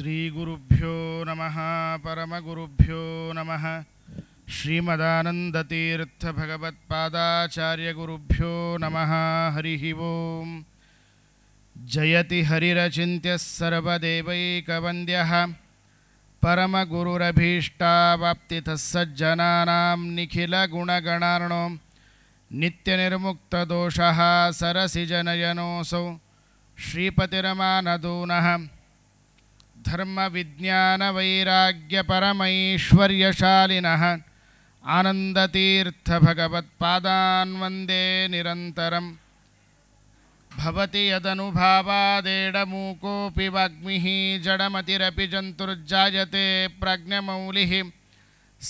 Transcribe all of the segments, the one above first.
श्रीगुरुभ्यो नमः परमगुरुभ्यो नमः श्रीमदानन्दतीर्थभगवत्पादाचार्यगुरुभ्यो नमः हरिः ओं जयति सर्वदेवैकवन्द्यः परमगुरुरभीष्टावाप्तितः सज्जनानां निखिलगुणगणार्णो नित्यनिर्मुक्तदोषः सरसिजनयनोऽसौ श्रीपतिरमानदूनः धर्मविज्ञानवैराग्यपरमैश्वर्यशालिनः आनन्दतीर्थभगवत्पादान् वन्दे निरन्तरं भवति यदनुभावादेडमूकोऽपि वाग्मिः जडमतिरपि जन्तुर्जायते प्रज्ञमौलिः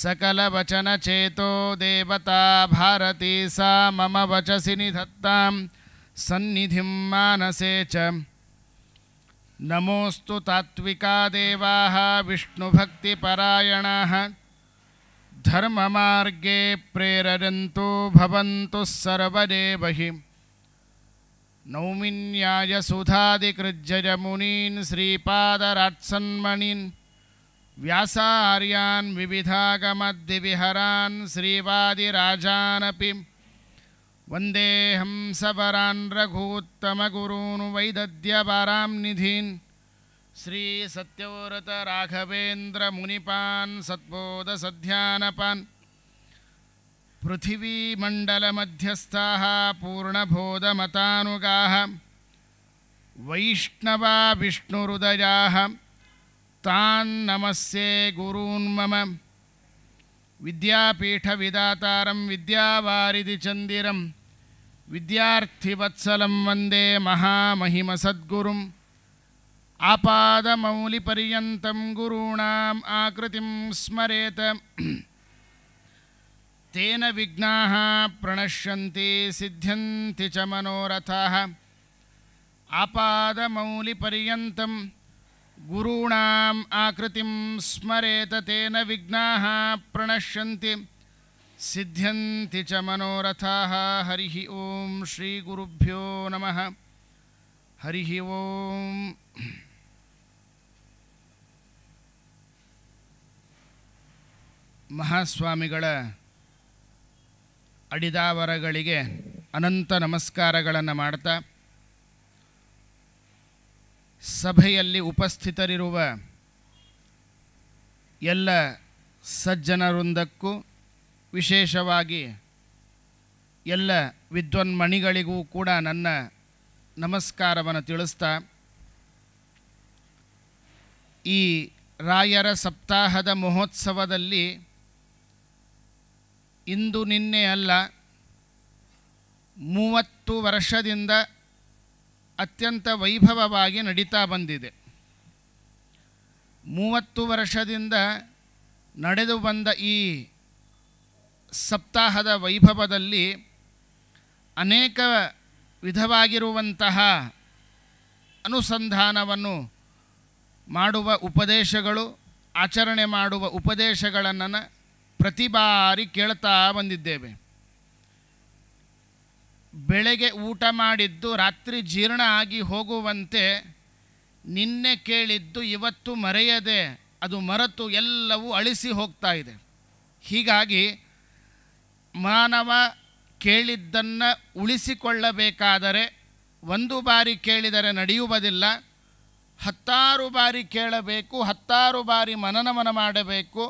सकलवचनचेतो देवता भारती सा मम वचसी निधत्ता सन्निधिं मानसे च नमोऽस्तु तात्विका देवाः विष्णुभक्तिपरायणाः धर्ममार्गे प्रेरयन्तु भवन्तु सर्वदेवहिं नौमिन्यायसुधादिकृजयमुनीन् श्रीपादरात्सन्मणिन् व्यासार्यान् विविधागमद्दिविहरान् श्रीवादिराजानपि वन्देहंसपरान् रघूत्तमगुरून् वैदद्यपारां निधीन् श्रीसत्योरतराघवेन्द्रमुनिपान् सद्बोधसध्यानपान् पृथिवीमण्डलमध्यस्थाः पूर्णबोधमतानुगाः विष्णुहृदयाः तान् नमस्ये गुरून् मम विद्यापीठविदातारं विद्यावारिधिचन्दिरं विद्यार्थिवत्सलं वन्दे महामहिमसद्गुरुम् आपादमौलिपर्यन्तं गुरूणाम् आकृतिं स्मरेत तेन विघ्नाः प्रणश्यन्ति सिद्ध्यन्ति च मनोरथाः आपादमौलिपर्यन्तं गुरूणाम् आकृतिं स्मरेत तेन विघ्नाः प्रणश्यन्ति ಸಿದ್ಧ್ಯಂತಿ ಚ ಮನೋರಥಾ ಹರಿ ಓಂ ಶ್ರೀ ಗುರುಭ್ಯೋ ನಮಃ ಹರಿ ಓಂ ಮಹಾಸ್ವಾಮಿಗಳ ಅಡಿದಾವರಗಳಿಗೆ ಅನಂತ ನಮಸ್ಕಾರಗಳನ್ನು ಮಾಡ್ತಾ ಸಭೆಯಲ್ಲಿ ಉಪಸ್ಥಿತರಿರುವ ಎಲ್ಲ ಸಜ್ಜನರೊಂದಕ್ಕೂ ವಿಶೇಷವಾಗಿ ಎಲ್ಲ ವಿದ್ವನ್ಮಣಿಗಳಿಗೂ ಕೂಡ ನನ್ನ ನಮಸ್ಕಾರವನ್ನು ತಿಳಿಸ್ತಾ ಈ ರಾಯರ ಸಪ್ತಾಹದ ಮಹೋತ್ಸವದಲ್ಲಿ ಇಂದು ನಿನ್ನೆ ಅಲ್ಲ ಮೂವತ್ತು ವರ್ಷದಿಂದ ಅತ್ಯಂತ ವೈಭವವಾಗಿ ನಡೀತಾ ಬಂದಿದೆ ಮೂವತ್ತು ವರ್ಷದಿಂದ ನಡೆದು ಬಂದ ಈ ಸಪ್ತಾಹದ ವೈಭವದಲ್ಲಿ ಅನೇಕ ವಿಧವಾಗಿರುವಂತಹ ಅನುಸಂಧಾನವನ್ನು ಮಾಡುವ ಉಪದೇಶಗಳು ಆಚರಣೆ ಮಾಡುವ ಉಪದೇಶಗಳನ್ನು ಪ್ರತಿ ಬಾರಿ ಕೇಳ್ತಾ ಬಂದಿದ್ದೇವೆ ಬೆಳಗ್ಗೆ ಊಟ ಮಾಡಿದ್ದು ರಾತ್ರಿ ಜೀರ್ಣ ಆಗಿ ಹೋಗುವಂತೆ ನಿನ್ನೆ ಕೇಳಿದ್ದು ಇವತ್ತು ಮರೆಯದೆ ಅದು ಮರೆತು ಎಲ್ಲವೂ ಅಳಿಸಿ ಹೋಗ್ತಾ ಇದೆ ಹೀಗಾಗಿ ಮಾನವ ಕೇಳಿದ್ದನ್ನು ಉಳಿಸಿಕೊಳ್ಳಬೇಕಾದರೆ ಒಂದು ಬಾರಿ ಕೇಳಿದರೆ ನಡೆಯುವುದಿಲ್ಲ ಹತ್ತಾರು ಬಾರಿ ಕೇಳಬೇಕು ಹತ್ತಾರು ಬಾರಿ ಮನನಮನ ಮಾಡಬೇಕು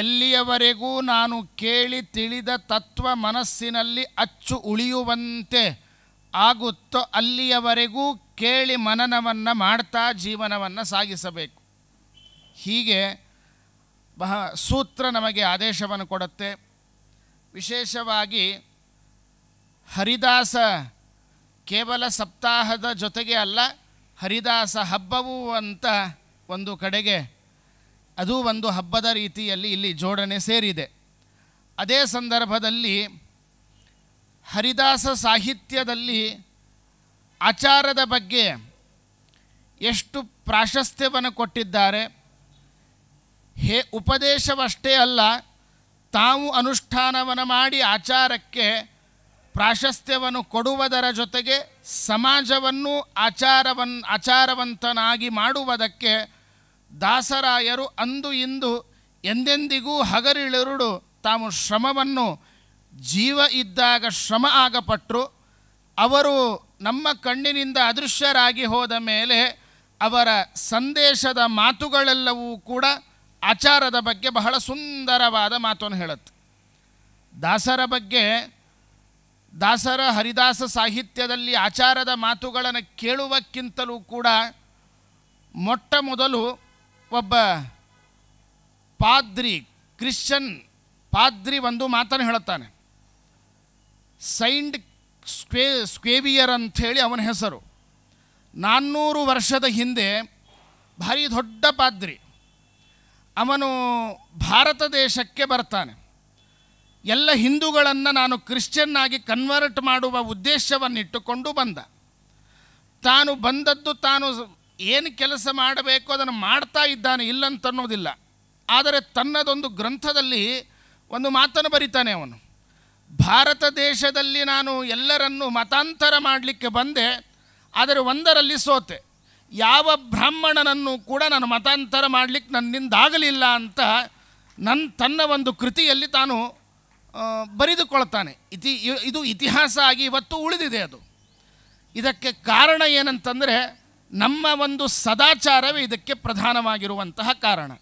ಎಲ್ಲಿಯವರೆಗೂ ನಾನು ಕೇಳಿ ತಿಳಿದ ತತ್ವ ಮನಸ್ಸಿನಲ್ಲಿ ಅಚ್ಚು ಉಳಿಯುವಂತೆ ಆಗುತ್ತೋ ಅಲ್ಲಿಯವರೆಗೂ ಕೇಳಿ ಮನನವನ್ನು ಮಾಡ್ತಾ ಜೀವನವನ್ನು ಸಾಗಿಸಬೇಕು ಹೀಗೆ ಬಹ ಸೂತ್ರ ನಮಗೆ ಆದೇಶವನ್ನು ಕೊಡುತ್ತೆ ವಿಶೇಷವಾಗಿ ಹರಿದಾಸ ಕೇವಲ ಸಪ್ತಾಹದ ಜೊತೆಗೆ ಅಲ್ಲ ಹರಿದಾಸ ಹಬ್ಬವೂ ಅಂತ ಒಂದು ಕಡೆಗೆ ಅದು ಒಂದು ಹಬ್ಬದ ರೀತಿಯಲ್ಲಿ ಇಲ್ಲಿ ಜೋಡಣೆ ಸೇರಿದೆ ಅದೇ ಸಂದರ್ಭದಲ್ಲಿ ಹರಿದಾಸ ಸಾಹಿತ್ಯದಲ್ಲಿ ಆಚಾರದ ಬಗ್ಗೆ ಎಷ್ಟು ಪ್ರಾಶಸ್ತ್ಯವನ್ನು ಕೊಟ್ಟಿದ್ದಾರೆ ಹೇ ಉಪದೇಶವಷ್ಟೇ ಅಲ್ಲ ತಾವು ಅನುಷ್ಠಾನವನ್ನು ಮಾಡಿ ಆಚಾರಕ್ಕೆ ಪ್ರಾಶಸ್ತ್ಯವನ್ನು ಕೊಡುವುದರ ಜೊತೆಗೆ ಸಮಾಜವನ್ನು ಆಚಾರವನ್ ಆಚಾರವಂತನಾಗಿ ಮಾಡುವುದಕ್ಕೆ ದಾಸರಾಯರು ಅಂದು ಇಂದು ಎಂದೆಂದಿಗೂ ಹಗರಿಳೆರುಡು ತಾವು ಶ್ರಮವನ್ನು ಜೀವ ಇದ್ದಾಗ ಶ್ರಮ ಆಗಪಟ್ಟರು ಅವರು ನಮ್ಮ ಕಣ್ಣಿನಿಂದ ಅದೃಶ್ಯರಾಗಿ ಹೋದ ಮೇಲೆ ಅವರ ಸಂದೇಶದ ಮಾತುಗಳೆಲ್ಲವೂ ಕೂಡ ಆಚಾರದ ಬಗ್ಗೆ ಬಹಳ ಸುಂದರವಾದ ಮಾತನ್ನು ಹೇಳುತ್ತೆ ದಾಸರ ಬಗ್ಗೆ ದಾಸರ ಹರಿದಾಸ ಸಾಹಿತ್ಯದಲ್ಲಿ ಆಚಾರದ ಮಾತುಗಳನ್ನು ಕೇಳುವಕ್ಕಿಂತಲೂ ಕೂಡ ಮೊಟ್ಟ ಮೊದಲು ಒಬ್ಬ ಪಾದ್ರಿ ಕ್ರಿಶ್ಚನ್ ಪಾದ್ರಿ ಒಂದು ಮಾತನ್ನು ಹೇಳುತ್ತಾನೆ ಸೈಂಡ್ ಸ್ಕ್ವೇ ಸ್ಕ್ವೇವಿಯರ್ ಅಂಥೇಳಿ ಅವನ ಹೆಸರು ನಾನ್ನೂರು ವರ್ಷದ ಹಿಂದೆ ಭಾರಿ ದೊಡ್ಡ ಪಾದ್ರಿ ಅವನು ಭಾರತ ದೇಶಕ್ಕೆ ಬರ್ತಾನೆ ಎಲ್ಲ ಹಿಂದೂಗಳನ್ನು ನಾನು ಕ್ರಿಶ್ಚಿಯನ್ ಆಗಿ ಕನ್ವರ್ಟ್ ಮಾಡುವ ಉದ್ದೇಶವನ್ನಿಟ್ಟುಕೊಂಡು ಬಂದ ತಾನು ಬಂದದ್ದು ತಾನು ಏನು ಕೆಲಸ ಮಾಡಬೇಕು ಅದನ್ನು ಮಾಡ್ತಾ ಇದ್ದಾನೆ ಇಲ್ಲಂತನ್ನೋದಿಲ್ಲ ಆದರೆ ತನ್ನದೊಂದು ಗ್ರಂಥದಲ್ಲಿ ಒಂದು ಮಾತನ್ನು ಬರಿತಾನೆ ಅವನು ಭಾರತ ದೇಶದಲ್ಲಿ ನಾನು ಎಲ್ಲರನ್ನು ಮತಾಂತರ ಮಾಡಲಿಕ್ಕೆ ಬಂದೆ ಆದರೆ ಒಂದರಲ್ಲಿ ಸೋತೆ ಯಾವ ಬ್ರಾಹ್ಮಣನನ್ನು ಕೂಡ ನಾನು ಮತಾಂತರ ಮಾಡಲಿಕ್ಕೆ ನನ್ನಿಂದಾಗಲಿಲ್ಲ ಅಂತ ನನ್ನ ತನ್ನ ಒಂದು ಕೃತಿಯಲ್ಲಿ ತಾನು ಬರೆದುಕೊಳ್ತಾನೆ ಇತಿ ಇದು ಇತಿಹಾಸ ಆಗಿ ಇವತ್ತು ಉಳಿದಿದೆ ಅದು ಇದಕ್ಕೆ ಕಾರಣ ಏನಂತಂದರೆ ನಮ್ಮ ಒಂದು ಸದಾಚಾರವೇ ಇದಕ್ಕೆ ಪ್ರಧಾನವಾಗಿರುವಂತಹ ಕಾರಣ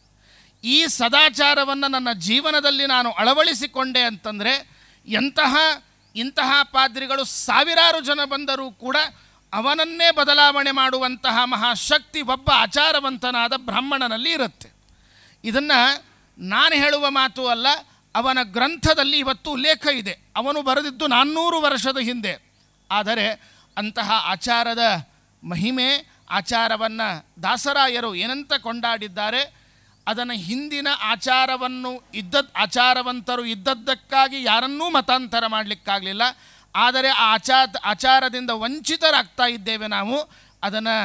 ಈ ಸದಾಚಾರವನ್ನು ನನ್ನ ಜೀವನದಲ್ಲಿ ನಾನು ಅಳವಡಿಸಿಕೊಂಡೆ ಅಂತಂದರೆ ಎಂತಹ ಇಂತಹ ಪಾದ್ರಿಗಳು ಸಾವಿರಾರು ಜನ ಬಂದರೂ ಕೂಡ ಅವನನ್ನೇ ಬದಲಾವಣೆ ಮಾಡುವಂತಹ ಮಹಾಶಕ್ತಿ ಒಬ್ಬ ಆಚಾರವಂತನಾದ ಬ್ರಾಹ್ಮಣನಲ್ಲಿ ಇರುತ್ತೆ ಇದನ್ನು ನಾನು ಹೇಳುವ ಮಾತು ಅಲ್ಲ ಅವನ ಗ್ರಂಥದಲ್ಲಿ ಇವತ್ತು ಉಲ್ಲೇಖ ಇದೆ ಅವನು ಬರೆದಿದ್ದು ನಾನ್ನೂರು ವರ್ಷದ ಹಿಂದೆ ಆದರೆ ಅಂತಹ ಆಚಾರದ ಮಹಿಮೆ ಆಚಾರವನ್ನು ದಾಸರಾಯರು ಏನಂತ ಕೊಂಡಾಡಿದ್ದಾರೆ ಅದನ್ನು ಹಿಂದಿನ ಆಚಾರವನ್ನು ಇದ್ದದ್ದು ಆಚಾರವಂತರು ಇದ್ದದ್ದಕ್ಕಾಗಿ ಯಾರನ್ನೂ ಮತಾಂತರ ಮಾಡಲಿಕ್ಕಾಗಲಿಲ್ಲ ಆದರೆ ಆಚಾ ಆಚಾರದಿಂದ ವಂಚಿತರಾಗ್ತಾ ಇದ್ದೇವೆ ನಾವು ಅದನ್ನು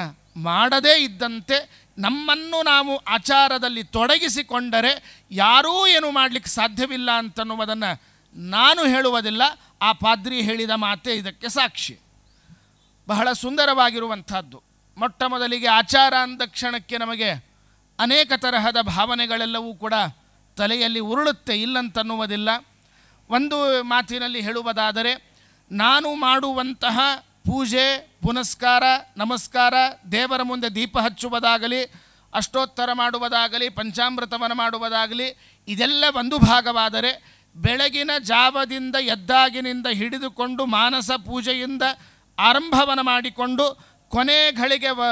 ಮಾಡದೇ ಇದ್ದಂತೆ ನಮ್ಮನ್ನು ನಾವು ಆಚಾರದಲ್ಲಿ ತೊಡಗಿಸಿಕೊಂಡರೆ ಯಾರೂ ಏನು ಮಾಡಲಿಕ್ಕೆ ಸಾಧ್ಯವಿಲ್ಲ ಅಂತನ್ನುವುದನ್ನು ನಾನು ಹೇಳುವುದಿಲ್ಲ ಆ ಪಾದ್ರಿ ಹೇಳಿದ ಮಾತೆ ಇದಕ್ಕೆ ಸಾಕ್ಷಿ ಬಹಳ ಸುಂದರವಾಗಿರುವಂಥದ್ದು ಮೊಟ್ಟ ಮೊದಲಿಗೆ ಆಚಾರ ಕ್ಷಣಕ್ಕೆ ನಮಗೆ ಅನೇಕ ತರಹದ ಭಾವನೆಗಳೆಲ್ಲವೂ ಕೂಡ ತಲೆಯಲ್ಲಿ ಉರುಳುತ್ತೆ ಇಲ್ಲಂತನ್ನುವುದಿಲ್ಲ ಒಂದು ಮಾತಿನಲ್ಲಿ ಹೇಳುವುದಾದರೆ ನಾನು ಮಾಡುವಂತಹ ಪೂಜೆ ಪುನಸ್ಕಾರ ನಮಸ್ಕಾರ ದೇವರ ಮುಂದೆ ದೀಪ ಹಚ್ಚುವುದಾಗಲಿ ಅಷ್ಟೋತ್ತರ ಮಾಡುವುದಾಗಲಿ ಪಂಚಾಮೃತವನ್ನು ಮಾಡುವುದಾಗಲಿ ಇದೆಲ್ಲ ಒಂದು ಭಾಗವಾದರೆ ಬೆಳಗಿನ ಜಾವದಿಂದ ಎದ್ದಾಗಿನಿಂದ ಹಿಡಿದುಕೊಂಡು ಮಾನಸ ಪೂಜೆಯಿಂದ ಆರಂಭವನ್ನು ಮಾಡಿಕೊಂಡು ಕೊನೆ ಘಳಿಗೆ ವ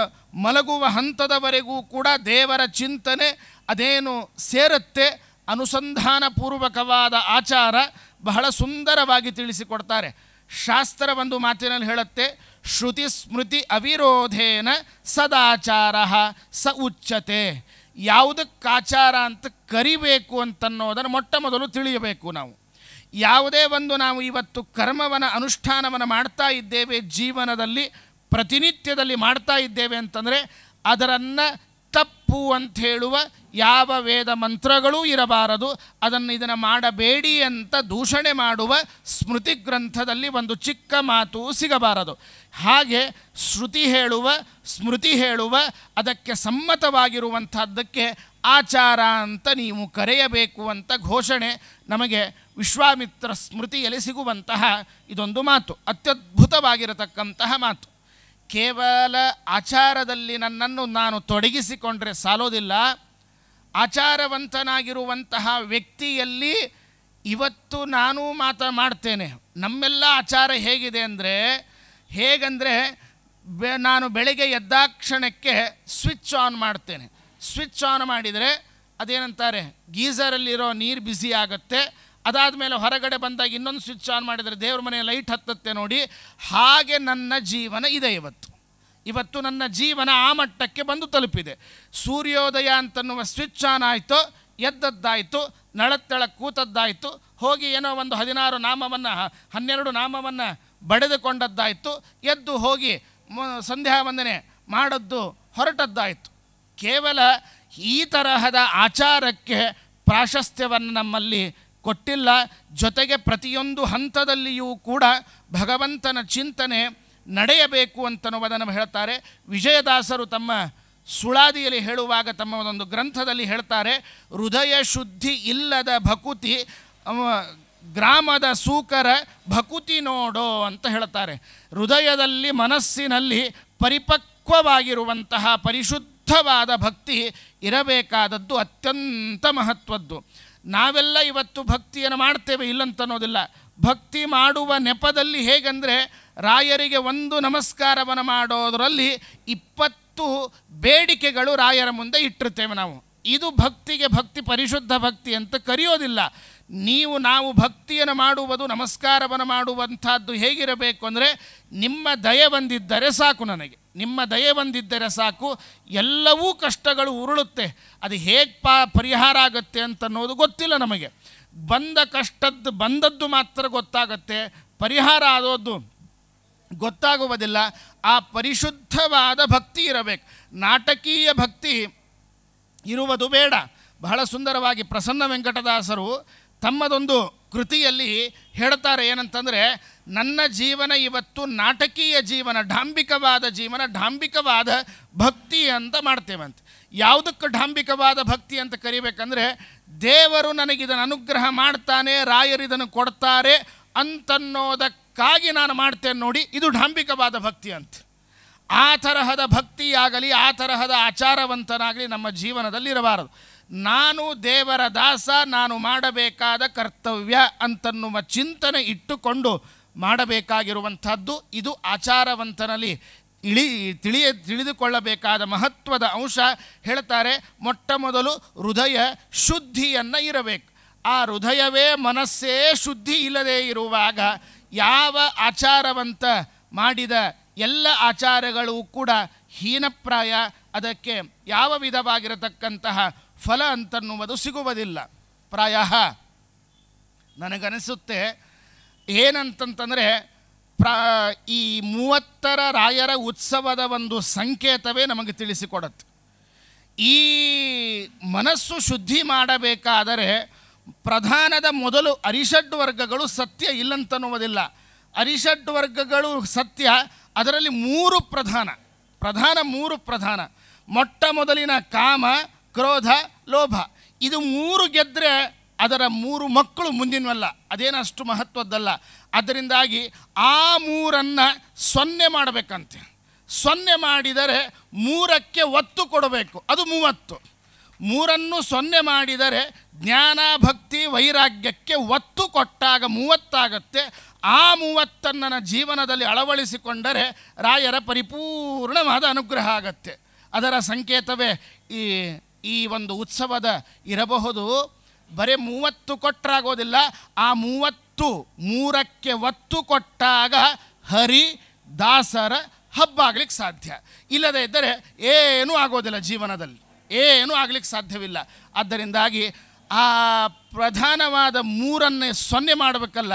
ಮಲಗುವ ಹಂತದವರೆಗೂ ಕೂಡ ದೇವರ ಚಿಂತನೆ ಅದೇನು ಸೇರುತ್ತೆ ಅನುಸಂಧಾನಪೂರ್ವಕವಾದ ಆಚಾರ ಬಹಳ ಸುಂದರವಾಗಿ ತಿಳಿಸಿಕೊಡ್ತಾರೆ ಶಾಸ್ತ್ರ ಒಂದು ಮಾತಿನಲ್ಲಿ ಹೇಳುತ್ತೆ ಶ್ರುತಿ ಸ್ಮೃತಿ ಅವಿರೋಧೇನ ಸದಾಚಾರ ಸ ಉಚ್ಚತೆ ಯಾವುದಕ್ಕೆ ಆಚಾರ ಅಂತ ಕರಿಬೇಕು ಅಂತನ್ನೋದನ್ನು ಮೊಟ್ಟ ಮೊದಲು ತಿಳಿಯಬೇಕು ನಾವು ಯಾವುದೇ ಒಂದು ನಾವು ಇವತ್ತು ಕರ್ಮವನ್ನು ಅನುಷ್ಠಾನವನ್ನು ಮಾಡ್ತಾ ಇದ್ದೇವೆ ಜೀವನದಲ್ಲಿ ಪ್ರತಿನಿತ್ಯದಲ್ಲಿ ಮಾಡ್ತಾ ಇದ್ದೇವೆ ಅಂತಂದರೆ ಅದರನ್ನು ತಪ್ಪು ಅಂತ ಹೇಳುವ ಯಾವ ವೇದ ಮಂತ್ರಗಳೂ ಇರಬಾರದು ಅದನ್ನು ಇದನ್ನು ಮಾಡಬೇಡಿ ಅಂತ ದೂಷಣೆ ಮಾಡುವ ಸ್ಮೃತಿ ಗ್ರಂಥದಲ್ಲಿ ಒಂದು ಚಿಕ್ಕ ಮಾತು ಸಿಗಬಾರದು ಹಾಗೆ ಶ್ರುತಿ ಹೇಳುವ ಸ್ಮೃತಿ ಹೇಳುವ ಅದಕ್ಕೆ ಸಮ್ಮತವಾಗಿರುವಂಥದ್ದಕ್ಕೆ ಆಚಾರ ಅಂತ ನೀವು ಕರೆಯಬೇಕು ಅಂತ ಘೋಷಣೆ ನಮಗೆ ವಿಶ್ವಾಮಿತ್ರ ಸ್ಮೃತಿಯಲ್ಲಿ ಸಿಗುವಂತಹ ಇದೊಂದು ಮಾತು ಅತ್ಯದ್ಭುತವಾಗಿರತಕ್ಕಂತಹ ಮಾತು ಕೇವಲ ಆಚಾರದಲ್ಲಿ ನನ್ನನ್ನು ನಾನು ತೊಡಗಿಸಿಕೊಂಡ್ರೆ ಸಾಲೋದಿಲ್ಲ ಆಚಾರವಂತನಾಗಿರುವಂತಹ ವ್ಯಕ್ತಿಯಲ್ಲಿ ಇವತ್ತು ನಾನು ಮಾತ ಮಾಡ್ತೇನೆ ನಮ್ಮೆಲ್ಲ ಆಚಾರ ಹೇಗಿದೆ ಅಂದರೆ ಹೇಗಂದರೆ ನಾನು ಬೆಳಗ್ಗೆ ಎದ್ದಾಕ್ಷಣಕ್ಕೆ ಸ್ವಿಚ್ ಆನ್ ಮಾಡ್ತೇನೆ ಸ್ವಿಚ್ ಆನ್ ಮಾಡಿದರೆ ಅದೇನಂತಾರೆ ಗೀಸರಲ್ಲಿರೋ ನೀರು ಬಿಸಿ ಆಗುತ್ತೆ ಅದಾದ ಮೇಲೆ ಹೊರಗಡೆ ಬಂದಾಗ ಇನ್ನೊಂದು ಸ್ವಿಚ್ ಆನ್ ಮಾಡಿದರೆ ದೇವ್ರ ಮನೆ ಲೈಟ್ ಹತ್ತತ್ತೆ ನೋಡಿ ಹಾಗೆ ನನ್ನ ಜೀವನ ಇದೆ ಇವತ್ತು ಇವತ್ತು ನನ್ನ ಜೀವನ ಆ ಮಟ್ಟಕ್ಕೆ ಬಂದು ತಲುಪಿದೆ ಸೂರ್ಯೋದಯ ಅಂತನ್ನುವ ಸ್ವಿಚ್ ಆನ್ ಆಯಿತು ಎದ್ದದ್ದಾಯಿತು ನಳತ್ತಳ ಕೂತದ್ದಾಯಿತು ಹೋಗಿ ಏನೋ ಒಂದು ಹದಿನಾರು ನಾಮವನ್ನು ಹನ್ನೆರಡು ನಾಮವನ್ನು ಬಡೆದುಕೊಂಡದ್ದಾಯಿತು ಎದ್ದು ಹೋಗಿ ಸಂಧ್ಯಾ ವಂದನೆ ಮಾಡದ್ದು ಹೊರಟದ್ದಾಯಿತು ಕೇವಲ ಈ ತರಹದ ಆಚಾರಕ್ಕೆ ಪ್ರಾಶಸ್ತ್ಯವನ್ನು ನಮ್ಮಲ್ಲಿ ಕೊಟ್ಟಿಲ್ಲ ಜೊತೆಗೆ ಪ್ರತಿಯೊಂದು ಹಂತದಲ್ಲಿಯೂ ಕೂಡ ಭಗವಂತನ ಚಿಂತನೆ ನಡೆಯಬೇಕು ಅಂತನ್ನುವುದನ್ನು ಹೇಳ್ತಾರೆ ವಿಜಯದಾಸರು ತಮ್ಮ ಸುಳಾದಿಯಲ್ಲಿ ಹೇಳುವಾಗ ತಮ್ಮ ಒಂದು ಗ್ರಂಥದಲ್ಲಿ ಹೇಳ್ತಾರೆ ಹೃದಯ ಶುದ್ಧಿ ಇಲ್ಲದ ಭಕುತಿ ಗ್ರಾಮದ ಸೂಕರ ಭಕುತಿ ನೋಡೋ ಅಂತ ಹೇಳ್ತಾರೆ ಹೃದಯದಲ್ಲಿ ಮನಸ್ಸಿನಲ್ಲಿ ಪರಿಪಕ್ವವಾಗಿರುವಂತಹ ಪರಿಶುದ್ಧವಾದ ಭಕ್ತಿ ಇರಬೇಕಾದದ್ದು ಅತ್ಯಂತ ಮಹತ್ವದ್ದು ನಾವೆಲ್ಲ ಇವತ್ತು ಭಕ್ತಿಯನ್ನು ಮಾಡ್ತೇವೆ ಅನ್ನೋದಿಲ್ಲ ಭಕ್ತಿ ಮಾಡುವ ನೆಪದಲ್ಲಿ ಹೇಗೆಂದರೆ ರಾಯರಿಗೆ ಒಂದು ನಮಸ್ಕಾರವನ್ನು ಮಾಡೋದರಲ್ಲಿ ಇಪ್ಪತ್ತು ಬೇಡಿಕೆಗಳು ರಾಯರ ಮುಂದೆ ಇಟ್ಟಿರ್ತೇವೆ ನಾವು ಇದು ಭಕ್ತಿಗೆ ಭಕ್ತಿ ಪರಿಶುದ್ಧ ಭಕ್ತಿ ಅಂತ ಕರೆಯೋದಿಲ್ಲ ನೀವು ನಾವು ಭಕ್ತಿಯನ್ನು ಮಾಡುವುದು ನಮಸ್ಕಾರವನ್ನು ಮಾಡುವಂಥದ್ದು ಹೇಗಿರಬೇಕು ಅಂದರೆ ನಿಮ್ಮ ದಯ ಬಂದಿದ್ದರೆ ಸಾಕು ನನಗೆ ನಿಮ್ಮ ದಯ ಬಂದಿದ್ದರೆ ಸಾಕು ಎಲ್ಲವೂ ಕಷ್ಟಗಳು ಉರುಳುತ್ತೆ ಅದು ಹೇಗೆ ಪಾ ಪರಿಹಾರ ಆಗುತ್ತೆ ಅಂತನ್ನೋದು ಗೊತ್ತಿಲ್ಲ ನಮಗೆ ಬಂದ ಕಷ್ಟದ್ದು ಬಂದದ್ದು ಮಾತ್ರ ಗೊತ್ತಾಗುತ್ತೆ ಪರಿಹಾರ ಆದೋದು ಗೊತ್ತಾಗುವುದಿಲ್ಲ ಆ ಪರಿಶುದ್ಧವಾದ ಭಕ್ತಿ ಇರಬೇಕು ನಾಟಕೀಯ ಭಕ್ತಿ ಇರುವುದು ಬೇಡ ಬಹಳ ಸುಂದರವಾಗಿ ಪ್ರಸನ್ನ ವೆಂಕಟದಾಸರು ತಮ್ಮದೊಂದು ಕೃತಿಯಲ್ಲಿ ಹೇಳ್ತಾರೆ ಏನಂತಂದರೆ ನನ್ನ ಜೀವನ ಇವತ್ತು ನಾಟಕೀಯ ಜೀವನ ಡಾಂಬಿಕವಾದ ಜೀವನ ಡಾಂಬಿಕವಾದ ಭಕ್ತಿ ಅಂತ ಮಾಡ್ತೇವಂತೆ ಯಾವುದಕ್ಕೆ ಡಾಂಬಿಕವಾದ ಭಕ್ತಿ ಅಂತ ಕರಿಬೇಕಂದ್ರೆ ದೇವರು ನನಗಿದನ್ನು ಅನುಗ್ರಹ ಮಾಡ್ತಾನೆ ಇದನ್ನು ಕೊಡ್ತಾರೆ ಅಂತನ್ನೋದಕ್ಕಾಗಿ ನಾನು ಮಾಡ್ತೇನೆ ನೋಡಿ ಇದು ಡಾಂಬಿಕವಾದ ಭಕ್ತಿ ಅಂತ ಆ ತರಹದ ಭಕ್ತಿಯಾಗಲಿ ಆ ತರಹದ ಆಚಾರವಂತನಾಗಲಿ ನಮ್ಮ ಜೀವನದಲ್ಲಿರಬಾರದು ನಾನು ದೇವರ ದಾಸ ನಾನು ಮಾಡಬೇಕಾದ ಕರ್ತವ್ಯ ಅಂತನ್ನುವ ಚಿಂತನೆ ಇಟ್ಟುಕೊಂಡು ಮಾಡಬೇಕಾಗಿರುವಂಥದ್ದು ಇದು ಆಚಾರವಂತನಲ್ಲಿ ಇಳಿ ತಿಳಿಯ ತಿಳಿದುಕೊಳ್ಳಬೇಕಾದ ಮಹತ್ವದ ಅಂಶ ಹೇಳ್ತಾರೆ ಮೊಟ್ಟ ಮೊದಲು ಹೃದಯ ಶುದ್ಧಿಯನ್ನು ಇರಬೇಕು ಆ ಹೃದಯವೇ ಮನಸ್ಸೇ ಶುದ್ಧಿ ಇಲ್ಲದೇ ಇರುವಾಗ ಯಾವ ಆಚಾರವಂತ ಮಾಡಿದ ಎಲ್ಲ ಆಚಾರಗಳು ಕೂಡ ಹೀನಪ್ರಾಯ ಅದಕ್ಕೆ ಯಾವ ವಿಧವಾಗಿರತಕ್ಕಂತಹ ಫಲ ಅಂತನ್ನುವುದು ಸಿಗುವುದಿಲ್ಲ ಪ್ರಾಯ ನನಗನಿಸುತ್ತೆ ಏನಂತಂತಂದರೆ ಪ್ರ ಈ ಮೂವತ್ತರ ರಾಯರ ಉತ್ಸವದ ಒಂದು ಸಂಕೇತವೇ ನಮಗೆ ತಿಳಿಸಿಕೊಡತ್ತೆ ಈ ಮನಸ್ಸು ಶುದ್ಧಿ ಮಾಡಬೇಕಾದರೆ ಪ್ರಧಾನದ ಮೊದಲು ಅರಿಷಡ್ ವರ್ಗಗಳು ಸತ್ಯ ಇಲ್ಲಂತನ್ನುವುದಿಲ್ಲ ಅರಿಷಡ್ ವರ್ಗಗಳು ಸತ್ಯ ಅದರಲ್ಲಿ ಮೂರು ಪ್ರಧಾನ ಪ್ರಧಾನ ಮೂರು ಪ್ರಧಾನ ಮೊಟ್ಟ ಮೊದಲಿನ ಕಾಮ ಕ್ರೋಧ ಲೋಭ ಇದು ಮೂರು ಗೆದ್ದರೆ ಅದರ ಮೂರು ಮಕ್ಕಳು ಮುಂದಿನವಲ್ಲ ಅದೇನಷ್ಟು ಮಹತ್ವದ್ದಲ್ಲ ಅದರಿಂದಾಗಿ ಆ ಮೂರನ್ನು ಸೊನ್ನೆ ಮಾಡಬೇಕಂತೆ ಸೊನ್ನೆ ಮಾಡಿದರೆ ಮೂರಕ್ಕೆ ಒತ್ತು ಕೊಡಬೇಕು ಅದು ಮೂವತ್ತು ಮೂರನ್ನು ಸೊನ್ನೆ ಮಾಡಿದರೆ ಜ್ಞಾನ ಭಕ್ತಿ ವೈರಾಗ್ಯಕ್ಕೆ ಒತ್ತು ಕೊಟ್ಟಾಗ ಮೂವತ್ತಾಗತ್ತೆ ಆ ಮೂವತ್ತನ್ನು ಜೀವನದಲ್ಲಿ ಅಳವಡಿಸಿಕೊಂಡರೆ ರಾಯರ ಪರಿಪೂರ್ಣವಾದ ಅನುಗ್ರಹ ಆಗತ್ತೆ ಅದರ ಸಂಕೇತವೇ ಈ ಈ ಒಂದು ಉತ್ಸವದ ಇರಬಹುದು ಬರೀ ಮೂವತ್ತು ಕೊಟ್ಟರಾಗೋದಿಲ್ಲ ಆ ಮೂವತ್ತು ಮೂರಕ್ಕೆ ಒತ್ತು ಕೊಟ್ಟಾಗ ಹರಿ ದಾಸರ ಹಬ್ಬ ಆಗ್ಲಿಕ್ಕೆ ಸಾಧ್ಯ ಇಲ್ಲದೇ ಇದ್ದರೆ ಏನೂ ಆಗೋದಿಲ್ಲ ಜೀವನದಲ್ಲಿ ಏನೂ ಆಗ್ಲಿಕ್ಕೆ ಸಾಧ್ಯವಿಲ್ಲ ಆದ್ದರಿಂದಾಗಿ ಆ ಪ್ರಧಾನವಾದ ಮೂರನ್ನೇ ಸೊನ್ನೆ ಮಾಡಬೇಕಲ್ಲ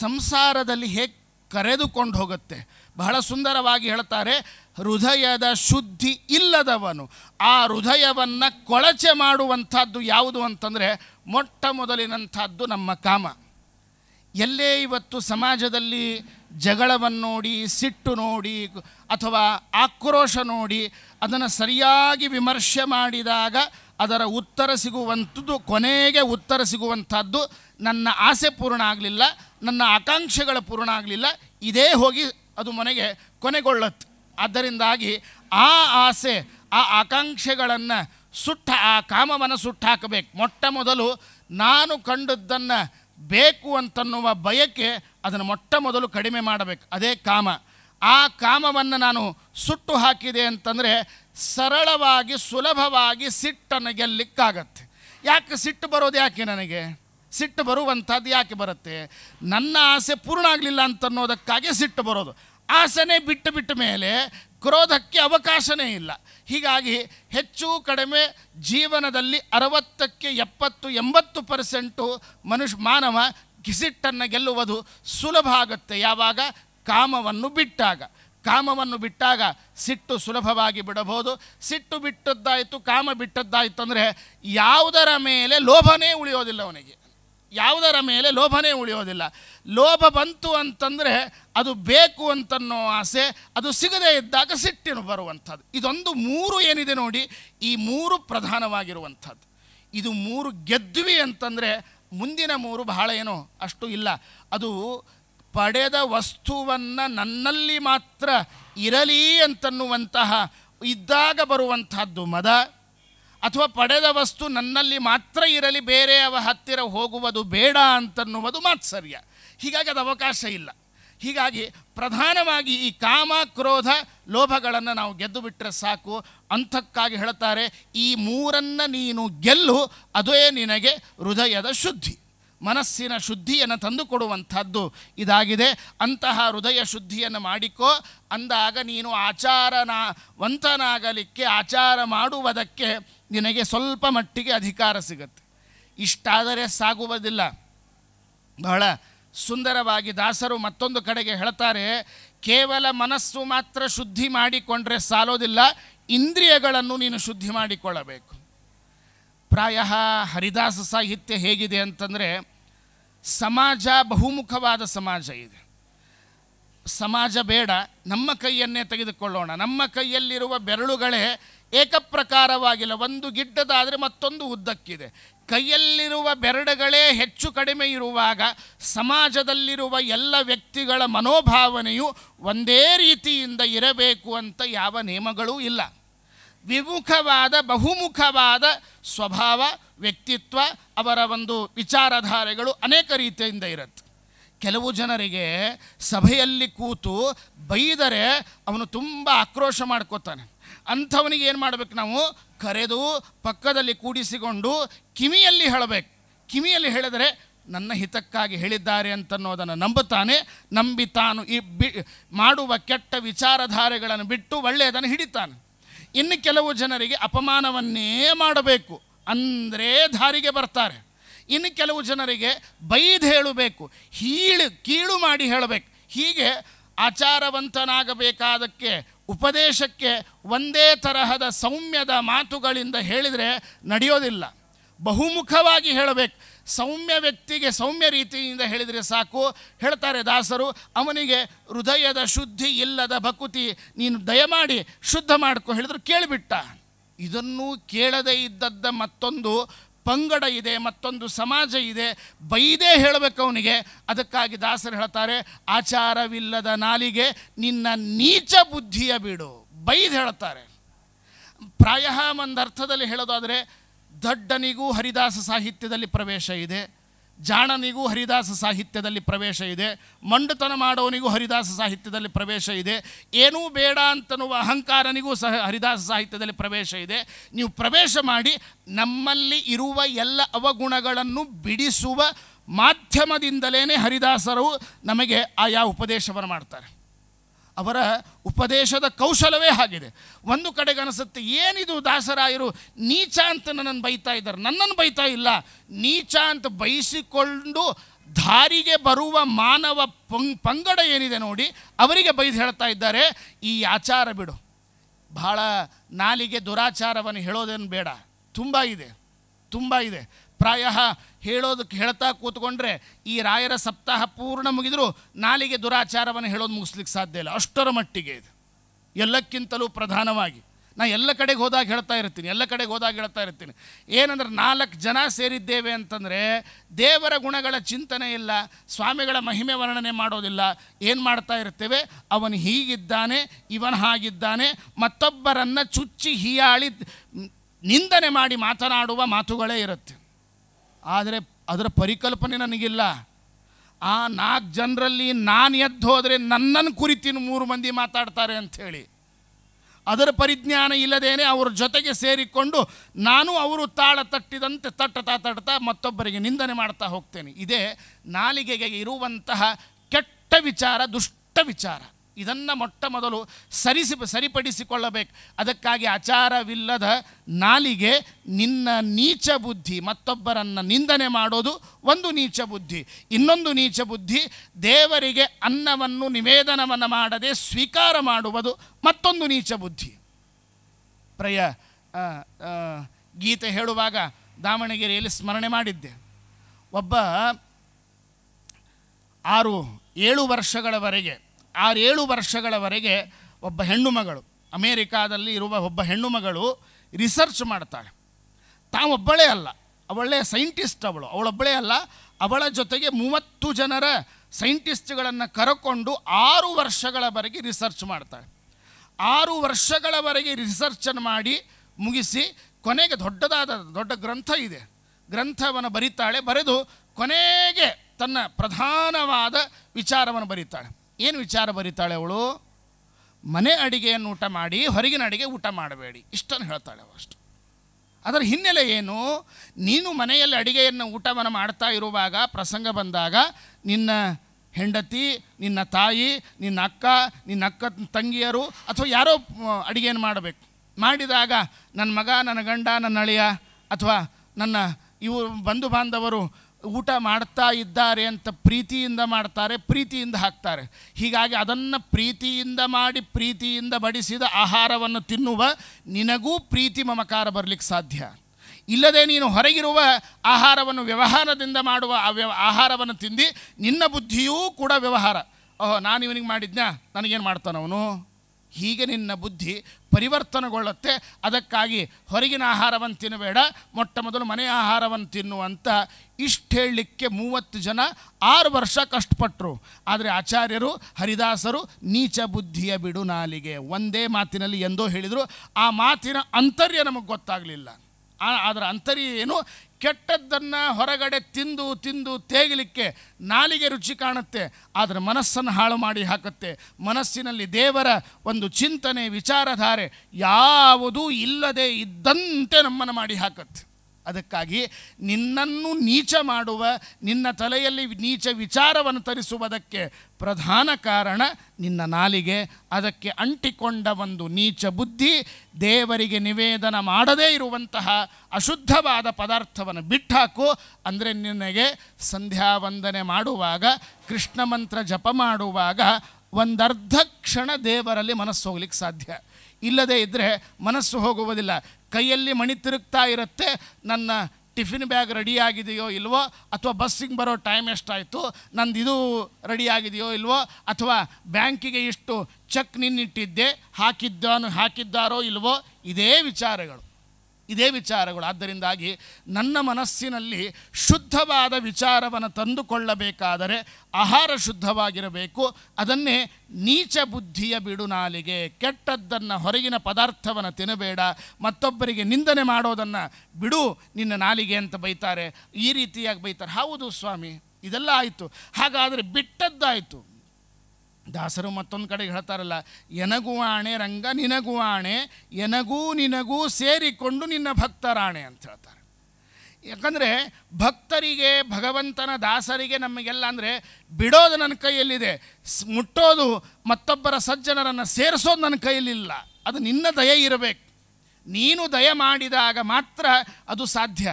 ಸಂಸಾರದಲ್ಲಿ ಹೇಗೆ ಕರೆದುಕೊಂಡು ಹೋಗುತ್ತೆ ಬಹಳ ಸುಂದರವಾಗಿ ಹೇಳ್ತಾರೆ ಹೃದಯದ ಶುದ್ಧಿ ಇಲ್ಲದವನು ಆ ಹೃದಯವನ್ನು ಕೊಳಚೆ ಮಾಡುವಂಥದ್ದು ಯಾವುದು ಅಂತಂದರೆ ಮೊಟ್ಟ ಮೊದಲಿನಂಥದ್ದು ನಮ್ಮ ಕಾಮ ಎಲ್ಲೇ ಇವತ್ತು ಸಮಾಜದಲ್ಲಿ ಜಗಳವನ್ನು ನೋಡಿ ಸಿಟ್ಟು ನೋಡಿ ಅಥವಾ ಆಕ್ರೋಶ ನೋಡಿ ಅದನ್ನು ಸರಿಯಾಗಿ ವಿಮರ್ಶೆ ಮಾಡಿದಾಗ ಅದರ ಉತ್ತರ ಸಿಗುವಂಥದ್ದು ಕೊನೆಗೆ ಉತ್ತರ ಸಿಗುವಂಥದ್ದು ನನ್ನ ಆಸೆ ಪೂರ್ಣ ಆಗಲಿಲ್ಲ ನನ್ನ ಆಕಾಂಕ್ಷೆಗಳ ಪೂರ್ಣ ಆಗಲಿಲ್ಲ ಇದೇ ಹೋಗಿ ಅದು ಮನೆಗೆ ಕೊನೆಗೊಳ್ಳುತ್ತೆ ಆದ್ದರಿಂದಾಗಿ ಆ ಆಸೆ ಆ ಆಕಾಂಕ್ಷೆಗಳನ್ನು ಸುಟ್ಟ ಆ ಕಾಮವನ್ನು ಹಾಕಬೇಕು ಮೊಟ್ಟ ಮೊದಲು ನಾನು ಕಂಡದ್ದನ್ನು ಬೇಕು ಅಂತನ್ನುವ ಬಯಕೆ ಅದನ್ನು ಮೊಟ್ಟ ಮೊದಲು ಕಡಿಮೆ ಮಾಡಬೇಕು ಅದೇ ಕಾಮ ಆ ಕಾಮವನ್ನು ನಾನು ಸುಟ್ಟು ಹಾಕಿದೆ ಅಂತಂದರೆ ಸರಳವಾಗಿ ಸುಲಭವಾಗಿ ಸಿಟ್ಟನ್ನು ಗೆಲ್ಲಿಕ್ಕಾಗತ್ತೆ ಯಾಕೆ ಸಿಟ್ಟು ಬರೋದು ಯಾಕೆ ನನಗೆ ಸಿಟ್ಟು ಬರುವಂಥದ್ದು ಯಾಕೆ ಬರುತ್ತೆ ನನ್ನ ಆಸೆ ಪೂರ್ಣ ಆಗಲಿಲ್ಲ ಅಂತನ್ನೋದಕ್ಕಾಗಿ ಸಿಟ್ಟು ಬರೋದು ಆಸೆನೇ ಬಿಟ್ಟು ಬಿಟ್ಟ ಮೇಲೆ ಕ್ರೋಧಕ್ಕೆ ಅವಕಾಶನೇ ಇಲ್ಲ ಹೀಗಾಗಿ ಹೆಚ್ಚು ಕಡಿಮೆ ಜೀವನದಲ್ಲಿ ಅರವತ್ತಕ್ಕೆ ಎಪ್ಪತ್ತು ಎಂಬತ್ತು ಪರ್ಸೆಂಟು ಮನುಷ್ಯ ಮಾನವ ಕಿಸಿಟ್ಟನ್ನು ಗೆಲ್ಲುವುದು ಸುಲಭ ಆಗುತ್ತೆ ಯಾವಾಗ ಕಾಮವನ್ನು ಬಿಟ್ಟಾಗ ಕಾಮವನ್ನು ಬಿಟ್ಟಾಗ ಸಿಟ್ಟು ಸುಲಭವಾಗಿ ಬಿಡಬಹುದು ಸಿಟ್ಟು ಬಿಟ್ಟದ್ದಾಯಿತು ಕಾಮ ಬಿಟ್ಟದ್ದಾಯಿತು ಅಂದರೆ ಯಾವುದರ ಮೇಲೆ ಲೋಭನೇ ಉಳಿಯೋದಿಲ್ಲ ಅವನಿಗೆ ಯಾವುದರ ಮೇಲೆ ಲೋಭನೇ ಉಳಿಯೋದಿಲ್ಲ ಲೋಭ ಬಂತು ಅಂತಂದರೆ ಅದು ಬೇಕು ಅಂತನ್ನೋ ಆಸೆ ಅದು ಸಿಗದೇ ಇದ್ದಾಗ ಸಿಟ್ಟಿನ ಬರುವಂಥದ್ದು ಇದೊಂದು ಮೂರು ಏನಿದೆ ನೋಡಿ ಈ ಮೂರು ಪ್ರಧಾನವಾಗಿರುವಂಥದ್ದು ಇದು ಮೂರು ಗೆದ್ವಿ ಅಂತಂದರೆ ಮುಂದಿನ ಮೂರು ಬಹಳ ಏನೋ ಅಷ್ಟು ಇಲ್ಲ ಅದು ಪಡೆದ ವಸ್ತುವನ್ನು ನನ್ನಲ್ಲಿ ಮಾತ್ರ ಇರಲಿ ಅಂತನ್ನುವಂತಹ ಇದ್ದಾಗ ಬರುವಂಥದ್ದು ಮದ ಅಥವಾ ಪಡೆದ ವಸ್ತು ನನ್ನಲ್ಲಿ ಮಾತ್ರ ಇರಲಿ ಬೇರೆಯವ ಹತ್ತಿರ ಹೋಗುವುದು ಬೇಡ ಅಂತನ್ನುವುದು ಮಾತ್ಸರ್ಯ ಹೀಗಾಗಿ ಅದು ಅವಕಾಶ ಇಲ್ಲ ಹೀಗಾಗಿ ಪ್ರಧಾನವಾಗಿ ಈ ಕಾಮ ಕ್ರೋಧ ಲೋಭಗಳನ್ನು ನಾವು ಗೆದ್ದು ಬಿಟ್ಟರೆ ಸಾಕು ಅಂಥಕ್ಕಾಗಿ ಹೇಳ್ತಾರೆ ಈ ಮೂರನ್ನು ನೀನು ಗೆಲ್ಲು ಅದೇ ನಿನಗೆ ಹೃದಯದ ಶುದ್ಧಿ ಮನಸ್ಸಿನ ಶುದ್ಧಿಯನ್ನು ತಂದುಕೊಡುವಂಥದ್ದು ಇದಾಗಿದೆ ಅಂತಹ ಹೃದಯ ಶುದ್ಧಿಯನ್ನು ಮಾಡಿಕೋ ಅಂದಾಗ ನೀನು ಆಚಾರನ ವಂತನಾಗಲಿಕ್ಕೆ ಆಚಾರ ಮಾಡುವುದಕ್ಕೆ ನಿನಗೆ ಸ್ವಲ್ಪ ಮಟ್ಟಿಗೆ ಅಧಿಕಾರ ಸಿಗುತ್ತೆ ಇಷ್ಟಾದರೆ ಸಾಗುವುದಿಲ್ಲ ಬಹಳ ಸುಂದರವಾಗಿ ದಾಸರು ಮತ್ತೊಂದು ಕಡೆಗೆ ಹೇಳ್ತಾರೆ ಕೇವಲ ಮನಸ್ಸು ಮಾತ್ರ ಶುದ್ಧಿ ಮಾಡಿಕೊಂಡ್ರೆ ಸಾಲೋದಿಲ್ಲ ಇಂದ್ರಿಯಗಳನ್ನು ನೀನು ಶುದ್ಧಿ ಮಾಡಿಕೊಳ್ಳಬೇಕು ಪ್ರಾಯ ಹರಿದಾಸ ಸಾಹಿತ್ಯ ಹೇಗಿದೆ ಅಂತಂದರೆ ಸಮಾಜ ಬಹುಮುಖವಾದ ಸಮಾಜ ಇದೆ ಸಮಾಜ ಬೇಡ ನಮ್ಮ ಕೈಯನ್ನೇ ತೆಗೆದುಕೊಳ್ಳೋಣ ನಮ್ಮ ಕೈಯಲ್ಲಿರುವ ಬೆರಳುಗಳೇ ಏಕಪ್ರಕಾರವಾಗಿಲ್ಲ ಒಂದು ಗಿಡ್ಡದಾದರೆ ಮತ್ತೊಂದು ಉದ್ದಕ್ಕಿದೆ ಕೈಯಲ್ಲಿರುವ ಬೆರಡುಗಳೇ ಹೆಚ್ಚು ಕಡಿಮೆ ಇರುವಾಗ ಸಮಾಜದಲ್ಲಿರುವ ಎಲ್ಲ ವ್ಯಕ್ತಿಗಳ ಮನೋಭಾವನೆಯು ಒಂದೇ ರೀತಿಯಿಂದ ಇರಬೇಕು ಅಂತ ಯಾವ ನಿಯಮಗಳೂ ಇಲ್ಲ ವಿಮುಖವಾದ ಬಹುಮುಖವಾದ ಸ್ವಭಾವ ವ್ಯಕ್ತಿತ್ವ ಅವರ ಒಂದು ವಿಚಾರಧಾರೆಗಳು ಅನೇಕ ರೀತಿಯಿಂದ ಇರುತ್ತೆ ಕೆಲವು ಜನರಿಗೆ ಸಭೆಯಲ್ಲಿ ಕೂತು ಬೈದರೆ ಅವನು ತುಂಬ ಆಕ್ರೋಶ ಮಾಡ್ಕೋತಾನೆ ಅಂಥವನಿಗೆ ಏನು ಮಾಡಬೇಕು ನಾವು ಕರೆದು ಪಕ್ಕದಲ್ಲಿ ಕೂಡಿಸಿಕೊಂಡು ಕಿಮಿಯಲ್ಲಿ ಹೇಳಬೇಕು ಕಿಮಿಯಲ್ಲಿ ಹೇಳಿದರೆ ನನ್ನ ಹಿತಕ್ಕಾಗಿ ಹೇಳಿದ್ದಾರೆ ಅಂತನ್ನೋದನ್ನು ನಂಬುತ್ತಾನೆ ನಂಬಿ ತಾನು ಈ ಬಿ ಮಾಡುವ ಕೆಟ್ಟ ವಿಚಾರಧಾರೆಗಳನ್ನು ಬಿಟ್ಟು ಒಳ್ಳೆಯದನ್ನು ಹಿಡಿತಾನೆ ಇನ್ನು ಕೆಲವು ಜನರಿಗೆ ಅಪಮಾನವನ್ನೇ ಮಾಡಬೇಕು ಅಂದರೆ ದಾರಿಗೆ ಬರ್ತಾರೆ ಇನ್ನು ಕೆಲವು ಜನರಿಗೆ ಬೈದು ಹೇಳಬೇಕು ಹೀಳು ಕೀಳು ಮಾಡಿ ಹೇಳಬೇಕು ಹೀಗೆ ಆಚಾರವಂತನಾಗಬೇಕಾದಕ್ಕೆ ಉಪದೇಶಕ್ಕೆ ಒಂದೇ ತರಹದ ಸೌಮ್ಯದ ಮಾತುಗಳಿಂದ ಹೇಳಿದರೆ ನಡೆಯೋದಿಲ್ಲ ಬಹುಮುಖವಾಗಿ ಹೇಳಬೇಕು ಸೌಮ್ಯ ವ್ಯಕ್ತಿಗೆ ಸೌಮ್ಯ ರೀತಿಯಿಂದ ಹೇಳಿದರೆ ಸಾಕು ಹೇಳ್ತಾರೆ ದಾಸರು ಅವನಿಗೆ ಹೃದಯದ ಶುದ್ಧಿ ಇಲ್ಲದ ಭಕುತಿ ನೀನು ದಯಮಾಡಿ ಶುದ್ಧ ಮಾಡ್ಕೊ ಹೇಳಿದ್ರು ಕೇಳಿಬಿಟ್ಟ ಇದನ್ನು ಕೇಳದೇ ಇದ್ದದ್ದ ಮತ್ತೊಂದು ಪಂಗಡ ಇದೆ ಮತ್ತೊಂದು ಸಮಾಜ ಇದೆ ಬೈದೇ ಹೇಳಬೇಕು ಅವನಿಗೆ ಅದಕ್ಕಾಗಿ ದಾಸರು ಹೇಳ್ತಾರೆ ಆಚಾರವಿಲ್ಲದ ನಾಲಿಗೆ ನಿನ್ನ ನೀಚ ಬುದ್ಧಿಯ ಬಿಡು ಬೈದು ಹೇಳ್ತಾರೆ ಪ್ರಾಯ ಒಂದು ಅರ್ಥದಲ್ಲಿ ಹೇಳೋದಾದರೆ ದಡ್ಡನಿಗೂ ಹರಿದಾಸ ಸಾಹಿತ್ಯದಲ್ಲಿ ಪ್ರವೇಶ ಇದೆ ಜಾಣನಿಗೂ ಹರಿದಾಸ ಸಾಹಿತ್ಯದಲ್ಲಿ ಪ್ರವೇಶ ಇದೆ ಮಂಡತನ ಮಾಡೋನಿಗೂ ಹರಿದಾಸ ಸಾಹಿತ್ಯದಲ್ಲಿ ಪ್ರವೇಶ ಇದೆ ಏನೂ ಬೇಡ ಅಂತನ್ನುವ ಅಹಂಕಾರನಿಗೂ ಸಹ ಹರಿದಾಸ ಸಾಹಿತ್ಯದಲ್ಲಿ ಪ್ರವೇಶ ಇದೆ ನೀವು ಪ್ರವೇಶ ಮಾಡಿ ನಮ್ಮಲ್ಲಿ ಇರುವ ಎಲ್ಲ ಅವಗುಣಗಳನ್ನು ಬಿಡಿಸುವ ಮಾಧ್ಯಮದಿಂದಲೇ ಹರಿದಾಸರು ನಮಗೆ ಆಯಾ ಉಪದೇಶವನ್ನು ಮಾಡ್ತಾರೆ ಅವರ ಉಪದೇಶದ ಕೌಶಲವೇ ಆಗಿದೆ ಒಂದು ಕಡೆಗೆ ಅನಿಸುತ್ತೆ ಏನಿದು ದಾಸರಾಯರು ನೀಚ ಅಂತ ನನ್ನನ್ನು ಬೈತಾ ಇದ್ದಾರೆ ನನ್ನನ್ನು ಬೈತಾ ಇಲ್ಲ ನೀಚ ಅಂತ ಬಯಸಿಕೊಂಡು ದಾರಿಗೆ ಬರುವ ಮಾನವ ಪಂಗ್ ಪಂಗಡ ಏನಿದೆ ನೋಡಿ ಅವರಿಗೆ ಬೈದು ಹೇಳ್ತಾ ಇದ್ದಾರೆ ಈ ಆಚಾರ ಬಿಡು ಬಹಳ ನಾಲಿಗೆ ದುರಾಚಾರವನ್ನು ಹೇಳೋದೇನು ಬೇಡ ತುಂಬ ಇದೆ ತುಂಬ ಇದೆ ಪ್ರಾಯ ಹೇಳೋದಕ್ಕೆ ಹೇಳ್ತಾ ಕೂತ್ಕೊಂಡ್ರೆ ಈ ರಾಯರ ಸಪ್ತಾಹ ಪೂರ್ಣ ಮುಗಿದರೂ ನಾಲಿಗೆ ದುರಾಚಾರವನ್ನು ಹೇಳೋದು ಮುಗಿಸ್ಲಿಕ್ಕೆ ಸಾಧ್ಯ ಇಲ್ಲ ಅಷ್ಟರ ಮಟ್ಟಿಗೆ ಇದು ಎಲ್ಲಕ್ಕಿಂತಲೂ ಪ್ರಧಾನವಾಗಿ ನಾನು ಎಲ್ಲ ಕಡೆಗೆ ಹೋದಾಗ ಹೇಳ್ತಾ ಇರ್ತೀನಿ ಎಲ್ಲ ಕಡೆಗೆ ಹೋದಾಗ ಹೇಳ್ತಾ ಇರ್ತೀನಿ ಏನಂದ್ರೆ ನಾಲ್ಕು ಜನ ಸೇರಿದ್ದೇವೆ ಅಂತಂದರೆ ದೇವರ ಗುಣಗಳ ಚಿಂತನೆ ಇಲ್ಲ ಸ್ವಾಮಿಗಳ ಮಹಿಮೆ ವರ್ಣನೆ ಮಾಡೋದಿಲ್ಲ ಏನು ಮಾಡ್ತಾ ಇರ್ತೇವೆ ಅವನು ಹೀಗಿದ್ದಾನೆ ಇವನು ಹಾಗಿದ್ದಾನೆ ಮತ್ತೊಬ್ಬರನ್ನು ಚುಚ್ಚಿ ಹೀಯಾಳಿ ನಿಂದನೆ ಮಾಡಿ ಮಾತನಾಡುವ ಮಾತುಗಳೇ ಇರುತ್ತೆ ಆದರೆ ಅದರ ಪರಿಕಲ್ಪನೆ ನನಗಿಲ್ಲ ಆ ನಾಲ್ಕು ಜನರಲ್ಲಿ ನಾನು ಎದ್ದು ಹೋದರೆ ನನ್ನನ್ನು ಕುರಿತಿನ ಮೂರು ಮಂದಿ ಮಾತಾಡ್ತಾರೆ ಅಂಥೇಳಿ ಅದರ ಪರಿಜ್ಞಾನ ಇಲ್ಲದೇನೆ ಅವರ ಜೊತೆಗೆ ಸೇರಿಕೊಂಡು ನಾನು ಅವರು ತಾಳ ತಟ್ಟಿದಂತೆ ತಟ್ಟತಾ ತಟ್ಟತಾ ಮತ್ತೊಬ್ಬರಿಗೆ ನಿಂದನೆ ಮಾಡ್ತಾ ಹೋಗ್ತೇನೆ ಇದೇ ನಾಲಿಗೆಗೆ ಇರುವಂತಹ ಕೆಟ್ಟ ವಿಚಾರ ದುಷ್ಟ ವಿಚಾರ ಇದನ್ನು ಮೊಟ್ಟ ಮೊದಲು ಸರಿಸಿ ಸರಿಪಡಿಸಿಕೊಳ್ಳಬೇಕು ಅದಕ್ಕಾಗಿ ಆಚಾರವಿಲ್ಲದ ನಾಲಿಗೆ ನಿನ್ನ ನೀಚ ಬುದ್ಧಿ ಮತ್ತೊಬ್ಬರನ್ನು ನಿಂದನೆ ಮಾಡೋದು ಒಂದು ನೀಚ ಬುದ್ಧಿ ಇನ್ನೊಂದು ನೀಚ ಬುದ್ಧಿ ದೇವರಿಗೆ ಅನ್ನವನ್ನು ನಿವೇದನವನ್ನು ಮಾಡದೆ ಸ್ವೀಕಾರ ಮಾಡುವುದು ಮತ್ತೊಂದು ನೀಚ ಬುದ್ಧಿ ಪ್ರಯ ಗೀತೆ ಹೇಳುವಾಗ ದಾವಣಗೆರೆಯಲ್ಲಿ ಸ್ಮರಣೆ ಮಾಡಿದ್ದೆ ಒಬ್ಬ ಆರು ಏಳು ವರ್ಷಗಳವರೆಗೆ ಆರೇಳು ವರ್ಷಗಳವರೆಗೆ ಒಬ್ಬ ಹೆಣ್ಣು ಮಗಳು ಅಮೇರಿಕಾದಲ್ಲಿ ಇರುವ ಒಬ್ಬ ಹೆಣ್ಣು ಮಗಳು ರಿಸರ್ಚ್ ಮಾಡ್ತಾಳೆ ತಾವೊಬ್ಬಳೇ ಅಲ್ಲ ಅವಳೇ ಸೈಂಟಿಸ್ಟ್ ಅವಳು ಅವಳೊಬ್ಬಳೇ ಅಲ್ಲ ಅವಳ ಜೊತೆಗೆ ಮೂವತ್ತು ಜನರ ಸೈಂಟಿಸ್ಟ್ಗಳನ್ನು ಕರಕೊಂಡು ಆರು ವರ್ಷಗಳವರೆಗೆ ರಿಸರ್ಚ್ ಮಾಡ್ತಾಳೆ ಆರು ವರ್ಷಗಳವರೆಗೆ ರಿಸರ್ಚನ್ನು ಮಾಡಿ ಮುಗಿಸಿ ಕೊನೆಗೆ ದೊಡ್ಡದಾದ ದೊಡ್ಡ ಗ್ರಂಥ ಇದೆ ಗ್ರಂಥವನ್ನು ಬರೀತಾಳೆ ಬರೆದು ಕೊನೆಗೆ ತನ್ನ ಪ್ರಧಾನವಾದ ವಿಚಾರವನ್ನು ಬರೀತಾಳೆ ಏನು ವಿಚಾರ ಬರೀತಾಳೆ ಅವಳು ಮನೆ ಅಡಿಗೆಯನ್ನು ಊಟ ಮಾಡಿ ಹೊರಗಿನ ಅಡಿಗೆ ಊಟ ಮಾಡಬೇಡಿ ಇಷ್ಟನ್ನು ಹೇಳ್ತಾಳೆ ಅವಷ್ಟು ಅದರ ಹಿನ್ನೆಲೆ ಏನು ನೀನು ಮನೆಯಲ್ಲಿ ಅಡಿಗೆಯನ್ನು ಊಟವನ್ನು ಮಾಡ್ತಾ ಇರುವಾಗ ಪ್ರಸಂಗ ಬಂದಾಗ ನಿನ್ನ ಹೆಂಡತಿ ನಿನ್ನ ತಾಯಿ ನಿನ್ನ ಅಕ್ಕ ನಿನ್ನ ಅಕ್ಕ ತಂಗಿಯರು ಅಥವಾ ಯಾರೋ ಅಡಿಗೆಯನ್ನು ಮಾಡಬೇಕು ಮಾಡಿದಾಗ ನನ್ನ ಮಗ ನನ್ನ ಗಂಡ ನನ್ನ ಅಳಿಯ ಅಥವಾ ನನ್ನ ಇವರು ಬಂಧು ಬಾಂಧವರು ಊಟ ಮಾಡ್ತಾ ಇದ್ದಾರೆ ಅಂತ ಪ್ರೀತಿಯಿಂದ ಮಾಡ್ತಾರೆ ಪ್ರೀತಿಯಿಂದ ಹಾಕ್ತಾರೆ ಹೀಗಾಗಿ ಅದನ್ನು ಪ್ರೀತಿಯಿಂದ ಮಾಡಿ ಪ್ರೀತಿಯಿಂದ ಬಡಿಸಿದ ಆಹಾರವನ್ನು ತಿನ್ನುವ ನಿನಗೂ ಪ್ರೀತಿ ಮಮಕಾರ ಬರಲಿಕ್ಕೆ ಸಾಧ್ಯ ಇಲ್ಲದೆ ನೀನು ಹೊರಗಿರುವ ಆಹಾರವನ್ನು ವ್ಯವಹಾರದಿಂದ ಮಾಡುವ ಆಹಾರವನ್ನು ತಿಂದು ನಿನ್ನ ಬುದ್ಧಿಯೂ ಕೂಡ ವ್ಯವಹಾರ ಓಹೋ ನಾನು ಇವನಿಗೆ ಮಾಡಿದ್ನಾ ನನಗೇನು ಮಾಡ್ತಾನವನು ಹೀಗೆ ನಿನ್ನ ಬುದ್ಧಿ ಪರಿವರ್ತನೆಗೊಳ್ಳುತ್ತೆ ಅದಕ್ಕಾಗಿ ಹೊರಗಿನ ಆಹಾರವನ್ನು ತಿನ್ನಬೇಡ ಮೊಟ್ಟ ಮೊದಲು ಮನೆಯ ಆಹಾರವನ್ನು ತಿನ್ನುವಂಥ ಇಷ್ಟು ಹೇಳಲಿಕ್ಕೆ ಮೂವತ್ತು ಜನ ಆರು ವರ್ಷ ಕಷ್ಟಪಟ್ಟರು ಆದರೆ ಆಚಾರ್ಯರು ಹರಿದಾಸರು ನೀಚ ಬುದ್ಧಿಯ ಬಿಡು ನಾಲಿಗೆ ಒಂದೇ ಮಾತಿನಲ್ಲಿ ಎಂದೋ ಹೇಳಿದರು ಆ ಮಾತಿನ ಅಂತರ್ಯ ನಮಗೆ ಗೊತ್ತಾಗಲಿಲ್ಲ ಅದರ ಅಂತರ್ಯ ಏನು ಕೆಟ್ಟದ್ದನ್ನು ಹೊರಗಡೆ ತಿಂದು ತಿಂದು ತೇಗಲಿಕ್ಕೆ ನಾಲಿಗೆ ರುಚಿ ಕಾಣುತ್ತೆ ಆದರೆ ಮನಸ್ಸನ್ನು ಹಾಳು ಮಾಡಿ ಹಾಕುತ್ತೆ ಮನಸ್ಸಿನಲ್ಲಿ ದೇವರ ಒಂದು ಚಿಂತನೆ ವಿಚಾರಧಾರೆ ಯಾವುದೂ ಇಲ್ಲದೆ ಇದ್ದಂತೆ ನಮ್ಮನ್ನು ಮಾಡಿ ಹಾಕುತ್ತೆ ಅದಕ್ಕಾಗಿ ನಿನ್ನನ್ನು ನೀಚ ಮಾಡುವ ನಿನ್ನ ತಲೆಯಲ್ಲಿ ನೀಚ ವಿಚಾರವನ್ನು ತರಿಸುವುದಕ್ಕೆ ಪ್ರಧಾನ ಕಾರಣ ನಿನ್ನ ನಾಲಿಗೆ ಅದಕ್ಕೆ ಅಂಟಿಕೊಂಡ ಒಂದು ನೀಚ ಬುದ್ಧಿ ದೇವರಿಗೆ ನಿವೇದನ ಮಾಡದೇ ಇರುವಂತಹ ಅಶುದ್ಧವಾದ ಪದಾರ್ಥವನ್ನು ಬಿಟ್ಟಾಕು ಅಂದರೆ ನಿನಗೆ ಸಂಧ್ಯಾ ವಂದನೆ ಮಾಡುವಾಗ ಕೃಷ್ಣ ಮಂತ್ರ ಜಪ ಮಾಡುವಾಗ ಒಂದರ್ಧ ಕ್ಷಣ ದೇವರಲ್ಲಿ ಮನಸ್ಸು ಹೋಗ್ಲಿಕ್ಕೆ ಸಾಧ್ಯ ಇಲ್ಲದೇ ಇದ್ದರೆ ಮನಸ್ಸು ಹೋಗುವುದಿಲ್ಲ ಕೈಯಲ್ಲಿ ಮಣಿ ತಿರುಗ್ತಾ ಇರುತ್ತೆ ನನ್ನ ಟಿಫಿನ್ ಬ್ಯಾಗ್ ರೆಡಿ ಆಗಿದೆಯೋ ಇಲ್ವೋ ಅಥವಾ ಬಸ್ಸಿಗೆ ಬರೋ ಟೈಮ್ ಎಷ್ಟಾಯಿತು ನಂದು ಇದು ರೆಡಿ ಆಗಿದೆಯೋ ಇಲ್ವೋ ಅಥವಾ ಬ್ಯಾಂಕಿಗೆ ಇಷ್ಟು ಚೆಕ್ ನಿನ್ನಿಟ್ಟಿದ್ದೆ ಹಾಕಿದ್ದಾನು ಹಾಕಿದ್ದಾರೋ ಇಲ್ವೋ ಇದೇ ವಿಚಾರಗಳು ಇದೇ ವಿಚಾರಗಳು ಆದ್ದರಿಂದಾಗಿ ನನ್ನ ಮನಸ್ಸಿನಲ್ಲಿ ಶುದ್ಧವಾದ ವಿಚಾರವನ್ನು ತಂದುಕೊಳ್ಳಬೇಕಾದರೆ ಆಹಾರ ಶುದ್ಧವಾಗಿರಬೇಕು ಅದನ್ನೇ ನೀಚ ಬುದ್ಧಿಯ ಬಿಡುನಾಲಿಗೆ ಕೆಟ್ಟದ್ದನ್ನು ಹೊರಗಿನ ಪದಾರ್ಥವನ್ನು ತಿನ್ನಬೇಡ ಮತ್ತೊಬ್ಬರಿಗೆ ನಿಂದನೆ ಮಾಡೋದನ್ನು ಬಿಡು ನಿನ್ನ ನಾಲಿಗೆ ಅಂತ ಬೈತಾರೆ ಈ ರೀತಿಯಾಗಿ ಬೈತಾರೆ ಹೌದು ಸ್ವಾಮಿ ಇದೆಲ್ಲ ಆಯಿತು ಹಾಗಾದರೆ ಬಿಟ್ಟದ್ದಾಯಿತು ದಾಸರು ಮತ್ತೊಂದು ಕಡೆಗೆ ಹೇಳ್ತಾರಲ್ಲ ಆಣೆ ರಂಗ ಆಣೆ ಎನಗೂ ನಿನಗೂ ಸೇರಿಕೊಂಡು ನಿನ್ನ ಭಕ್ತರಾಣೆ ಅಂತ ಹೇಳ್ತಾರೆ ಯಾಕಂದರೆ ಭಕ್ತರಿಗೆ ಭಗವಂತನ ದಾಸರಿಗೆ ನಮಗೆಲ್ಲ ಅಂದರೆ ಬಿಡೋದು ನನ್ನ ಕೈಯಲ್ಲಿದೆ ಮುಟ್ಟೋದು ಮತ್ತೊಬ್ಬರ ಸಜ್ಜನರನ್ನು ಸೇರಿಸೋದು ನನ್ನ ಕೈಯಲ್ಲಿಲ್ಲ ಅದು ನಿನ್ನ ದಯೆ ಇರಬೇಕು ನೀನು ದಯ ಮಾಡಿದಾಗ ಮಾತ್ರ ಅದು ಸಾಧ್ಯ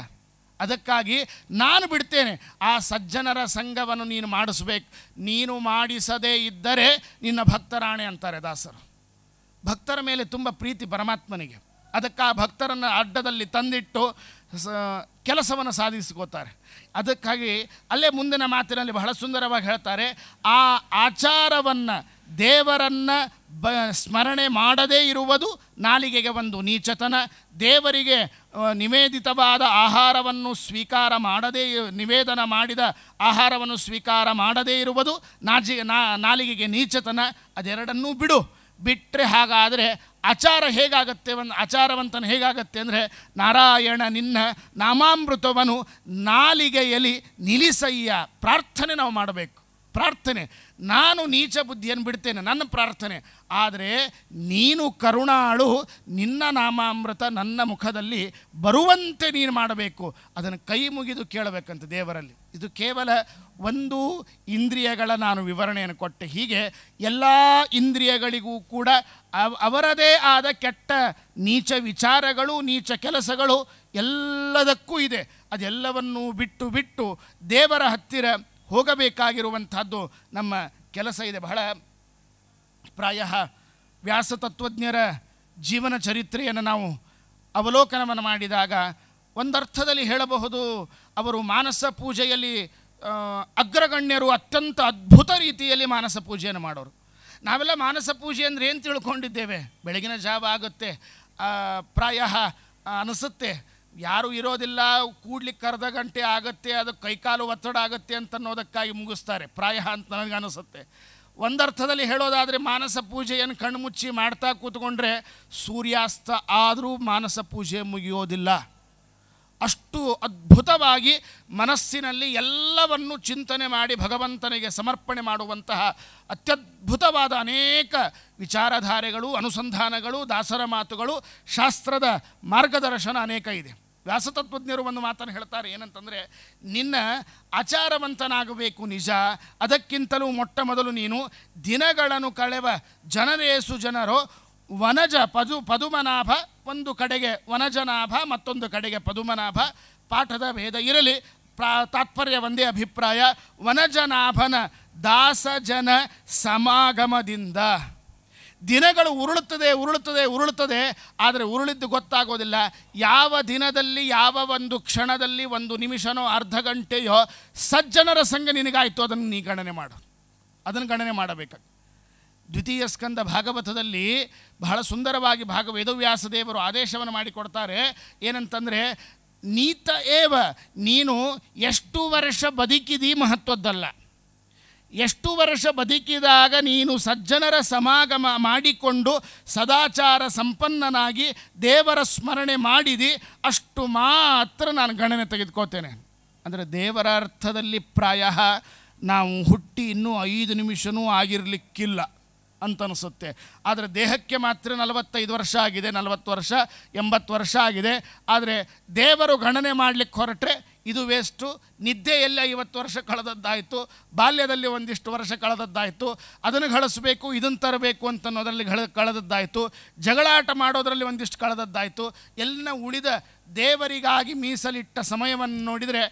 ಅದಕ್ಕಾಗಿ ನಾನು ಬಿಡ್ತೇನೆ ಆ ಸಜ್ಜನರ ಸಂಘವನ್ನು ನೀನು ಮಾಡಿಸ್ಬೇಕು ನೀನು ಮಾಡಿಸದೇ ಇದ್ದರೆ ನಿನ್ನ ಭಕ್ತರಾಣೆ ಅಂತಾರೆ ದಾಸರು ಭಕ್ತರ ಮೇಲೆ ತುಂಬ ಪ್ರೀತಿ ಪರಮಾತ್ಮನಿಗೆ ಅದಕ್ಕೆ ಆ ಭಕ್ತರನ್ನು ಅಡ್ಡದಲ್ಲಿ ತಂದಿಟ್ಟು ಕೆಲಸವನ್ನು ಸಾಧಿಸ್ಕೋತಾರೆ ಅದಕ್ಕಾಗಿ ಅಲ್ಲೇ ಮುಂದಿನ ಮಾತಿನಲ್ಲಿ ಬಹಳ ಸುಂದರವಾಗಿ ಹೇಳ್ತಾರೆ ಆ ಆಚಾರವನ್ನು ದೇವರನ್ನು ಬ ಸ್ಮರಣೆ ಮಾಡದೇ ಇರುವುದು ನಾಲಿಗೆಗೆ ಒಂದು ನೀಚತನ ದೇವರಿಗೆ ನಿವೇದಿತವಾದ ಆಹಾರವನ್ನು ಸ್ವೀಕಾರ ಮಾಡದೇ ನಿವೇದನ ಮಾಡಿದ ಆಹಾರವನ್ನು ಸ್ವೀಕಾರ ಮಾಡದೇ ಇರುವುದು ನಾಜಿ ನಾಲಿಗೆಗೆ ನೀಚತನ ಅದೆರಡನ್ನೂ ಬಿಡು ಬಿಟ್ಟರೆ ಹಾಗಾದರೆ ಆಚಾರ ಹೇಗಾಗತ್ತೆ ಒಂದು ಆಚಾರವಂತನ ಹೇಗಾಗತ್ತೆ ಅಂದರೆ ನಾರಾಯಣ ನಿನ್ನ ನಾಮಾಮೃತವನು ನಾಲಿಗೆಯಲ್ಲಿ ನಿಲಿಸಯ್ಯ ಪ್ರಾರ್ಥನೆ ನಾವು ಮಾಡಬೇಕು ಪ್ರಾರ್ಥನೆ ನಾನು ನೀಚ ಬುದ್ಧಿಯನ್ನು ಬಿಡ್ತೇನೆ ನನ್ನ ಪ್ರಾರ್ಥನೆ ಆದರೆ ನೀನು ಕರುಣಾಳು ನಿನ್ನ ನಾಮಾಮೃತ ನನ್ನ ಮುಖದಲ್ಲಿ ಬರುವಂತೆ ನೀನು ಮಾಡಬೇಕು ಅದನ್ನು ಕೈ ಮುಗಿದು ಕೇಳಬೇಕಂತ ದೇವರಲ್ಲಿ ಇದು ಕೇವಲ ಒಂದು ಇಂದ್ರಿಯಗಳ ನಾನು ವಿವರಣೆಯನ್ನು ಕೊಟ್ಟೆ ಹೀಗೆ ಎಲ್ಲ ಇಂದ್ರಿಯಗಳಿಗೂ ಕೂಡ ಅವರದೇ ಆದ ಕೆಟ್ಟ ನೀಚ ವಿಚಾರಗಳು ನೀಚ ಕೆಲಸಗಳು ಎಲ್ಲದಕ್ಕೂ ಇದೆ ಅದೆಲ್ಲವನ್ನೂ ಬಿಟ್ಟು ಬಿಟ್ಟು ದೇವರ ಹತ್ತಿರ ಹೋಗಬೇಕಾಗಿರುವಂಥದ್ದು ನಮ್ಮ ಕೆಲಸ ಇದೆ ಬಹಳ ಪ್ರಾಯ ವ್ಯಾಸ ತತ್ವಜ್ಞರ ಜೀವನ ಚರಿತ್ರೆಯನ್ನು ನಾವು ಅವಲೋಕನವನ್ನು ಮಾಡಿದಾಗ ಒಂದರ್ಥದಲ್ಲಿ ಹೇಳಬಹುದು ಅವರು ಮಾನಸ ಪೂಜೆಯಲ್ಲಿ ಅಗ್ರಗಣ್ಯರು ಅತ್ಯಂತ ಅದ್ಭುತ ರೀತಿಯಲ್ಲಿ ಮಾನಸ ಪೂಜೆಯನ್ನು ಮಾಡೋರು ನಾವೆಲ್ಲ ಮಾನಸ ಪೂಜೆ ಅಂದರೆ ಏನು ತಿಳ್ಕೊಂಡಿದ್ದೇವೆ ಬೆಳಗಿನ ಜಾವ ಆಗುತ್ತೆ ಪ್ರಾಯ ಅನಿಸುತ್ತೆ ಯಾರೂ ಇರೋದಿಲ್ಲ ಕೂಡ್ಲಿಕ್ಕೆ ಅರ್ಧ ಗಂಟೆ ಆಗುತ್ತೆ ಅದು ಕೈಕಾಲು ಒತ್ತಡ ಆಗುತ್ತೆ ಅಂತ ಅನ್ನೋದಕ್ಕಾಗಿ ಮುಗಿಸ್ತಾರೆ ಪ್ರಾಯ ಅಂತ ಅನಿಸುತ್ತೆ ಒಂದರ್ಥದಲ್ಲಿ ಹೇಳೋದಾದರೆ ಮಾನಸ ಪೂಜೆಯನ್ನು ಕಣ್ಮುಚ್ಚಿ ಮಾಡ್ತಾ ಕೂತ್ಕೊಂಡ್ರೆ ಸೂರ್ಯಾಸ್ತ ಆದರೂ ಮಾನಸ ಪೂಜೆ ಮುಗಿಯೋದಿಲ್ಲ ಅಷ್ಟು ಅದ್ಭುತವಾಗಿ ಮನಸ್ಸಿನಲ್ಲಿ ಎಲ್ಲವನ್ನು ಚಿಂತನೆ ಮಾಡಿ ಭಗವಂತನಿಗೆ ಸಮರ್ಪಣೆ ಮಾಡುವಂತಹ ಅತ್ಯದ್ಭುತವಾದ ಅನೇಕ ವಿಚಾರಧಾರೆಗಳು ಅನುಸಂಧಾನಗಳು ದಾಸರ ಮಾತುಗಳು ಶಾಸ್ತ್ರದ ಮಾರ್ಗದರ್ಶನ ಅನೇಕ ಇದೆ ವ್ಯಾಸತತ್ವಜ್ಞರು ಒಂದು ಮಾತನ್ನು ಹೇಳ್ತಾರೆ ಏನಂತಂದರೆ ನಿನ್ನ ಆಚಾರವಂತನಾಗಬೇಕು ನಿಜ ಅದಕ್ಕಿಂತಲೂ ಮೊಟ್ಟ ಮೊದಲು ನೀನು ದಿನಗಳನ್ನು ಕಳೆವ ಜನರೇಸು ಜನರು ವನಜ ಪದು ಪದುಮನಾಭ ಒಂದು ಕಡೆಗೆ ವನಜನಾಭ ಮತ್ತೊಂದು ಕಡೆಗೆ ಪದುಮನಾಭ ಪಾಠದ ಭೇದ ಇರಲಿ ಪ್ರಾ ತಾತ್ಪರ್ಯ ಒಂದೇ ಅಭಿಪ್ರಾಯ ವನಜನಾಭನ ದಾಸಜನ ಸಮಾಗಮದಿಂದ ದಿನಗಳು ಉರುಳುತ್ತದೆ ಉರುಳುತ್ತದೆ ಉರುಳುತ್ತದೆ ಆದರೆ ಉರುಳಿದ್ದು ಗೊತ್ತಾಗೋದಿಲ್ಲ ಯಾವ ದಿನದಲ್ಲಿ ಯಾವ ಒಂದು ಕ್ಷಣದಲ್ಲಿ ಒಂದು ನಿಮಿಷನೋ ಅರ್ಧ ಗಂಟೆಯೋ ಸಜ್ಜನರ ಸಂಘ ನಿನಗಾಯಿತು ಅದನ್ನು ನೀ ಗಣನೆ ಮಾಡು ಅದನ್ನು ಗಣನೆ ಮಾಡಬೇಕು ದ್ವಿತೀಯ ಸ್ಕಂದ ಭಾಗವತದಲ್ಲಿ ಬಹಳ ಸುಂದರವಾಗಿ ವೇದವ್ಯಾಸ ದೇವರು ಆದೇಶವನ್ನು ಮಾಡಿಕೊಡ್ತಾರೆ ಏನಂತಂದರೆ ನೀತ ಏವ ನೀನು ಎಷ್ಟು ವರ್ಷ ಬದುಕಿದೀ ಮಹತ್ವದ್ದಲ್ಲ ಎಷ್ಟು ವರ್ಷ ಬದುಕಿದಾಗ ನೀನು ಸಜ್ಜನರ ಸಮಾಗಮ ಮಾಡಿಕೊಂಡು ಸದಾಚಾರ ಸಂಪನ್ನನಾಗಿ ದೇವರ ಸ್ಮರಣೆ ಮಾಡಿದಿ ಅಷ್ಟು ಮಾತ್ರ ನಾನು ಗಣನೆ ತೆಗೆದುಕೋತೇನೆ ಅಂದರೆ ದೇವರ ಅರ್ಥದಲ್ಲಿ ಪ್ರಾಯ ನಾವು ಹುಟ್ಟಿ ಇನ್ನೂ ಐದು ನಿಮಿಷವೂ ಆಗಿರಲಿಕ್ಕಿಲ್ಲ ಅಂತನಿಸುತ್ತೆ ಆದರೆ ದೇಹಕ್ಕೆ ಮಾತ್ರ ನಲವತ್ತೈದು ವರ್ಷ ಆಗಿದೆ ನಲವತ್ತು ವರ್ಷ ಎಂಬತ್ತು ವರ್ಷ ಆಗಿದೆ ಆದರೆ ದೇವರು ಗಣನೆ ಮಾಡಲಿಕ್ಕೆ ಹೊರಟ್ರೆ ಇದು ವೇಸ್ಟು ಎಲ್ಲ ಐವತ್ತು ವರ್ಷ ಕಳೆದದ್ದಾಯಿತು ಬಾಲ್ಯದಲ್ಲಿ ಒಂದಿಷ್ಟು ವರ್ಷ ಕಳೆದದ್ದಾಯಿತು ಅದನ್ನು ಗಳಿಸಬೇಕು ಇದನ್ನು ತರಬೇಕು ಅಂತನ್ನೋದರಲ್ಲಿ ಗಳ ಕಳೆದದ್ದಾಯಿತು ಜಗಳಾಟ ಮಾಡೋದರಲ್ಲಿ ಒಂದಿಷ್ಟು ಕಳೆದದ್ದಾಯಿತು ಎಲ್ಲ ಉಳಿದ ದೇವರಿಗಾಗಿ ಮೀಸಲಿಟ್ಟ ಸಮಯವನ್ನು ನೋಡಿದರೆ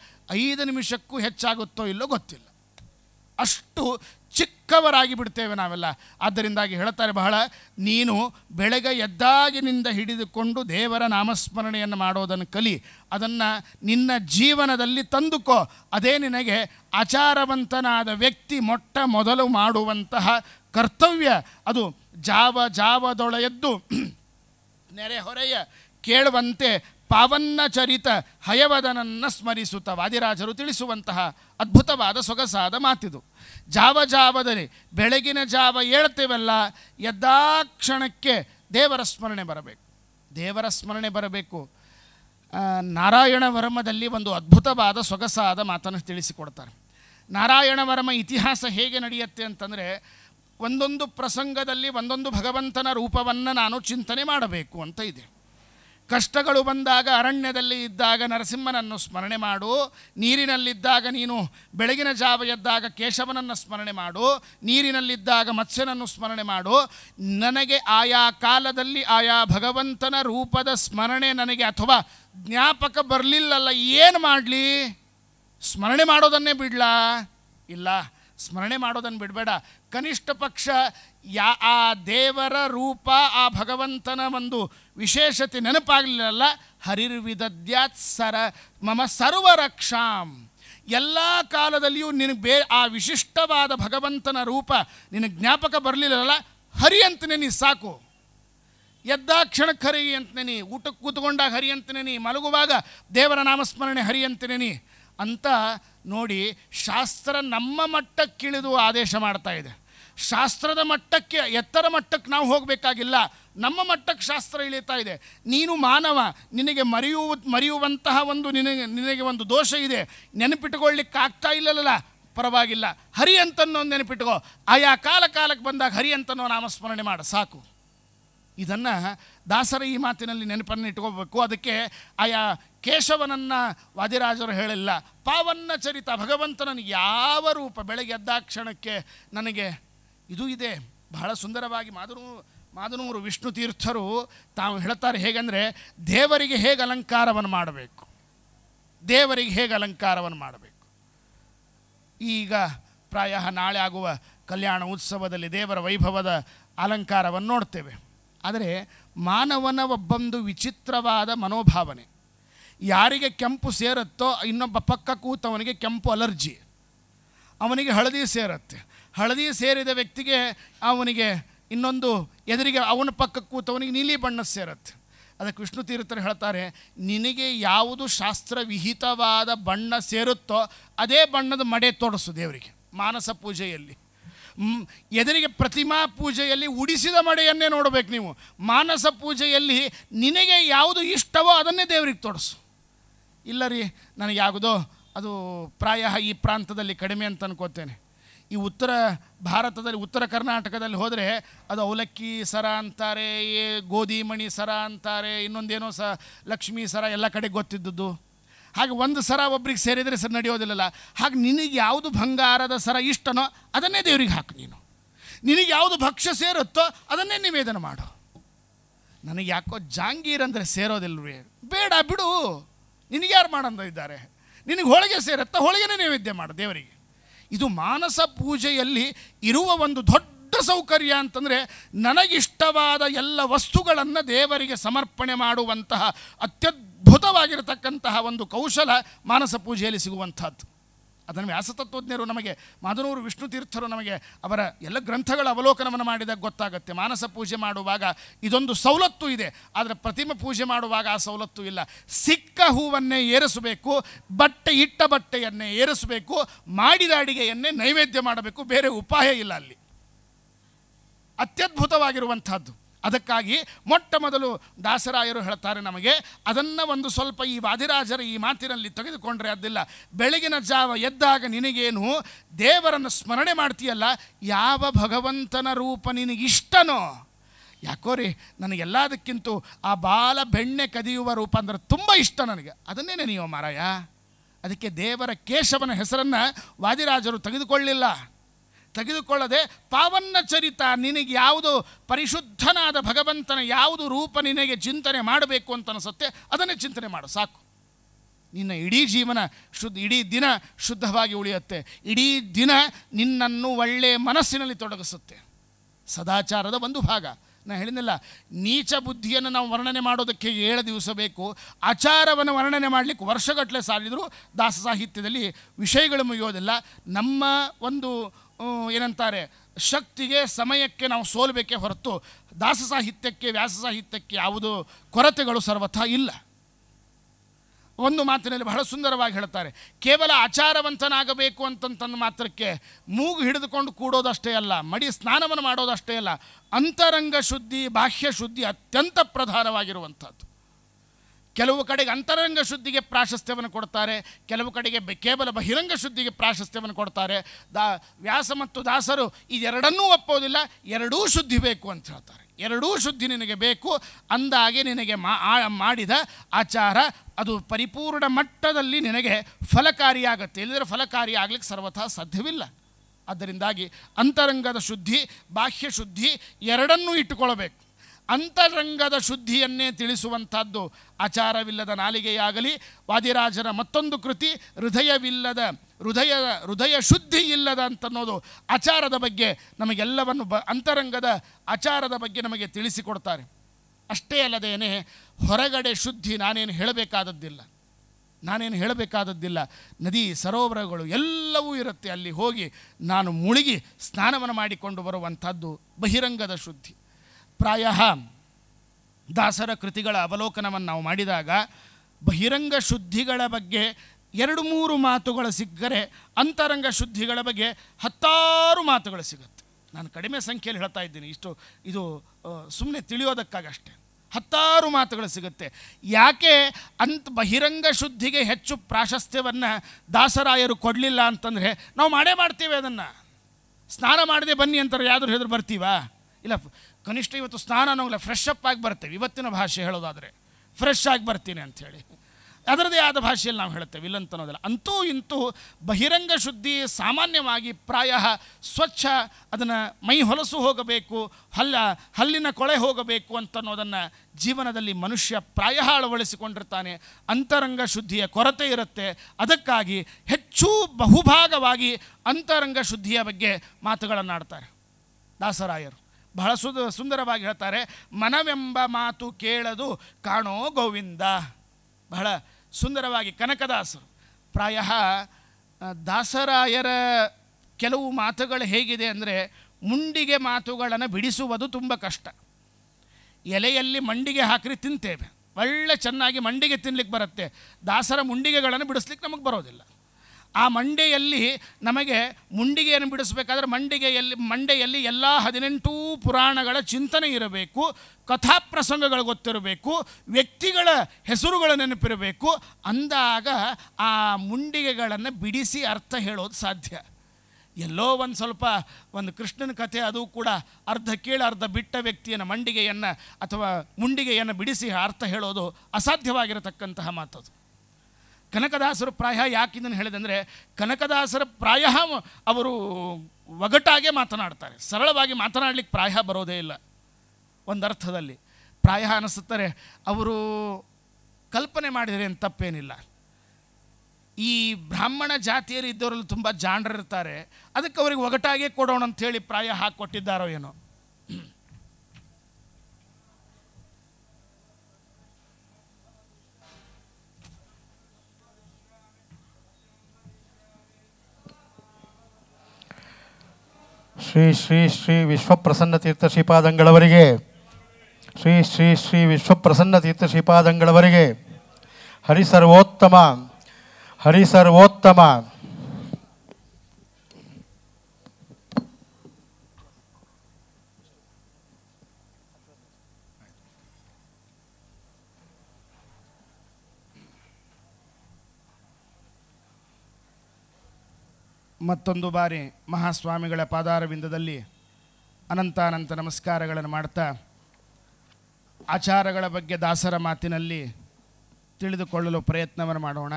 ಐದು ನಿಮಿಷಕ್ಕೂ ಹೆಚ್ಚಾಗುತ್ತೋ ಇಲ್ಲೋ ಗೊತ್ತಿಲ್ಲ ಅಷ್ಟು ಚಿಕ್ಕವರಾಗಿ ಬಿಡ್ತೇವೆ ನಾವೆಲ್ಲ ಆದ್ದರಿಂದಾಗಿ ಹೇಳ್ತಾರೆ ಬಹಳ ನೀನು ಬೆಳಗ್ಗೆ ಎದ್ದಾಗಿನಿಂದ ಹಿಡಿದುಕೊಂಡು ದೇವರ ನಾಮಸ್ಮರಣೆಯನ್ನು ಮಾಡೋದನ್ನು ಕಲಿ ಅದನ್ನು ನಿನ್ನ ಜೀವನದಲ್ಲಿ ತಂದುಕೋ ಅದೇ ನಿನಗೆ ಆಚಾರವಂತನಾದ ವ್ಯಕ್ತಿ ಮೊಟ್ಟ ಮೊದಲು ಮಾಡುವಂತಹ ಕರ್ತವ್ಯ ಅದು ಜಾವ ಜಾವದೊಳೆಯದ್ದು ನೆರೆಹೊರೆಯ ನೆರೆಹೊರೆಯ ಕೇಳುವಂತೆ ಪಾವನ್ನ ಚರಿತ ಹಯವದನನ್ನ ಸ್ಮರಿಸುತ್ತ ವಾದಿರಾಜರು ತಿಳಿಸುವಂತಹ ಅದ್ಭುತವಾದ ಸೊಗಸಾದ ಮಾತಿದು ಜಾವ ಜಾವದಲ್ಲಿ ಬೆಳಗಿನ ಜಾವ ಹೇಳ್ತೇವಲ್ಲ ಎದ್ದಾ ಕ್ಷಣಕ್ಕೆ ದೇವರ ಸ್ಮರಣೆ ಬರಬೇಕು ದೇವರ ಸ್ಮರಣೆ ಬರಬೇಕು ನಾರಾಯಣ ವರ್ಮದಲ್ಲಿ ಒಂದು ಅದ್ಭುತವಾದ ಸೊಗಸಾದ ಮಾತನ್ನು ತಿಳಿಸಿಕೊಡ್ತಾರೆ ನಾರಾಯಣ ವರ್ಮ ಇತಿಹಾಸ ಹೇಗೆ ನಡೆಯುತ್ತೆ ಅಂತಂದರೆ ಒಂದೊಂದು ಪ್ರಸಂಗದಲ್ಲಿ ಒಂದೊಂದು ಭಗವಂತನ ರೂಪವನ್ನು ನಾನು ಚಿಂತನೆ ಮಾಡಬೇಕು ಅಂತ ಇದೆ ಕಷ್ಟಗಳು ಬಂದಾಗ ಅರಣ್ಯದಲ್ಲಿ ಇದ್ದಾಗ ನರಸಿಂಹನನ್ನು ಸ್ಮರಣೆ ಮಾಡು ನೀರಿನಲ್ಲಿದ್ದಾಗ ನೀನು ಬೆಳಗಿನ ಜಾವ ಎದ್ದಾಗ ಕೇಶವನನ್ನು ಸ್ಮರಣೆ ಮಾಡು ನೀರಿನಲ್ಲಿದ್ದಾಗ ಮತ್ಸ್ಯನನ್ನು ಸ್ಮರಣೆ ಮಾಡು ನನಗೆ ಆಯಾ ಕಾಲದಲ್ಲಿ ಆಯಾ ಭಗವಂತನ ರೂಪದ ಸ್ಮರಣೆ ನನಗೆ ಅಥವಾ ಜ್ಞಾಪಕ ಬರಲಿಲ್ಲಲ್ಲ ಏನು ಮಾಡಲಿ ಸ್ಮರಣೆ ಮಾಡೋದನ್ನೇ ಬಿಡ್ಲಾ ಇಲ್ಲ ಸ್ಮರಣೆ ಮಾಡೋದನ್ನು ಬಿಡಬೇಡ ಕನಿಷ್ಠ ಪಕ್ಷ ಯಾ ಆ ದೇವರ ರೂಪ ಆ ಭಗವಂತನ ಒಂದು ವಿಶೇಷತೆ ನೆನಪಾಗಲಿಲ್ಲ ಹರಿರ್ವಿದದ್ಯಾತ್ ಸರ ಮಮ ಸರ್ವರಕ್ಷಾಂ ಎಲ್ಲ ಕಾಲದಲ್ಲಿಯೂ ನಿನಗೆ ಬೇ ಆ ವಿಶಿಷ್ಟವಾದ ಭಗವಂತನ ರೂಪ ನಿನಗೆ ಜ್ಞಾಪಕ ಬರಲಿಲ್ಲಲ್ಲ ಹರಿ ಅಂತ ನೀ ಸಾಕು ಎದ್ದಾ ಕ್ಷಣಕ್ಕೆ ಹರಿ ಅಂತ ನೀ ಊಟಕ್ಕೆ ಕೂತ್ಕೊಂಡಾಗ ಹರಿ ಅಂತ ನೀ ಮಲಗುವಾಗ ದೇವರ ನಾಮಸ್ಮರಣೆ ಹರಿ ಅಂತ ನೀ ಅಂತ ನೋಡಿ ಶಾಸ್ತ್ರ ನಮ್ಮ ಮಟ್ಟಕ್ಕಿಳಿದು ಆದೇಶ ಮಾಡ್ತಾ ಇದೆ ಶಾಸ್ತ್ರದ ಮಟ್ಟಕ್ಕೆ ಎತ್ತರ ಮಟ್ಟಕ್ಕೆ ನಾವು ಹೋಗಬೇಕಾಗಿಲ್ಲ ನಮ್ಮ ಮಟ್ಟಕ್ಕೆ ಶಾಸ್ತ್ರ ಇಳೀತಾ ಇದೆ ನೀನು ಮಾನವ ನಿನಗೆ ಮರೆಯುವ ಮರೆಯುವಂತಹ ಒಂದು ನಿನಗೆ ನಿನಗೆ ಒಂದು ದೋಷ ಇದೆ ನೆನಪಿಟ್ಕೊಳ್ಳಿಕ್ಕಾಗ್ತಾ ಆಗ್ತಾ ಇಲ್ಲಲ್ಲ ಪರವಾಗಿಲ್ಲ ಹರಿ ಅಂತನೋ ನೆನಪಿಟ್ಕೋ ಆಯಾ ಕಾಲ ಕಾಲಕ್ಕೆ ಬಂದಾಗ ಹರಿ ಅಂತನೋ ನಾಮಸ್ಮರಣೆ ಮಾಡು ಸಾಕು ಇದನ್ನು ದಾಸರ ಈ ಮಾತಿನಲ್ಲಿ ನೆನಪನ್ನು ಇಟ್ಕೋಬೇಕು ಅದಕ್ಕೆ ಆಯಾ ಕೇಶವನನ್ನು ವಾದಿರಾಜರು ಹೇಳಿಲ್ಲ ಪಾವನ್ನ ಚರಿತ ಭಗವಂತನನ್ನು ಯಾವ ರೂಪ ಬೆಳಗ್ಗೆ ಎದ್ದಾಕ್ಷಣಕ್ಕೆ ನನಗೆ ಇದು ಇದೆ ಬಹಳ ಸುಂದರವಾಗಿ ಮಾದನು ಮಾದನೂರು ವಿಷ್ಣು ತೀರ್ಥರು ತಾವು ಹೇಳ್ತಾರೆ ಹೇಗೆಂದರೆ ದೇವರಿಗೆ ಹೇಗೆ ಅಲಂಕಾರವನ್ನು ಮಾಡಬೇಕು ದೇವರಿಗೆ ಹೇಗೆ ಅಲಂಕಾರವನ್ನು ಮಾಡಬೇಕು ಈಗ ಪ್ರಾಯ ನಾಳೆ ಆಗುವ ಕಲ್ಯಾಣ ಉತ್ಸವದಲ್ಲಿ ದೇವರ ವೈಭವದ ಅಲಂಕಾರವನ್ನು ನೋಡ್ತೇವೆ ಆದರೆ ಮಾನವನ ಒಬ್ಬೊಂದು ವಿಚಿತ್ರವಾದ ಮನೋಭಾವನೆ ಯಾರಿಗೆ ಕೆಂಪು ಸೇರುತ್ತೋ ಇನ್ನೊಬ್ಬ ಪಕ್ಕ ಕೂತವನಿಗೆ ಕೆಂಪು ಅಲರ್ಜಿ ಅವನಿಗೆ ಹಳದಿ ಸೇರುತ್ತೆ ಹಳದಿ ಸೇರಿದ ವ್ಯಕ್ತಿಗೆ ಅವನಿಗೆ ಇನ್ನೊಂದು ಎದುರಿಗೆ ಅವನ ಪಕ್ಕ ಕೂತವನಿಗೆ ನೀಲಿ ಬಣ್ಣ ಸೇರತ್ತೆ ಅದಕ್ಕೆ ವಿಷ್ಣು ತೀರ್ಥರು ಹೇಳ್ತಾರೆ ನಿನಗೆ ಯಾವುದು ಶಾಸ್ತ್ರ ವಿಹಿತವಾದ ಬಣ್ಣ ಸೇರುತ್ತೋ ಅದೇ ಬಣ್ಣದ ಮಡೆ ತೋಡಿಸು ದೇವರಿಗೆ ಮಾನಸ ಪೂಜೆಯಲ್ಲಿ ಎದುರಿಗೆ ಪ್ರತಿಮಾ ಪೂಜೆಯಲ್ಲಿ ಉಡಿಸಿದ ಮಡೆಯನ್ನೇ ನೋಡಬೇಕು ನೀವು ಮಾನಸ ಪೂಜೆಯಲ್ಲಿ ನಿನಗೆ ಯಾವುದು ಇಷ್ಟವೋ ಅದನ್ನೇ ದೇವರಿಗೆ ತೋರಿಸು ಇಲ್ಲ ರೀ ನನಗೆ ಯಾವುದೋ ಅದು ಪ್ರಾಯ ಈ ಪ್ರಾಂತದಲ್ಲಿ ಕಡಿಮೆ ಅಂತ ಅನ್ಕೋತೇನೆ ಈ ಉತ್ತರ ಭಾರತದಲ್ಲಿ ಉತ್ತರ ಕರ್ನಾಟಕದಲ್ಲಿ ಹೋದರೆ ಅದು ಅವಲಕ್ಕಿ ಸರ ಅಂತಾರೆ ಏ ಗೋಧಿ ಮಣಿ ಸರ ಅಂತಾರೆ ಇನ್ನೊಂದೇನೋ ಸ ಲಕ್ಷ್ಮೀ ಸರ ಎಲ್ಲ ಕಡೆ ಗೊತ್ತಿದ್ದದ್ದು ಹಾಗೆ ಒಂದು ಸರ ಒಬ್ರಿಗೆ ಸೇರಿದರೆ ಸರ್ ನಡೆಯೋದಿಲ್ಲ ಹಾಗೆ ನಿನಗೆ ಯಾವುದು ಬಂಗಾರದ ಸರ ಇಷ್ಟನೋ ಅದನ್ನೇ ದೇವರಿಗೆ ಹಾಕು ನೀನು ನಿನಗೆ ಯಾವುದು ಭಕ್ಷ್ಯ ಸೇರುತ್ತೋ ಅದನ್ನೇ ನಿವೇದನ ಮಾಡು ನನಗೆ ಯಾಕೋ ಅಂದರೆ ಸೇರೋದಿಲ್ವೇ ಬೇಡ ಬಿಡು ನಿನಗ್ಯಾರು ಯಾರು ಇದ್ದಾರೆ ನಿನಗೆ ಹೋಳಿಗೆ ಸೇರುತ್ತೋ ಹೋಳಿಗೆನೇ ನೈವೇದ್ಯ ಮಾಡು ದೇವರಿಗೆ ಇದು ಮಾನಸ ಪೂಜೆಯಲ್ಲಿ ಇರುವ ಒಂದು ದೊಡ್ಡ ಸೌಕರ್ಯ ಅಂತಂದರೆ ನನಗಿಷ್ಟವಾದ ಎಲ್ಲ ವಸ್ತುಗಳನ್ನು ದೇವರಿಗೆ ಸಮರ್ಪಣೆ ಮಾಡುವಂತಹ ಅತ್ಯದ್ಭುತವಾಗಿರತಕ್ಕಂತಹ ಒಂದು ಕೌಶಲ ಮಾನಸ ಪೂಜೆಯಲ್ಲಿ ಸಿಗುವಂಥದ್ದು ಅದನ್ನು ವ್ಯಾಸತತ್ವಜ್ಞರು ನಮಗೆ ಮಾಧನೂರು ವಿಷ್ಣು ತೀರ್ಥರು ನಮಗೆ ಅವರ ಎಲ್ಲ ಗ್ರಂಥಗಳ ಅವಲೋಕನವನ್ನು ಮಾಡಿದಾಗ ಗೊತ್ತಾಗುತ್ತೆ ಮಾನಸ ಪೂಜೆ ಮಾಡುವಾಗ ಇದೊಂದು ಸವಲತ್ತು ಇದೆ ಆದರೆ ಪ್ರತಿಮೆ ಪೂಜೆ ಮಾಡುವಾಗ ಆ ಸವಲತ್ತು ಇಲ್ಲ ಸಿಕ್ಕ ಹೂವನ್ನೇ ಏರಿಸಬೇಕು ಬಟ್ಟೆ ಇಟ್ಟ ಬಟ್ಟೆಯನ್ನೇ ಏರಿಸಬೇಕು ಮಾಡಿದ ಅಡಿಗೆಯನ್ನೇ ನೈವೇದ್ಯ ಮಾಡಬೇಕು ಬೇರೆ ಉಪಾಯ ಇಲ್ಲ ಅಲ್ಲಿ ಅತ್ಯದ್ಭುತವಾಗಿರುವಂಥದ್ದು ಅದಕ್ಕಾಗಿ ಮೊಟ್ಟ ಮೊದಲು ದಾಸರಾಯರು ಹೇಳ್ತಾರೆ ನಮಗೆ ಅದನ್ನು ಒಂದು ಸ್ವಲ್ಪ ಈ ವಾದಿರಾಜರ ಈ ಮಾತಿನಲ್ಲಿ ತೆಗೆದುಕೊಂಡ್ರೆ ಅದಿಲ್ಲ ಬೆಳಗಿನ ಜಾವ ಎದ್ದಾಗ ನಿನಗೇನು ದೇವರನ್ನು ಸ್ಮರಣೆ ಮಾಡ್ತೀಯಲ್ಲ ಯಾವ ಭಗವಂತನ ರೂಪ ನಿನಗಿಷ್ಟನೋ ಯಾಕೋ ರೀ ನನಗೆಲ್ಲದಕ್ಕಿಂತೂ ಆ ಬಾಲ ಬೆಣ್ಣೆ ಕದಿಯುವ ರೂಪ ಅಂದ್ರೆ ತುಂಬ ಇಷ್ಟ ನನಗೆ ಅದನ್ನೇ ನೆನೆಯೋ ಮಾರಾಯ ಅದಕ್ಕೆ ದೇವರ ಕೇಶವನ ಹೆಸರನ್ನು ವಾದಿರಾಜರು ತೆಗೆದುಕೊಳ್ಳಿಲ್ಲ ತೆಗೆದುಕೊಳ್ಳದೆ ಪಾವನ್ನ ಚರಿತ ನಿನಗೆ ಯಾವುದು ಪರಿಶುದ್ಧನಾದ ಭಗವಂತನ ಯಾವುದು ರೂಪ ನಿನಗೆ ಚಿಂತನೆ ಮಾಡಬೇಕು ಅಂತ ಅನಿಸುತ್ತೆ ಅದನ್ನೇ ಚಿಂತನೆ ಮಾಡು ಸಾಕು ನಿನ್ನ ಇಡೀ ಜೀವನ ಶುದ್ಧ ಇಡೀ ದಿನ ಶುದ್ಧವಾಗಿ ಉಳಿಯುತ್ತೆ ಇಡೀ ದಿನ ನಿನ್ನನ್ನು ಒಳ್ಳೆಯ ಮನಸ್ಸಿನಲ್ಲಿ ತೊಡಗಿಸುತ್ತೆ ಸದಾಚಾರದ ಒಂದು ಭಾಗ ನಾನು ಹೇಳಿದ್ನಲ್ಲ ನೀಚ ಬುದ್ಧಿಯನ್ನು ನಾವು ವರ್ಣನೆ ಮಾಡೋದಕ್ಕೆ ಏಳು ದಿವಸ ಬೇಕು ಆಚಾರವನ್ನು ವರ್ಣನೆ ಮಾಡಲಿಕ್ಕೆ ವರ್ಷಗಟ್ಟಲೆ ಸಾಲಿದರೂ ದಾಸ ಸಾಹಿತ್ಯದಲ್ಲಿ ವಿಷಯಗಳು ಮುಗಿಯೋದಿಲ್ಲ ನಮ್ಮ ಒಂದು ಏನಂತಾರೆ ಶಕ್ತಿಗೆ ಸಮಯಕ್ಕೆ ನಾವು ಸೋಲ್ಬೇಕೇ ಹೊರತು ದಾಸ ಸಾಹಿತ್ಯಕ್ಕೆ ವ್ಯಾಸ ಸಾಹಿತ್ಯಕ್ಕೆ ಯಾವುದು ಕೊರತೆಗಳು ಸರ್ವಥ ಇಲ್ಲ ಒಂದು ಮಾತಿನಲ್ಲಿ ಬಹಳ ಸುಂದರವಾಗಿ ಹೇಳ್ತಾರೆ ಕೇವಲ ಆಚಾರವಂತನಾಗಬೇಕು ಅಂತಂತಂದು ಮಾತ್ರಕ್ಕೆ ಮೂಗು ಹಿಡಿದುಕೊಂಡು ಕೂಡೋದಷ್ಟೇ ಅಲ್ಲ ಮಡಿ ಸ್ನಾನವನ್ನು ಮಾಡೋದಷ್ಟೇ ಅಲ್ಲ ಅಂತರಂಗ ಶುದ್ಧಿ ಬಾಹ್ಯ ಶುದ್ಧಿ ಅತ್ಯಂತ ಪ್ರಧಾನವಾಗಿರುವಂಥದ್ದು ಕೆಲವು ಕಡೆಗೆ ಅಂತರಂಗ ಶುದ್ಧಿಗೆ ಪ್ರಾಶಸ್ತ್ಯವನ್ನು ಕೊಡ್ತಾರೆ ಕೆಲವು ಕಡೆಗೆ ಕೇವಲ ಬಹಿರಂಗ ಶುದ್ಧಿಗೆ ಪ್ರಾಶಸ್ತ್ಯವನ್ನು ಕೊಡ್ತಾರೆ ದಾ ವ್ಯಾಸ ಮತ್ತು ದಾಸರು ಇದೆರಡನ್ನೂ ಒಪ್ಪೋದಿಲ್ಲ ಎರಡೂ ಶುದ್ಧಿ ಬೇಕು ಅಂತ ಹೇಳ್ತಾರೆ ಎರಡೂ ಶುದ್ಧಿ ನಿನಗೆ ಬೇಕು ಅಂದಾಗೆ ನಿನಗೆ ಮಾಡಿದ ಆಚಾರ ಅದು ಪರಿಪೂರ್ಣ ಮಟ್ಟದಲ್ಲಿ ನಿನಗೆ ಫಲಕಾರಿಯಾಗುತ್ತೆ ಇಲ್ಲದ್ರೆ ಫಲಕಾರಿ ಆಗಲಿಕ್ಕೆ ಸರ್ವಥಾ ಸಾಧ್ಯವಿಲ್ಲ ಅದರಿಂದಾಗಿ ಅಂತರಂಗದ ಶುದ್ಧಿ ಬಾಹ್ಯ ಶುದ್ಧಿ ಎರಡನ್ನೂ ಇಟ್ಟುಕೊಳ್ಳಬೇಕು ಅಂತರಂಗದ ಶುದ್ಧಿಯನ್ನೇ ತಿಳಿಸುವಂಥದ್ದು ಆಚಾರವಿಲ್ಲದ ನಾಲಿಗೆಯಾಗಲಿ ವಾದಿರಾಜರ ಮತ್ತೊಂದು ಕೃತಿ ಹೃದಯವಿಲ್ಲದ ಹೃದಯ ಹೃದಯ ಶುದ್ಧಿ ಇಲ್ಲದ ಅಂತನ್ನೋದು ಆಚಾರದ ಬಗ್ಗೆ ನಮಗೆಲ್ಲವನ್ನು ಬ ಅಂತರಂಗದ ಆಚಾರದ ಬಗ್ಗೆ ನಮಗೆ ತಿಳಿಸಿಕೊಡ್ತಾರೆ ಅಷ್ಟೇ ಅಲ್ಲದೇನೆ ಹೊರಗಡೆ ಶುದ್ಧಿ ನಾನೇನು ಹೇಳಬೇಕಾದದ್ದಿಲ್ಲ ನಾನೇನು ಹೇಳಬೇಕಾದದ್ದಿಲ್ಲ ನದಿ ಸರೋವರಗಳು ಎಲ್ಲವೂ ಇರುತ್ತೆ ಅಲ್ಲಿ ಹೋಗಿ ನಾನು ಮುಳುಗಿ ಸ್ನಾನವನ್ನು ಮಾಡಿಕೊಂಡು ಬರುವಂಥದ್ದು ಬಹಿರಂಗದ ಶುದ್ಧಿ ಪ್ರಾಯ ದಾಸರ ಕೃತಿಗಳ ಅವಲೋಕನವನ್ನು ನಾವು ಮಾಡಿದಾಗ ಬಹಿರಂಗ ಶುದ್ಧಿಗಳ ಬಗ್ಗೆ ಎರಡು ಮೂರು ಮಾತುಗಳು ಸಿಕ್ಕರೆ ಅಂತರಂಗ ಶುದ್ಧಿಗಳ ಬಗ್ಗೆ ಹತ್ತಾರು ಮಾತುಗಳು ಸಿಗುತ್ತೆ ನಾನು ಕಡಿಮೆ ಸಂಖ್ಯೆಯಲ್ಲಿ ಹೇಳ್ತಾ ಇದ್ದೀನಿ ಇಷ್ಟು ಇದು ಸುಮ್ಮನೆ ತಿಳಿಯೋದಕ್ಕಾಗಷ್ಟೆ ಹತ್ತಾರು ಮಾತುಗಳು ಸಿಗುತ್ತೆ ಯಾಕೆ ಅಂತ ಬಹಿರಂಗ ಶುದ್ಧಿಗೆ ಹೆಚ್ಚು ಪ್ರಾಶಸ್ತ್ಯವನ್ನು ದಾಸರಾಯರು ಕೊಡಲಿಲ್ಲ ಅಂತಂದರೆ ನಾವು ಮಾಡೇ ಮಾಡ್ತೀವಿ ಅದನ್ನು ಸ್ನಾನ ಮಾಡದೆ ಬನ್ನಿ ಅಂತಾರೆ ಯಾವ್ದಾರು ಹೆದ್ರು ಬರ್ತೀವಾ ಇಲ್ಲ ಕನಿಷ್ಠ ಇವತ್ತು ಸ್ನಾನ ಅನ್ನೋಂಗಿಲ್ಲ ಫ್ರೆಶ್ ಅಪ್ ಆಗಿ ಬರ್ತೇವೆ ಇವತ್ತಿನ ಭಾಷೆ ಹೇಳೋದಾದರೆ ಫ್ರೆಶ್ ಆಗಿ ಬರ್ತೀನಿ ಅಂಥೇಳಿ ಅದರದೇ ಆದ ಭಾಷೆಯಲ್ಲಿ ನಾವು ಹೇಳ್ತೇವೆ ಇಲ್ಲಂತ ಅನ್ನೋದಿಲ್ಲ ಅಂತೂ ಇಂತೂ ಬಹಿರಂಗ ಶುದ್ಧಿ ಸಾಮಾನ್ಯವಾಗಿ ಪ್ರಾಯ ಸ್ವಚ್ಛ ಅದನ್ನು ಮೈ ಹೊಲಸು ಹೋಗಬೇಕು ಹಲ್ಲ ಹಲ್ಲಿನ ಕೊಳೆ ಹೋಗಬೇಕು ಅಂತನ್ನೋದನ್ನು ಜೀವನದಲ್ಲಿ ಮನುಷ್ಯ ಪ್ರಾಯ ಅಳವಡಿಸಿಕೊಂಡಿರ್ತಾನೆ ಅಂತರಂಗ ಶುದ್ಧಿಯ ಕೊರತೆ ಇರುತ್ತೆ ಅದಕ್ಕಾಗಿ ಹೆಚ್ಚು ಬಹುಭಾಗವಾಗಿ ಅಂತರಂಗ ಶುದ್ಧಿಯ ಬಗ್ಗೆ ಮಾತುಗಳನ್ನು ಆಡ್ತಾರೆ ದಾಸರಾಯರು ಬಹಳ ಸುಂದ ಸುಂದರವಾಗಿ ಹೇಳ್ತಾರೆ ಮನವೆಂಬ ಮಾತು ಕೇಳದು ಕಾಣೋ ಗೋವಿಂದ ಬಹಳ ಸುಂದರವಾಗಿ ಕನಕದಾಸರು ಪ್ರಾಯ ದಾಸರಾಯರ ಕೆಲವು ಮಾತುಗಳು ಹೇಗಿದೆ ಅಂದರೆ ಮುಂಡಿಗೆ ಮಾತುಗಳನ್ನು ಬಿಡಿಸುವುದು ತುಂಬ ಕಷ್ಟ ಎಲೆಯಲ್ಲಿ ಮಂಡಿಗೆ ಹಾಕಿರಿ ತಿಂತೇವೆ ಒಳ್ಳೆ ಚೆನ್ನಾಗಿ ಮಂಡಿಗೆ ತಿನ್ಲಿಕ್ಕೆ ಬರುತ್ತೆ ದಾಸರ ಮುಂಡಿಗೆಗಳನ್ನು ಬಿಡಿಸ್ಲಿಕ್ಕೆ ನಮಗೆ ಬರೋದಿಲ್ಲ ಆ ಮಂಡೆಯಲ್ಲಿ ನಮಗೆ ಮುಂಡಿಗೆಯನ್ನು ಬಿಡಿಸಬೇಕಾದ್ರೆ ಮಂಡಿಗೆಯಲ್ಲಿ ಮಂಡೆಯಲ್ಲಿ ಎಲ್ಲ ಹದಿನೆಂಟು ಪುರಾಣಗಳ ಚಿಂತನೆ ಇರಬೇಕು ಕಥಾಪ್ರಸಂಗಗಳು ಗೊತ್ತಿರಬೇಕು ವ್ಯಕ್ತಿಗಳ ಹೆಸರುಗಳು ನೆನಪಿರಬೇಕು ಅಂದಾಗ ಆ ಮುಂಡಿಗೆಗಳನ್ನು ಬಿಡಿಸಿ ಅರ್ಥ ಹೇಳೋದು ಸಾಧ್ಯ ಎಲ್ಲೋ ಒಂದು ಸ್ವಲ್ಪ ಒಂದು ಕೃಷ್ಣನ ಕಥೆ ಅದು ಕೂಡ ಅರ್ಧ ಕೇಳ ಅರ್ಧ ಬಿಟ್ಟ ವ್ಯಕ್ತಿಯನ್ನು ಮಂಡಿಗೆಯನ್ನು ಅಥವಾ ಮುಂಡಿಗೆಯನ್ನು ಬಿಡಿಸಿ ಅರ್ಥ ಹೇಳೋದು ಅಸಾಧ್ಯವಾಗಿರತಕ್ಕಂತಹ ಮಾತದು ಕನಕದಾಸರು ಪ್ರಾಯ ಯಾಕಿದ್ದನ್ನು ಹೇಳಿದೆ ಹೇಳಿದಂದರೆ ಕನಕದಾಸರ ಪ್ರಾಯ ಅವರು ಒಗಟಾಗೆ ಮಾತನಾಡ್ತಾರೆ ಸರಳವಾಗಿ ಮಾತನಾಡಲಿಕ್ಕೆ ಪ್ರಾಯ ಬರೋದೇ ಇಲ್ಲ ಒಂದು ಅರ್ಥದಲ್ಲಿ ಪ್ರಾಯ ಅನಿಸುತ್ತಾರೆ ಅವರು ಕಲ್ಪನೆ ಮಾಡಿದರೆ ಏನು ತಪ್ಪೇನಿಲ್ಲ ಈ ಬ್ರಾಹ್ಮಣ ಜಾತಿಯರು ಇದ್ದವರಲ್ಲಿ ತುಂಬ ಜಾಣರಿರ್ತಾರೆ ಅದಕ್ಕೆ ಅವ್ರಿಗೆ ಒಗಟಾಗೇ ಕೊಡೋಣ ಅಂಥೇಳಿ ಪ್ರಾಯ ಕೊಟ್ಟಿದ್ದಾರೋ ಏನೋ ಶ್ರೀ ಶ್ರೀ ಶ್ರೀ ವಿಶ್ವಪ್ರಸನ್ನ ತೀರ್ಥ ಶ್ರೀಪಾದಂಗಳವರಿಗೆ ಶ್ರೀ ಶ್ರೀ ಶ್ರೀ ವಿಶ್ವಪ್ರಸನ್ನ ತೀರ್ಥ ಶ್ರೀಪಾದಂಗಳವರಿಗೆ ಹರಿಸರ್ವೋತ್ತಮ ಹರಿಸರ್ವೋತ್ತಮ ಮತ್ತೊಂದು ಬಾರಿ ಮಹಾಸ್ವಾಮಿಗಳ ಪಾದಾರವಿಂದದಲ್ಲಿ ಅನಂತಾನಂತ ನಮಸ್ಕಾರಗಳನ್ನು ಮಾಡ್ತಾ ಆಚಾರಗಳ ಬಗ್ಗೆ ದಾಸರ ಮಾತಿನಲ್ಲಿ ತಿಳಿದುಕೊಳ್ಳಲು ಪ್ರಯತ್ನವನ್ನು ಮಾಡೋಣ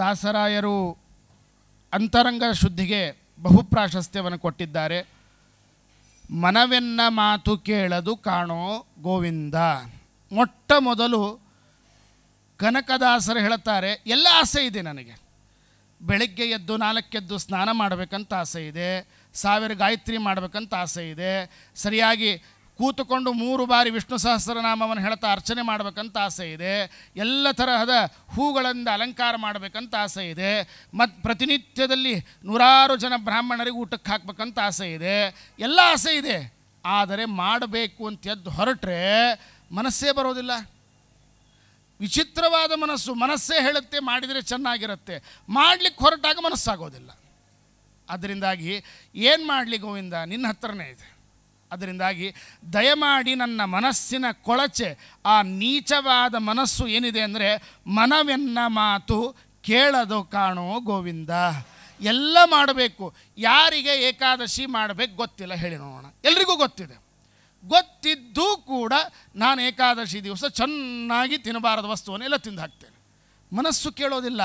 ದಾಸರಾಯರು ಅಂತರಂಗ ಶುದ್ಧಿಗೆ ಬಹು ಪ್ರಾಶಸ್ತ್ಯವನ್ನು ಕೊಟ್ಟಿದ್ದಾರೆ ಮನವೆನ್ನ ಮಾತು ಕೇಳದು ಕಾಣೋ ಗೋವಿಂದ ಮೊಟ್ಟ ಮೊದಲು ಕನಕದಾಸರು ಹೇಳುತ್ತಾರೆ ಎಲ್ಲ ಆಸೆ ಇದೆ ನನಗೆ ಬೆಳಗ್ಗೆ ಎದ್ದು ನಾಲ್ಕೆದ್ದು ಸ್ನಾನ ಮಾಡಬೇಕಂತ ಆಸೆ ಇದೆ ಸಾವಿರ ಗಾಯತ್ರಿ ಮಾಡಬೇಕಂತ ಆಸೆ ಇದೆ ಸರಿಯಾಗಿ ಕೂತುಕೊಂಡು ಮೂರು ಬಾರಿ ವಿಷ್ಣು ಸಹಸ್ರನಾಮವನ್ನು ಹೇಳ್ತಾ ಅರ್ಚನೆ ಮಾಡಬೇಕಂತ ಆಸೆ ಇದೆ ಎಲ್ಲ ತರಹದ ಹೂಗಳಿಂದ ಅಲಂಕಾರ ಮಾಡಬೇಕಂತ ಆಸೆ ಇದೆ ಮತ್ತು ಪ್ರತಿನಿತ್ಯದಲ್ಲಿ ನೂರಾರು ಜನ ಬ್ರಾಹ್ಮಣರಿಗೆ ಊಟಕ್ಕೆ ಹಾಕ್ಬೇಕಂತ ಆಸೆ ಇದೆ ಎಲ್ಲ ಆಸೆ ಇದೆ ಆದರೆ ಮಾಡಬೇಕು ಅಂತ ಎದ್ದು ಹೊರಟ್ರೆ ಮನಸ್ಸೇ ಬರೋದಿಲ್ಲ ವಿಚಿತ್ರವಾದ ಮನಸ್ಸು ಮನಸ್ಸೇ ಹೇಳುತ್ತೆ ಮಾಡಿದರೆ ಚೆನ್ನಾಗಿರುತ್ತೆ ಮಾಡಲಿಕ್ಕೆ ಹೊರಟಾಗ ಮನಸ್ಸಾಗೋದಿಲ್ಲ ಅದರಿಂದಾಗಿ ಏನು ಮಾಡಲಿ ಗೋವಿಂದ ನಿನ್ನ ಹತ್ರನೇ ಇದೆ ಅದರಿಂದಾಗಿ ದಯಮಾಡಿ ನನ್ನ ಮನಸ್ಸಿನ ಕೊಳಚೆ ಆ ನೀಚವಾದ ಮನಸ್ಸು ಏನಿದೆ ಅಂದರೆ ಮನವೆನ್ನ ಮಾತು ಕೇಳದು ಕಾಣೋ ಗೋವಿಂದ ಎಲ್ಲ ಮಾಡಬೇಕು ಯಾರಿಗೆ ಏಕಾದಶಿ ಮಾಡಬೇಕು ಗೊತ್ತಿಲ್ಲ ಹೇಳಿ ನೋಡೋಣ ಎಲ್ರಿಗೂ ಗೊತ್ತಿದೆ ಗೊತ್ತಿದ್ದೂ ಕೂಡ ನಾನು ಏಕಾದಶಿ ದಿವಸ ಚೆನ್ನಾಗಿ ತಿನ್ನಬಾರದ ವಸ್ತುವನ್ನೆಲ್ಲ ತಿಂದು ಹಾಕ್ತೇನೆ ಮನಸ್ಸು ಕೇಳೋದಿಲ್ಲ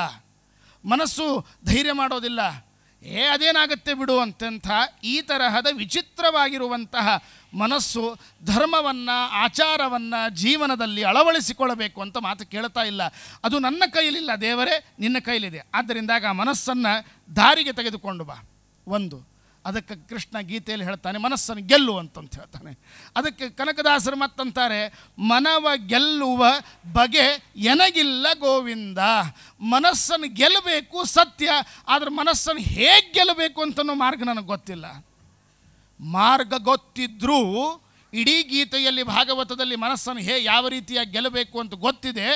ಮನಸ್ಸು ಧೈರ್ಯ ಮಾಡೋದಿಲ್ಲ ಏ ಅದೇನಾಗುತ್ತೆ ಬಿಡು ಅಂತಂಥ ಈ ತರಹದ ವಿಚಿತ್ರವಾಗಿರುವಂತಹ ಮನಸ್ಸು ಧರ್ಮವನ್ನು ಆಚಾರವನ್ನು ಜೀವನದಲ್ಲಿ ಅಳವಡಿಸಿಕೊಳ್ಳಬೇಕು ಅಂತ ಮಾತು ಕೇಳ್ತಾ ಇಲ್ಲ ಅದು ನನ್ನ ಕೈಯಲ್ಲಿಲ್ಲ ದೇವರೇ ನಿನ್ನ ಕೈಲಿದೆ ಆದ್ದರಿಂದಾಗ ಆ ಮನಸ್ಸನ್ನು ದಾರಿಗೆ ತೆಗೆದುಕೊಂಡು ಬಾ ಒಂದು ಅದಕ್ಕೆ ಕೃಷ್ಣ ಗೀತೆಯಲ್ಲಿ ಹೇಳ್ತಾನೆ ಮನಸ್ಸನ್ನು ಗೆಲ್ಲು ಅಂತಂತ ಹೇಳ್ತಾನೆ ಅದಕ್ಕೆ ಕನಕದಾಸರು ಮತ್ತಂತಾರೆ ಮನವ ಗೆಲ್ಲುವ ಬಗೆ ಎನಗಿಲ್ಲ ಗೋವಿಂದ ಮನಸ್ಸನ್ನು ಗೆಲ್ಲಬೇಕು ಸತ್ಯ ಆದರೆ ಮನಸ್ಸನ್ನು ಹೇಗೆ ಗೆಲ್ಲಬೇಕು ಅಂತನೋ ಮಾರ್ಗ ನನಗೆ ಗೊತ್ತಿಲ್ಲ ಮಾರ್ಗ ಗೊತ್ತಿದ್ರೂ ಇಡೀ ಗೀತೆಯಲ್ಲಿ ಭಾಗವತದಲ್ಲಿ ಮನಸ್ಸನ್ನು ಹೇ ಯಾವ ರೀತಿಯಾಗಿ ಗೆಲ್ಲಬೇಕು ಅಂತ ಗೊತ್ತಿದೆ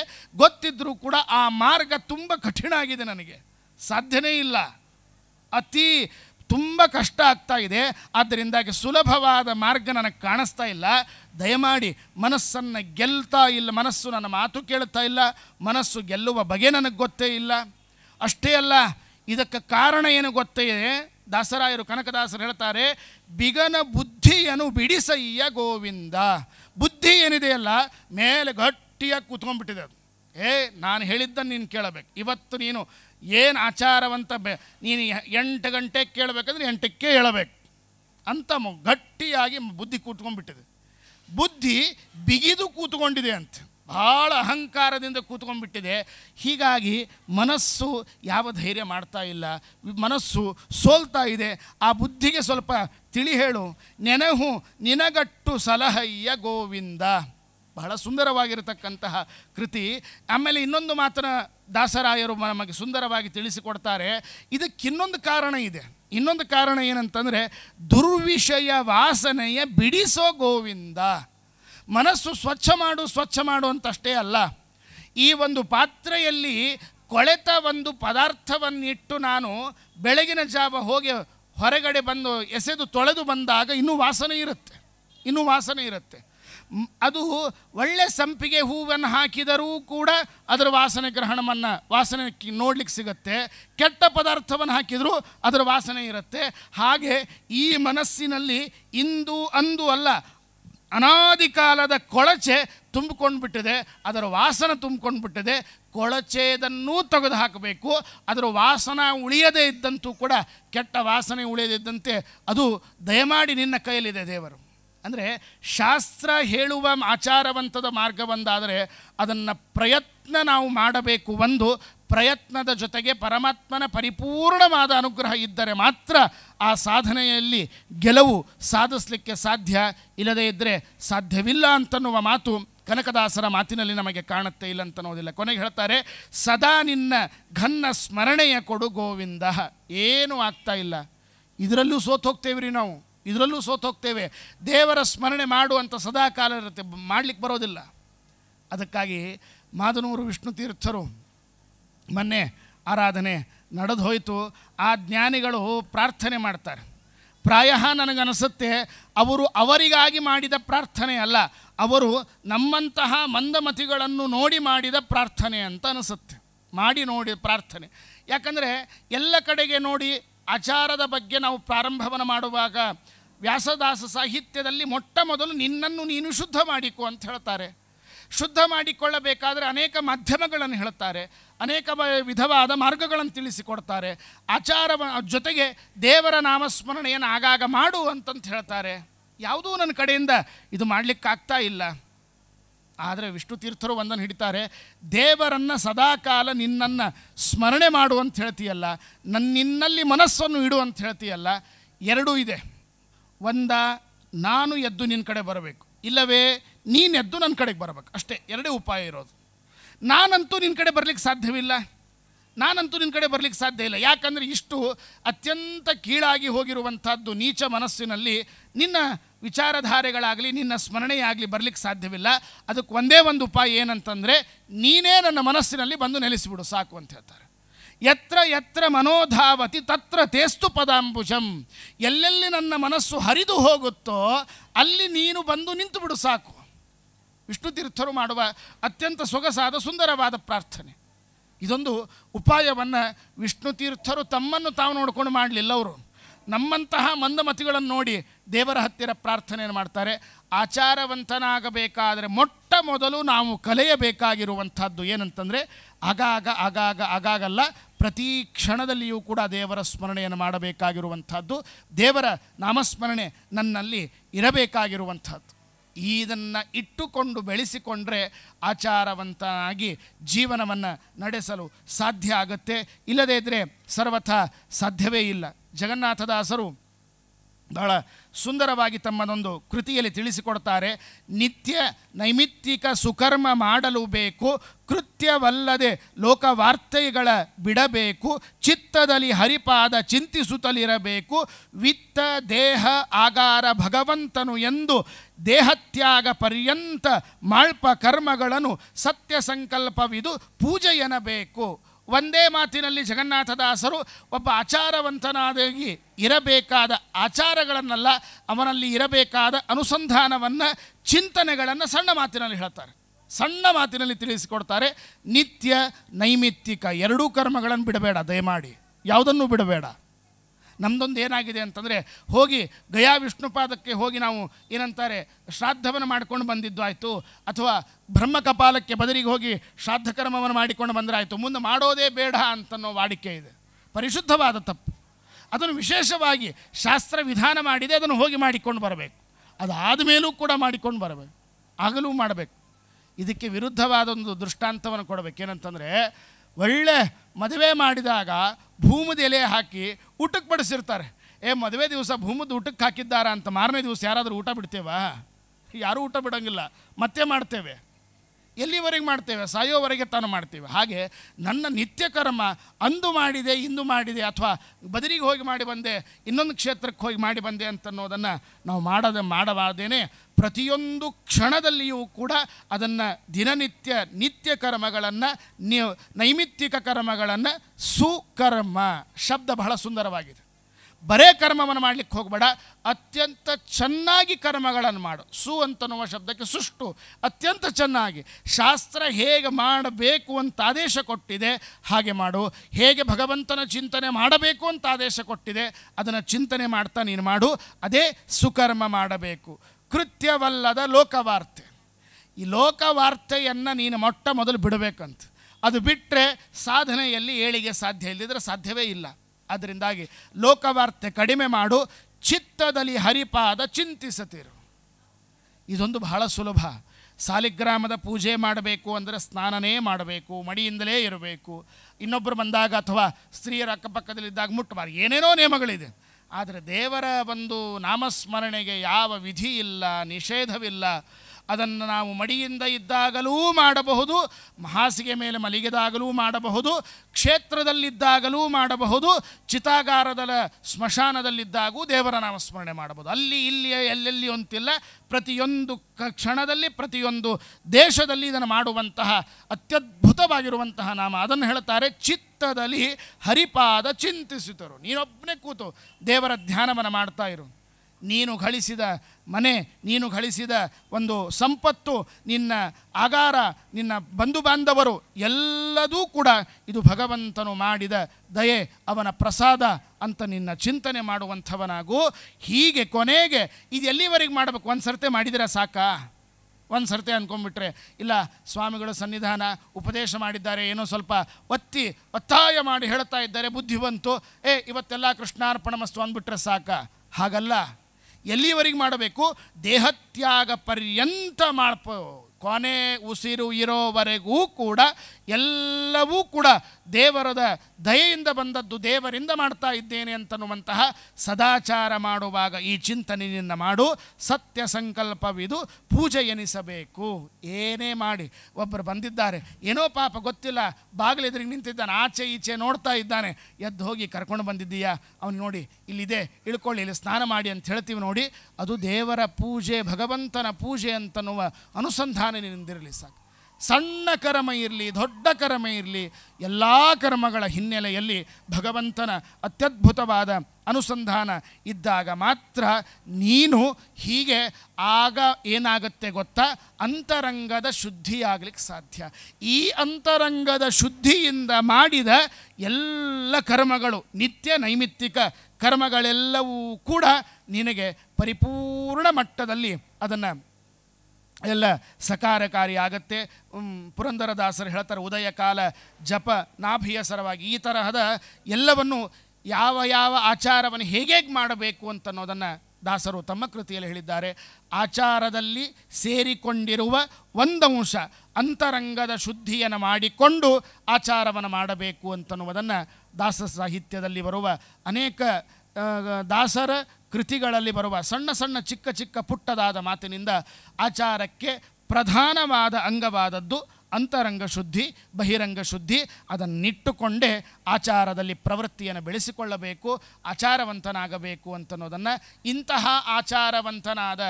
ಗೊತ್ತಿದ್ದರೂ ಕೂಡ ಆ ಮಾರ್ಗ ತುಂಬ ಕಠಿಣ ಆಗಿದೆ ನನಗೆ ಸಾಧ್ಯನೇ ಇಲ್ಲ ಅತಿ ತುಂಬ ಕಷ್ಟ ಆಗ್ತಾ ಇದೆ ಆದ್ದರಿಂದಾಗಿ ಸುಲಭವಾದ ಮಾರ್ಗ ನನಗೆ ಕಾಣಿಸ್ತಾ ಇಲ್ಲ ದಯಮಾಡಿ ಮನಸ್ಸನ್ನು ಗೆಲ್ತಾ ಇಲ್ಲ ಮನಸ್ಸು ನನ್ನ ಮಾತು ಕೇಳ್ತಾ ಇಲ್ಲ ಮನಸ್ಸು ಗೆಲ್ಲುವ ಬಗೆ ನನಗೆ ಗೊತ್ತೇ ಇಲ್ಲ ಅಷ್ಟೇ ಅಲ್ಲ ಇದಕ್ಕೆ ಕಾರಣ ಏನು ಗೊತ್ತೇ ದಾಸರಾಯರು ಕನಕದಾಸರು ಹೇಳ್ತಾರೆ ಬಿಗನ ಬುದ್ಧಿಯನ್ನು ಬಿಡಿಸಯ್ಯ ಗೋವಿಂದ ಬುದ್ಧಿ ಏನಿದೆಯಲ್ಲ ಮೇಲೆ ಗಟ್ಟಿಯಾಗಿ ಕೂತ್ಕೊಂಡ್ಬಿಟ್ಟಿದೆ ಏ ನಾನು ಹೇಳಿದ್ದನ್ನು ನೀನು ಕೇಳಬೇಕು ಇವತ್ತು ನೀನು ಏನು ಆಚಾರವಂತ ಬೆ ನೀನು ಎಂಟು ಗಂಟೆಗೆ ಕೇಳಬೇಕಂದ್ರೆ ಎಂಟಕ್ಕೆ ಹೇಳಬೇಕು ಅಂತ ಗಟ್ಟಿಯಾಗಿ ಬುದ್ಧಿ ಕೂತ್ಕೊಂಡ್ಬಿಟ್ಟಿದೆ ಬುದ್ಧಿ ಬಿಗಿದು ಕೂತ್ಕೊಂಡಿದೆ ಅಂತ ಭಾಳ ಅಹಂಕಾರದಿಂದ ಕೂತ್ಕೊಂಡ್ಬಿಟ್ಟಿದೆ ಹೀಗಾಗಿ ಮನಸ್ಸು ಯಾವ ಧೈರ್ಯ ಮಾಡ್ತಾ ಇಲ್ಲ ಮನಸ್ಸು ಸೋಲ್ತಾ ಇದೆ ಆ ಬುದ್ಧಿಗೆ ಸ್ವಲ್ಪ ತಿಳಿ ಹೇಳು ನೆನಹು ನಿನಗಟ್ಟು ಸಲಹಯ್ಯ ಗೋವಿಂದ ಬಹಳ ಸುಂದರವಾಗಿರತಕ್ಕಂತಹ ಕೃತಿ ಆಮೇಲೆ ಇನ್ನೊಂದು ಮಾತ್ರ ದಾಸರಾಯರು ನಮಗೆ ಸುಂದರವಾಗಿ ತಿಳಿಸಿಕೊಡ್ತಾರೆ ಇದಕ್ಕಿನ್ನೊಂದು ಕಾರಣ ಇದೆ ಇನ್ನೊಂದು ಕಾರಣ ಏನಂತಂದರೆ ದುರ್ವಿಷಯ ವಾಸನೆಯ ಬಿಡಿಸೋ ಗೋವಿಂದ ಮನಸ್ಸು ಸ್ವಚ್ಛ ಮಾಡು ಸ್ವಚ್ಛ ಮಾಡು ಅಂತಷ್ಟೇ ಅಲ್ಲ ಈ ಒಂದು ಪಾತ್ರೆಯಲ್ಲಿ ಕೊಳೆತ ಒಂದು ಪದಾರ್ಥವನ್ನಿಟ್ಟು ನಾನು ಬೆಳಗಿನ ಜಾವ ಹೋಗಿ ಹೊರಗಡೆ ಬಂದು ಎಸೆದು ತೊಳೆದು ಬಂದಾಗ ಇನ್ನೂ ವಾಸನೆ ಇರುತ್ತೆ ಇನ್ನೂ ವಾಸನೆ ಇರುತ್ತೆ ಅದು ಒಳ್ಳೆ ಸಂಪಿಗೆ ಹೂವನ್ನು ಹಾಕಿದರೂ ಕೂಡ ಅದರ ವಾಸನೆ ಗ್ರಹಣವನ್ನು ವಾಸನೆ ನೋಡ್ಲಿಕ್ಕೆ ಸಿಗುತ್ತೆ ಕೆಟ್ಟ ಪದಾರ್ಥವನ್ನು ಹಾಕಿದರೂ ಅದರ ವಾಸನೆ ಇರುತ್ತೆ ಹಾಗೆ ಈ ಮನಸ್ಸಿನಲ್ಲಿ ಇಂದು ಅಂದು ಅಲ್ಲ ಅನಾದಿ ಕಾಲದ ಕೊಳಚೆ ತುಂಬಿಕೊಂಡು ಬಿಟ್ಟಿದೆ ಅದರ ವಾಸನ ತುಂಬಿಕೊಂಡು ಬಿಟ್ಟಿದೆ ಕೊಳಚೆದನ್ನೂ ತೆಗೆದು ಹಾಕಬೇಕು ಅದರ ವಾಸನ ಉಳಿಯದೇ ಇದ್ದಂತೂ ಕೂಡ ಕೆಟ್ಟ ವಾಸನೆ ಉಳಿಯದಿದ್ದಂತೆ ಅದು ದಯಮಾಡಿ ನಿನ್ನ ಕೈಯಲ್ಲಿದೆ ದೇವರು ಅಂದರೆ ಶಾಸ್ತ್ರ ಹೇಳುವ ಆಚಾರವಂತದ ಮಾರ್ಗವೊಂದಾದರೆ ಅದನ್ನು ಪ್ರಯತ್ನ ನಾವು ಮಾಡಬೇಕು ಒಂದು ಪ್ರಯತ್ನದ ಜೊತೆಗೆ ಪರಮಾತ್ಮನ ಪರಿಪೂರ್ಣವಾದ ಅನುಗ್ರಹ ಇದ್ದರೆ ಮಾತ್ರ ಆ ಸಾಧನೆಯಲ್ಲಿ ಗೆಲುವು ಸಾಧಿಸಲಿಕ್ಕೆ ಸಾಧ್ಯ ಇಲ್ಲದೇ ಇದ್ದರೆ ಸಾಧ್ಯವಿಲ್ಲ ಅಂತನ್ನುವ ಮಾತು ಕನಕದಾಸರ ಮಾತಿನಲ್ಲಿ ನಮಗೆ ಕಾಣುತ್ತೆ ಇಲ್ಲ ಅಂತನೋದಿಲ್ಲ ಕೊನೆಗೆ ಹೇಳ್ತಾರೆ ಸದಾ ನಿನ್ನ ಘನ್ನ ಸ್ಮರಣೆಯ ಕೊಡು ಗೋವಿಂದ ಏನೂ ಆಗ್ತಾ ಇಲ್ಲ ಇದರಲ್ಲೂ ಹೋಗ್ತೇವ್ರಿ ನಾವು ಇದರಲ್ಲೂ ಸೋತೋಗ್ತೇವೆ ದೇವರ ಸ್ಮರಣೆ ಮಾಡುವಂಥ ಸದಾ ಕಾಲ ಇರುತ್ತೆ ಮಾಡಲಿಕ್ಕೆ ಬರೋದಿಲ್ಲ ಅದಕ್ಕಾಗಿ ಮಾದನೂರು ವಿಷ್ಣು ತೀರ್ಥರು ಮೊನ್ನೆ ಆರಾಧನೆ ನಡೆದು ಹೋಯಿತು ಆ ಜ್ಞಾನಿಗಳು ಪ್ರಾರ್ಥನೆ ಮಾಡ್ತಾರೆ ಪ್ರಾಯ ನನಗನಿಸುತ್ತೆ ಅವರು ಅವರಿಗಾಗಿ ಮಾಡಿದ ಪ್ರಾರ್ಥನೆ ಅಲ್ಲ ಅವರು ನಮ್ಮಂತಹ ಮಂದಮತಿಗಳನ್ನು ನೋಡಿ ಮಾಡಿದ ಪ್ರಾರ್ಥನೆ ಅಂತ ಅನಿಸುತ್ತೆ ಮಾಡಿ ನೋಡಿ ಪ್ರಾರ್ಥನೆ ಯಾಕಂದರೆ ಎಲ್ಲ ಕಡೆಗೆ ನೋಡಿ ಆಚಾರದ ಬಗ್ಗೆ ನಾವು ಪ್ರಾರಂಭವನ್ನು ಮಾಡುವಾಗ ವ್ಯಾಸದಾಸ ಸಾಹಿತ್ಯದಲ್ಲಿ ಮೊಟ್ಟ ಮೊದಲು ನಿನ್ನನ್ನು ನೀನು ಶುದ್ಧ ಮಾಡಿಕೊ ಅಂತ ಹೇಳ್ತಾರೆ ಶುದ್ಧ ಮಾಡಿಕೊಳ್ಳಬೇಕಾದರೆ ಅನೇಕ ಮಾಧ್ಯಮಗಳನ್ನು ಹೇಳ್ತಾರೆ ಅನೇಕ ವಿಧವಾದ ಮಾರ್ಗಗಳನ್ನು ತಿಳಿಸಿಕೊಡ್ತಾರೆ ಆಚಾರ ಜೊತೆಗೆ ದೇವರ ನಾಮಸ್ಮರಣೆಯನ್ನು ಆಗಾಗ ಮಾಡು ಅಂತಂತ ಹೇಳ್ತಾರೆ ಯಾವುದೂ ನನ್ನ ಕಡೆಯಿಂದ ಇದು ಮಾಡಲಿಕ್ಕಾಗ್ತಾ ಇಲ್ಲ ಆದರೆ ವಿಷ್ಣು ತೀರ್ಥರು ಒಂದನ್ನು ಹಿಡಿತಾರೆ ದೇವರನ್ನು ಸದಾಕಾಲ ನಿನ್ನನ್ನು ಸ್ಮರಣೆ ಮಾಡು ಅಂತ ಹೇಳ್ತೀಯಲ್ಲ ನನ್ನ ನಿನ್ನಲ್ಲಿ ಮನಸ್ಸನ್ನು ಇಡು ಅಂತ ಹೇಳ್ತೀಯಲ್ಲ ಎರಡೂ ಇದೆ ಒಂದ ನಾನು ಎದ್ದು ನಿನ್ನ ಕಡೆ ಬರಬೇಕು ಇಲ್ಲವೇ ನೀನು ಎದ್ದು ನನ್ನ ಕಡೆಗೆ ಬರಬೇಕು ಅಷ್ಟೇ ಎರಡೇ ಉಪಾಯ ಇರೋದು ನಾನಂತೂ ನಿನ್ನ ಕಡೆ ಬರಲಿಕ್ಕೆ ಸಾಧ್ಯವಿಲ್ಲ ನಾನಂತೂ ನಿನ್ನ ಕಡೆ ಬರಲಿಕ್ಕೆ ಸಾಧ್ಯ ಇಲ್ಲ ಯಾಕಂದರೆ ಇಷ್ಟು ಅತ್ಯಂತ ಕೀಳಾಗಿ ಹೋಗಿರುವಂಥದ್ದು ನೀಚ ಮನಸ್ಸಿನಲ್ಲಿ ನಿನ್ನ ವಿಚಾರಧಾರೆಗಳಾಗಲಿ ನಿನ್ನ ಸ್ಮರಣೆಯಾಗಲಿ ಬರಲಿಕ್ಕೆ ಸಾಧ್ಯವಿಲ್ಲ ಅದಕ್ಕೆ ಒಂದೇ ಒಂದು ಉಪಾಯ ಏನಂತಂದರೆ ನೀನೇ ನನ್ನ ಮನಸ್ಸಿನಲ್ಲಿ ಬಂದು ನೆಲೆಸಿಬಿಡು ಸಾಕು ಅಂತ ಹೇಳ್ತಾರೆ ಎತ್ರ ಎತ್ರ ಮನೋಧಾವತಿ ತತ್ರ ತೇಸ್ತು ಪದಾಂಬುಜಂ ಎಲ್ಲೆಲ್ಲಿ ನನ್ನ ಮನಸ್ಸು ಹರಿದು ಹೋಗುತ್ತೋ ಅಲ್ಲಿ ನೀನು ಬಂದು ನಿಂತು ಬಿಡು ಸಾಕು ವಿಷ್ಣು ತೀರ್ಥರು ಮಾಡುವ ಅತ್ಯಂತ ಸೊಗಸಾದ ಸುಂದರವಾದ ಪ್ರಾರ್ಥನೆ ಇದೊಂದು ಉಪಾಯವನ್ನು ವಿಷ್ಣು ತೀರ್ಥರು ತಮ್ಮನ್ನು ತಾವು ನೋಡಿಕೊಂಡು ಮಾಡಲಿಲ್ಲ ಅವರು ನಮ್ಮಂತಹ ಮಂದಮತಿಗಳನ್ನು ನೋಡಿ ದೇವರ ಹತ್ತಿರ ಪ್ರಾರ್ಥನೆಯನ್ನು ಮಾಡ್ತಾರೆ ಆಚಾರವಂತನಾಗಬೇಕಾದರೆ ಮೊಟ್ಟ ಮೊದಲು ನಾವು ಕಲೆಯಬೇಕಾಗಿರುವಂಥದ್ದು ಏನಂತಂದರೆ ಆಗಾಗ ಆಗಾಗ ಆಗಾಗಲ್ಲ ಪ್ರತಿ ಕ್ಷಣದಲ್ಲಿಯೂ ಕೂಡ ದೇವರ ಸ್ಮರಣೆಯನ್ನು ಮಾಡಬೇಕಾಗಿರುವಂಥದ್ದು ದೇವರ ನಾಮಸ್ಮರಣೆ ನನ್ನಲ್ಲಿ ಇರಬೇಕಾಗಿರುವಂಥದ್ದು ಇದನ್ನು ಇಟ್ಟುಕೊಂಡು ಬೆಳೆಸಿಕೊಂಡ್ರೆ ಆಚಾರವಂತನಾಗಿ ಜೀವನವನ್ನು ನಡೆಸಲು ಸಾಧ್ಯ ಆಗುತ್ತೆ ಇಲ್ಲದೇ ಇದ್ದರೆ ಸರ್ವಥ ಸಾಧ್ಯವೇ ಇಲ್ಲ ಜಗನ್ನಾಥದಾಸರು ಬಹಳ ಸುಂದರವಾಗಿ ತಮ್ಮದೊಂದು ಕೃತಿಯಲ್ಲಿ ತಿಳಿಸಿಕೊಡ್ತಾರೆ ನಿತ್ಯ ನೈಮಿತ್ತಿಕ ಸುಕರ್ಮ ಮಾಡಲು ಬೇಕು ಕೃತ್ಯವಲ್ಲದೆ ಲೋಕವಾರ್ತೆಗಳ ಬಿಡಬೇಕು ಚಿತ್ತದಲ್ಲಿ ಹರಿಪಾದ ಚಿಂತಿಸುತ್ತಲಿರಬೇಕು ವಿತ್ತ ದೇಹ ಆಗಾರ ಭಗವಂತನು ಎಂದು ದೇಹತ್ಯಾಗ ಪರ್ಯಂತ ಮಾಳ್ಪ ಕರ್ಮಗಳನ್ನು ಸತ್ಯ ಸಂಕಲ್ಪವಿದು ಪೂಜೆಯನಬೇಕು ಒಂದೇ ಮಾತಿನಲ್ಲಿ ಜಗನ್ನಾಥದಾಸರು ಒಬ್ಬ ಆಚಾರವಂತನಾದಾಗಿ ಇರಬೇಕಾದ ಆಚಾರಗಳನ್ನೆಲ್ಲ ಅವನಲ್ಲಿ ಇರಬೇಕಾದ ಅನುಸಂಧಾನವನ್ನು ಚಿಂತನೆಗಳನ್ನು ಸಣ್ಣ ಮಾತಿನಲ್ಲಿ ಹೇಳ್ತಾರೆ ಸಣ್ಣ ಮಾತಿನಲ್ಲಿ ತಿಳಿಸಿಕೊಡ್ತಾರೆ ನಿತ್ಯ ನೈಮಿತ್ತಿಕ ಎರಡೂ ಕರ್ಮಗಳನ್ನು ಬಿಡಬೇಡ ದಯಮಾಡಿ ಯಾವುದನ್ನು ಬಿಡಬೇಡ ನಮ್ಮದೊಂದು ಏನಾಗಿದೆ ಅಂತಂದರೆ ಹೋಗಿ ಗಯಾ ವಿಷ್ಣುಪಾದಕ್ಕೆ ಹೋಗಿ ನಾವು ಏನಂತಾರೆ ಶ್ರಾದ್ದವನ್ನು ಮಾಡಿಕೊಂಡು ಬಂದಿದ್ದು ಆಯಿತು ಅಥವಾ ಬ್ರಹ್ಮ ಕಪಾಲಕ್ಕೆ ಹೋಗಿ ಶ್ರಾದ್ದ ಕರ್ಮವನ್ನು ಮಾಡಿಕೊಂಡು ಬಂದರಾಯಿತು ಮುಂದೆ ಮಾಡೋದೇ ಬೇಡ ಅಂತನ್ನೋ ವಾಡಿಕೆ ಇದೆ ಪರಿಶುದ್ಧವಾದ ತಪ್ಪು ಅದನ್ನು ವಿಶೇಷವಾಗಿ ಶಾಸ್ತ್ರ ವಿಧಾನ ಮಾಡಿದೆ ಅದನ್ನು ಹೋಗಿ ಮಾಡಿಕೊಂಡು ಬರಬೇಕು ಅದಾದ ಮೇಲೂ ಕೂಡ ಮಾಡಿಕೊಂಡು ಬರಬೇಕು ಆಗಲೂ ಮಾಡಬೇಕು ಇದಕ್ಕೆ ವಿರುದ್ಧವಾದ ಒಂದು ದೃಷ್ಟಾಂತವನ್ನು ಏನಂತಂದರೆ ಒಳ್ಳೆ ಮದುವೆ ಮಾಡಿದಾಗ ಭೂಮದ ಎಲೆ ಹಾಕಿ ಊಟಕ್ಕೆ ಬಡಿಸಿರ್ತಾರೆ ಏ ಮದುವೆ ದಿವಸ ಭೂಮದ ಊಟಕ್ಕೆ ಹಾಕಿದ್ದಾರ ಅಂತ ಮಾರನೇ ದಿವಸ ಯಾರಾದರೂ ಊಟ ಬಿಡ್ತೇವಾ ಯಾರೂ ಊಟ ಬಿಡೋಂಗಿಲ್ಲ ಮತ್ತೆ ಮಾಡ್ತೇವೆ ಎಲ್ಲಿವರೆಗೆ ಮಾಡ್ತೇವೆ ಸಾಯೋವರೆಗೆ ತಾನು ಮಾಡ್ತೇವೆ ಹಾಗೆ ನನ್ನ ನಿತ್ಯ ಕರ್ಮ ಅಂದು ಮಾಡಿದೆ ಇಂದು ಮಾಡಿದೆ ಅಥವಾ ಬದರಿಗೆ ಹೋಗಿ ಮಾಡಿ ಬಂದೆ ಇನ್ನೊಂದು ಕ್ಷೇತ್ರಕ್ಕೆ ಹೋಗಿ ಮಾಡಿ ಬಂದೆ ಅಂತನ್ನೋದನ್ನು ನಾವು ಮಾಡದೆ ಮಾಡಬಾರ್ದೇನೆ ಪ್ರತಿಯೊಂದು ಕ್ಷಣದಲ್ಲಿಯೂ ಕೂಡ ಅದನ್ನು ದಿನನಿತ್ಯ ನಿತ್ಯ ಕರ್ಮಗಳನ್ನು ನಿ ನೈಮಿತ್ತಿಕ ಕರ್ಮಗಳನ್ನು ಸುಕರ್ಮ ಶಬ್ದ ಬಹಳ ಸುಂದರವಾಗಿದೆ ಬರೇ ಕರ್ಮವನ್ನು ಮಾಡಲಿಕ್ಕೆ ಹೋಗಬೇಡ ಅತ್ಯಂತ ಚೆನ್ನಾಗಿ ಕರ್ಮಗಳನ್ನು ಮಾಡು ಸು ಅಂತನ್ನುವ ಶಬ್ದಕ್ಕೆ ಸುಷ್ಟು ಅತ್ಯಂತ ಚೆನ್ನಾಗಿ ಶಾಸ್ತ್ರ ಹೇಗೆ ಮಾಡಬೇಕು ಅಂತ ಆದೇಶ ಕೊಟ್ಟಿದೆ ಹಾಗೆ ಮಾಡು ಹೇಗೆ ಭಗವಂತನ ಚಿಂತನೆ ಮಾಡಬೇಕು ಅಂತ ಆದೇಶ ಕೊಟ್ಟಿದೆ ಅದನ್ನು ಚಿಂತನೆ ಮಾಡ್ತಾ ನೀನು ಮಾಡು ಅದೇ ಸುಕರ್ಮ ಮಾಡಬೇಕು ಕೃತ್ಯವಲ್ಲದ ಲೋಕವಾರ್ತೆ ಈ ಲೋಕವಾರ್ತೆಯನ್ನು ನೀನು ಮೊಟ್ಟ ಮೊದಲು ಬಿಡಬೇಕಂತ ಅದು ಬಿಟ್ಟರೆ ಸಾಧನೆಯಲ್ಲಿ ಏಳಿಗೆ ಸಾಧ್ಯ ಇಲ್ಲದಿದ್ದರೆ ಸಾಧ್ಯವೇ ಇಲ್ಲ ಅದರಿಂದಾಗಿ ಲೋಕವಾರ್ತೆ ಕಡಿಮೆ ಮಾಡು ಚಿತ್ತದಲ್ಲಿ ಹರಿಪಾದ ಚಿಂತಿಸುತ್ತಿರು ಇದೊಂದು ಬಹಳ ಸುಲಭ ಸಾಲಿಗ್ರಾಮದ ಪೂಜೆ ಮಾಡಬೇಕು ಅಂದರೆ ಸ್ನಾನನೇ ಮಾಡಬೇಕು ಮಡಿಯಿಂದಲೇ ಇರಬೇಕು ಇನ್ನೊಬ್ಬರು ಬಂದಾಗ ಅಥವಾ ಸ್ತ್ರೀಯರ ಅಕ್ಕಪಕ್ಕದಲ್ಲಿದ್ದಾಗ ಮುಟ್ಟಬಾರ್ದು ಏನೇನೋ ನಿಯಮಗಳಿದೆ ಆದರೆ ದೇವರ ಒಂದು ನಾಮಸ್ಮರಣೆಗೆ ಯಾವ ವಿಧಿ ಇಲ್ಲ ನಿಷೇಧವಿಲ್ಲ ಅದನ್ನು ನಾವು ಮಡಿಯಿಂದ ಇದ್ದಾಗಲೂ ಮಾಡಬಹುದು ಹಾಸಿಗೆ ಮೇಲೆ ಮಲಗಿದಾಗಲೂ ಮಾಡಬಹುದು ಕ್ಷೇತ್ರದಲ್ಲಿದ್ದಾಗಲೂ ಮಾಡಬಹುದು ಚಿತಾಗಾರದ ಸ್ಮಶಾನದಲ್ಲಿದ್ದಾಗೂ ದೇವರ ನಾಮಸ್ಮರಣೆ ಮಾಡಬಹುದು ಅಲ್ಲಿ ಇಲ್ಲಿ ಎಲ್ಲೆಲ್ಲಿ ಅಂತಿಲ್ಲ ಪ್ರತಿಯೊಂದು ಕ್ಷಣದಲ್ಲಿ ಪ್ರತಿಯೊಂದು ದೇಶದಲ್ಲಿ ಇದನ್ನು ಮಾಡುವಂತಹ ಅತ್ಯದ್ಭುತವಾಗಿರುವಂತಹ ನಾಮ ಅದನ್ನು ಹೇಳ್ತಾರೆ ಚಿತ್ತದಲ್ಲಿ ಹರಿಪಾದ ಚಿಂತಿಸಿದರು ನೀನೊಬ್ಬನೇ ಕೂತು ದೇವರ ಧ್ಯಾನವನ್ನು ಮಾಡ್ತಾ ಇರು ನೀನು ಗಳಿಸಿದ ಮನೆ ನೀನು ಗಳಿಸಿದ ಒಂದು ಸಂಪತ್ತು ನಿನ್ನ ಆಗಾರ ನಿನ್ನ ಬಂಧು ಬಾಂಧವರು ಎಲ್ಲದೂ ಕೂಡ ಇದು ಭಗವಂತನು ಮಾಡಿದ ದಯೆ ಅವನ ಪ್ರಸಾದ ಅಂತ ನಿನ್ನ ಚಿಂತನೆ ಮಾಡುವಂಥವನಾಗೂ ಹೀಗೆ ಕೊನೆಗೆ ಇದು ಎಲ್ಲಿವರೆಗೆ ಮಾಡಬೇಕು ಒಂದು ಸರ್ತೆ ಮಾಡಿದಿರ ಸಾಕಾ ಒಂದು ಸರ್ತೆ ಅಂದ್ಕೊಂಡ್ಬಿಟ್ರೆ ಇಲ್ಲ ಸ್ವಾಮಿಗಳ ಸನ್ನಿಧಾನ ಉಪದೇಶ ಮಾಡಿದ್ದಾರೆ ಏನೋ ಸ್ವಲ್ಪ ಒತ್ತಿ ಒತ್ತಾಯ ಮಾಡಿ ಹೇಳ್ತಾ ಇದ್ದಾರೆ ಬುದ್ಧಿವಂತು ಏ ಇವತ್ತೆಲ್ಲ ಕೃಷ್ಣಾರ್ಪಣ ಮಸ್ತು ಅಂದ್ಬಿಟ್ರೆ ಸಾಕ ಹಾಗಲ್ಲ ಎಲ್ಲಿವರೆಗೆ ಮಾಡಬೇಕು ದೇಹತ್ಯಾಗ ಪರ್ಯಂತ ಮಾಡ ಕೊನೆ ಉಸಿರು ಇರೋವರೆಗೂ ಕೂಡ ಎಲ್ಲವೂ ಕೂಡ ದೇವರದ ದಯೆಯಿಂದ ಬಂದದ್ದು ದೇವರಿಂದ ಮಾಡ್ತಾ ಇದ್ದೇನೆ ಅಂತನ್ನುವಂತಹ ಸದಾಚಾರ ಮಾಡುವಾಗ ಈ ಚಿಂತನೆಯಿಂದ ಮಾಡು ಸತ್ಯ ಸಂಕಲ್ಪವಿದು ಪೂಜೆ ಎನಿಸಬೇಕು ಏನೇ ಮಾಡಿ ಒಬ್ಬರು ಬಂದಿದ್ದಾರೆ ಏನೋ ಪಾಪ ಗೊತ್ತಿಲ್ಲ ಬಾಗಿಲೆದುರಿಗೆ ನಿಂತಿದ್ದಾನೆ ಆಚೆ ಈಚೆ ನೋಡ್ತಾ ಇದ್ದಾನೆ ಎದ್ದು ಹೋಗಿ ಕರ್ಕೊಂಡು ಬಂದಿದ್ದೀಯಾ ಅವನು ನೋಡಿ ಇಲ್ಲಿದೆ ಇಳ್ಕೊಳ್ಳಿ ಇಲ್ಲಿ ಸ್ನಾನ ಮಾಡಿ ಅಂತ ಹೇಳ್ತೀವಿ ನೋಡಿ ಅದು ದೇವರ ಪೂಜೆ ಭಗವಂತನ ಪೂಜೆ ಅಂತನ್ನುವ ಅನುಸಂಧಾನ ನಿಂದಿರಲಿ ಸಾಕು ಸಣ್ಣ ಕರ್ಮ ಇರಲಿ ದೊಡ್ಡ ಕರ್ಮ ಇರಲಿ ಎಲ್ಲ ಕರ್ಮಗಳ ಹಿನ್ನೆಲೆಯಲ್ಲಿ ಭಗವಂತನ ಅತ್ಯದ್ಭುತವಾದ ಅನುಸಂಧಾನ ಇದ್ದಾಗ ಮಾತ್ರ ನೀನು ಹೀಗೆ ಆಗ ಏನಾಗುತ್ತೆ ಗೊತ್ತಾ ಅಂತರಂಗದ ಶುದ್ಧಿಯಾಗಲಿಕ್ಕೆ ಸಾಧ್ಯ ಈ ಅಂತರಂಗದ ಶುದ್ಧಿಯಿಂದ ಮಾಡಿದ ಎಲ್ಲ ಕರ್ಮಗಳು ನಿತ್ಯ ನೈಮಿತ್ತಿಕ ಕರ್ಮಗಳೆಲ್ಲವೂ ಕೂಡ ನಿನಗೆ ಪರಿಪೂರ್ಣ ಮಟ್ಟದಲ್ಲಿ ಅದನ್ನು ಎಲ್ಲ ಸಕಾರಕಾರಿ ಆಗತ್ತೆ ಪುರಂದರದಾಸರು ಹೇಳ್ತಾರೆ ಉದಯ ಕಾಲ ಜಪ ನಾಭಿಯ ಸರವಾಗಿ ಈ ತರಹದ ಎಲ್ಲವನ್ನು ಯಾವ ಯಾವ ಆಚಾರವನ್ನು ಹೇಗೆ ಮಾಡಬೇಕು ಅಂತನ್ನೋದನ್ನು ದಾಸರು ತಮ್ಮ ಕೃತಿಯಲ್ಲಿ ಹೇಳಿದ್ದಾರೆ ಆಚಾರದಲ್ಲಿ ಸೇರಿಕೊಂಡಿರುವ ಒಂದಂಶ ಅಂತರಂಗದ ಶುದ್ಧಿಯನ್ನು ಮಾಡಿಕೊಂಡು ಆಚಾರವನ್ನು ಮಾಡಬೇಕು ಅಂತನ್ನುವುದನ್ನು ದಾಸ ಸಾಹಿತ್ಯದಲ್ಲಿ ಬರುವ ಅನೇಕ ದಾಸರ ಕೃತಿಗಳಲ್ಲಿ ಬರುವ ಸಣ್ಣ ಸಣ್ಣ ಚಿಕ್ಕ ಚಿಕ್ಕ ಪುಟ್ಟದಾದ ಮಾತಿನಿಂದ ಆಚಾರಕ್ಕೆ ಪ್ರಧಾನವಾದ ಅಂಗವಾದದ್ದು ಅಂತರಂಗ ಶುದ್ಧಿ ಬಹಿರಂಗ ಶುದ್ಧಿ ಅದನ್ನಿಟ್ಟುಕೊಂಡೇ ಆಚಾರದಲ್ಲಿ ಪ್ರವೃತ್ತಿಯನ್ನು ಬೆಳೆಸಿಕೊಳ್ಳಬೇಕು ಆಚಾರವಂತನಾಗಬೇಕು ಅಂತನ್ನೋದನ್ನು ಇಂತಹ ಆಚಾರವಂತನಾದ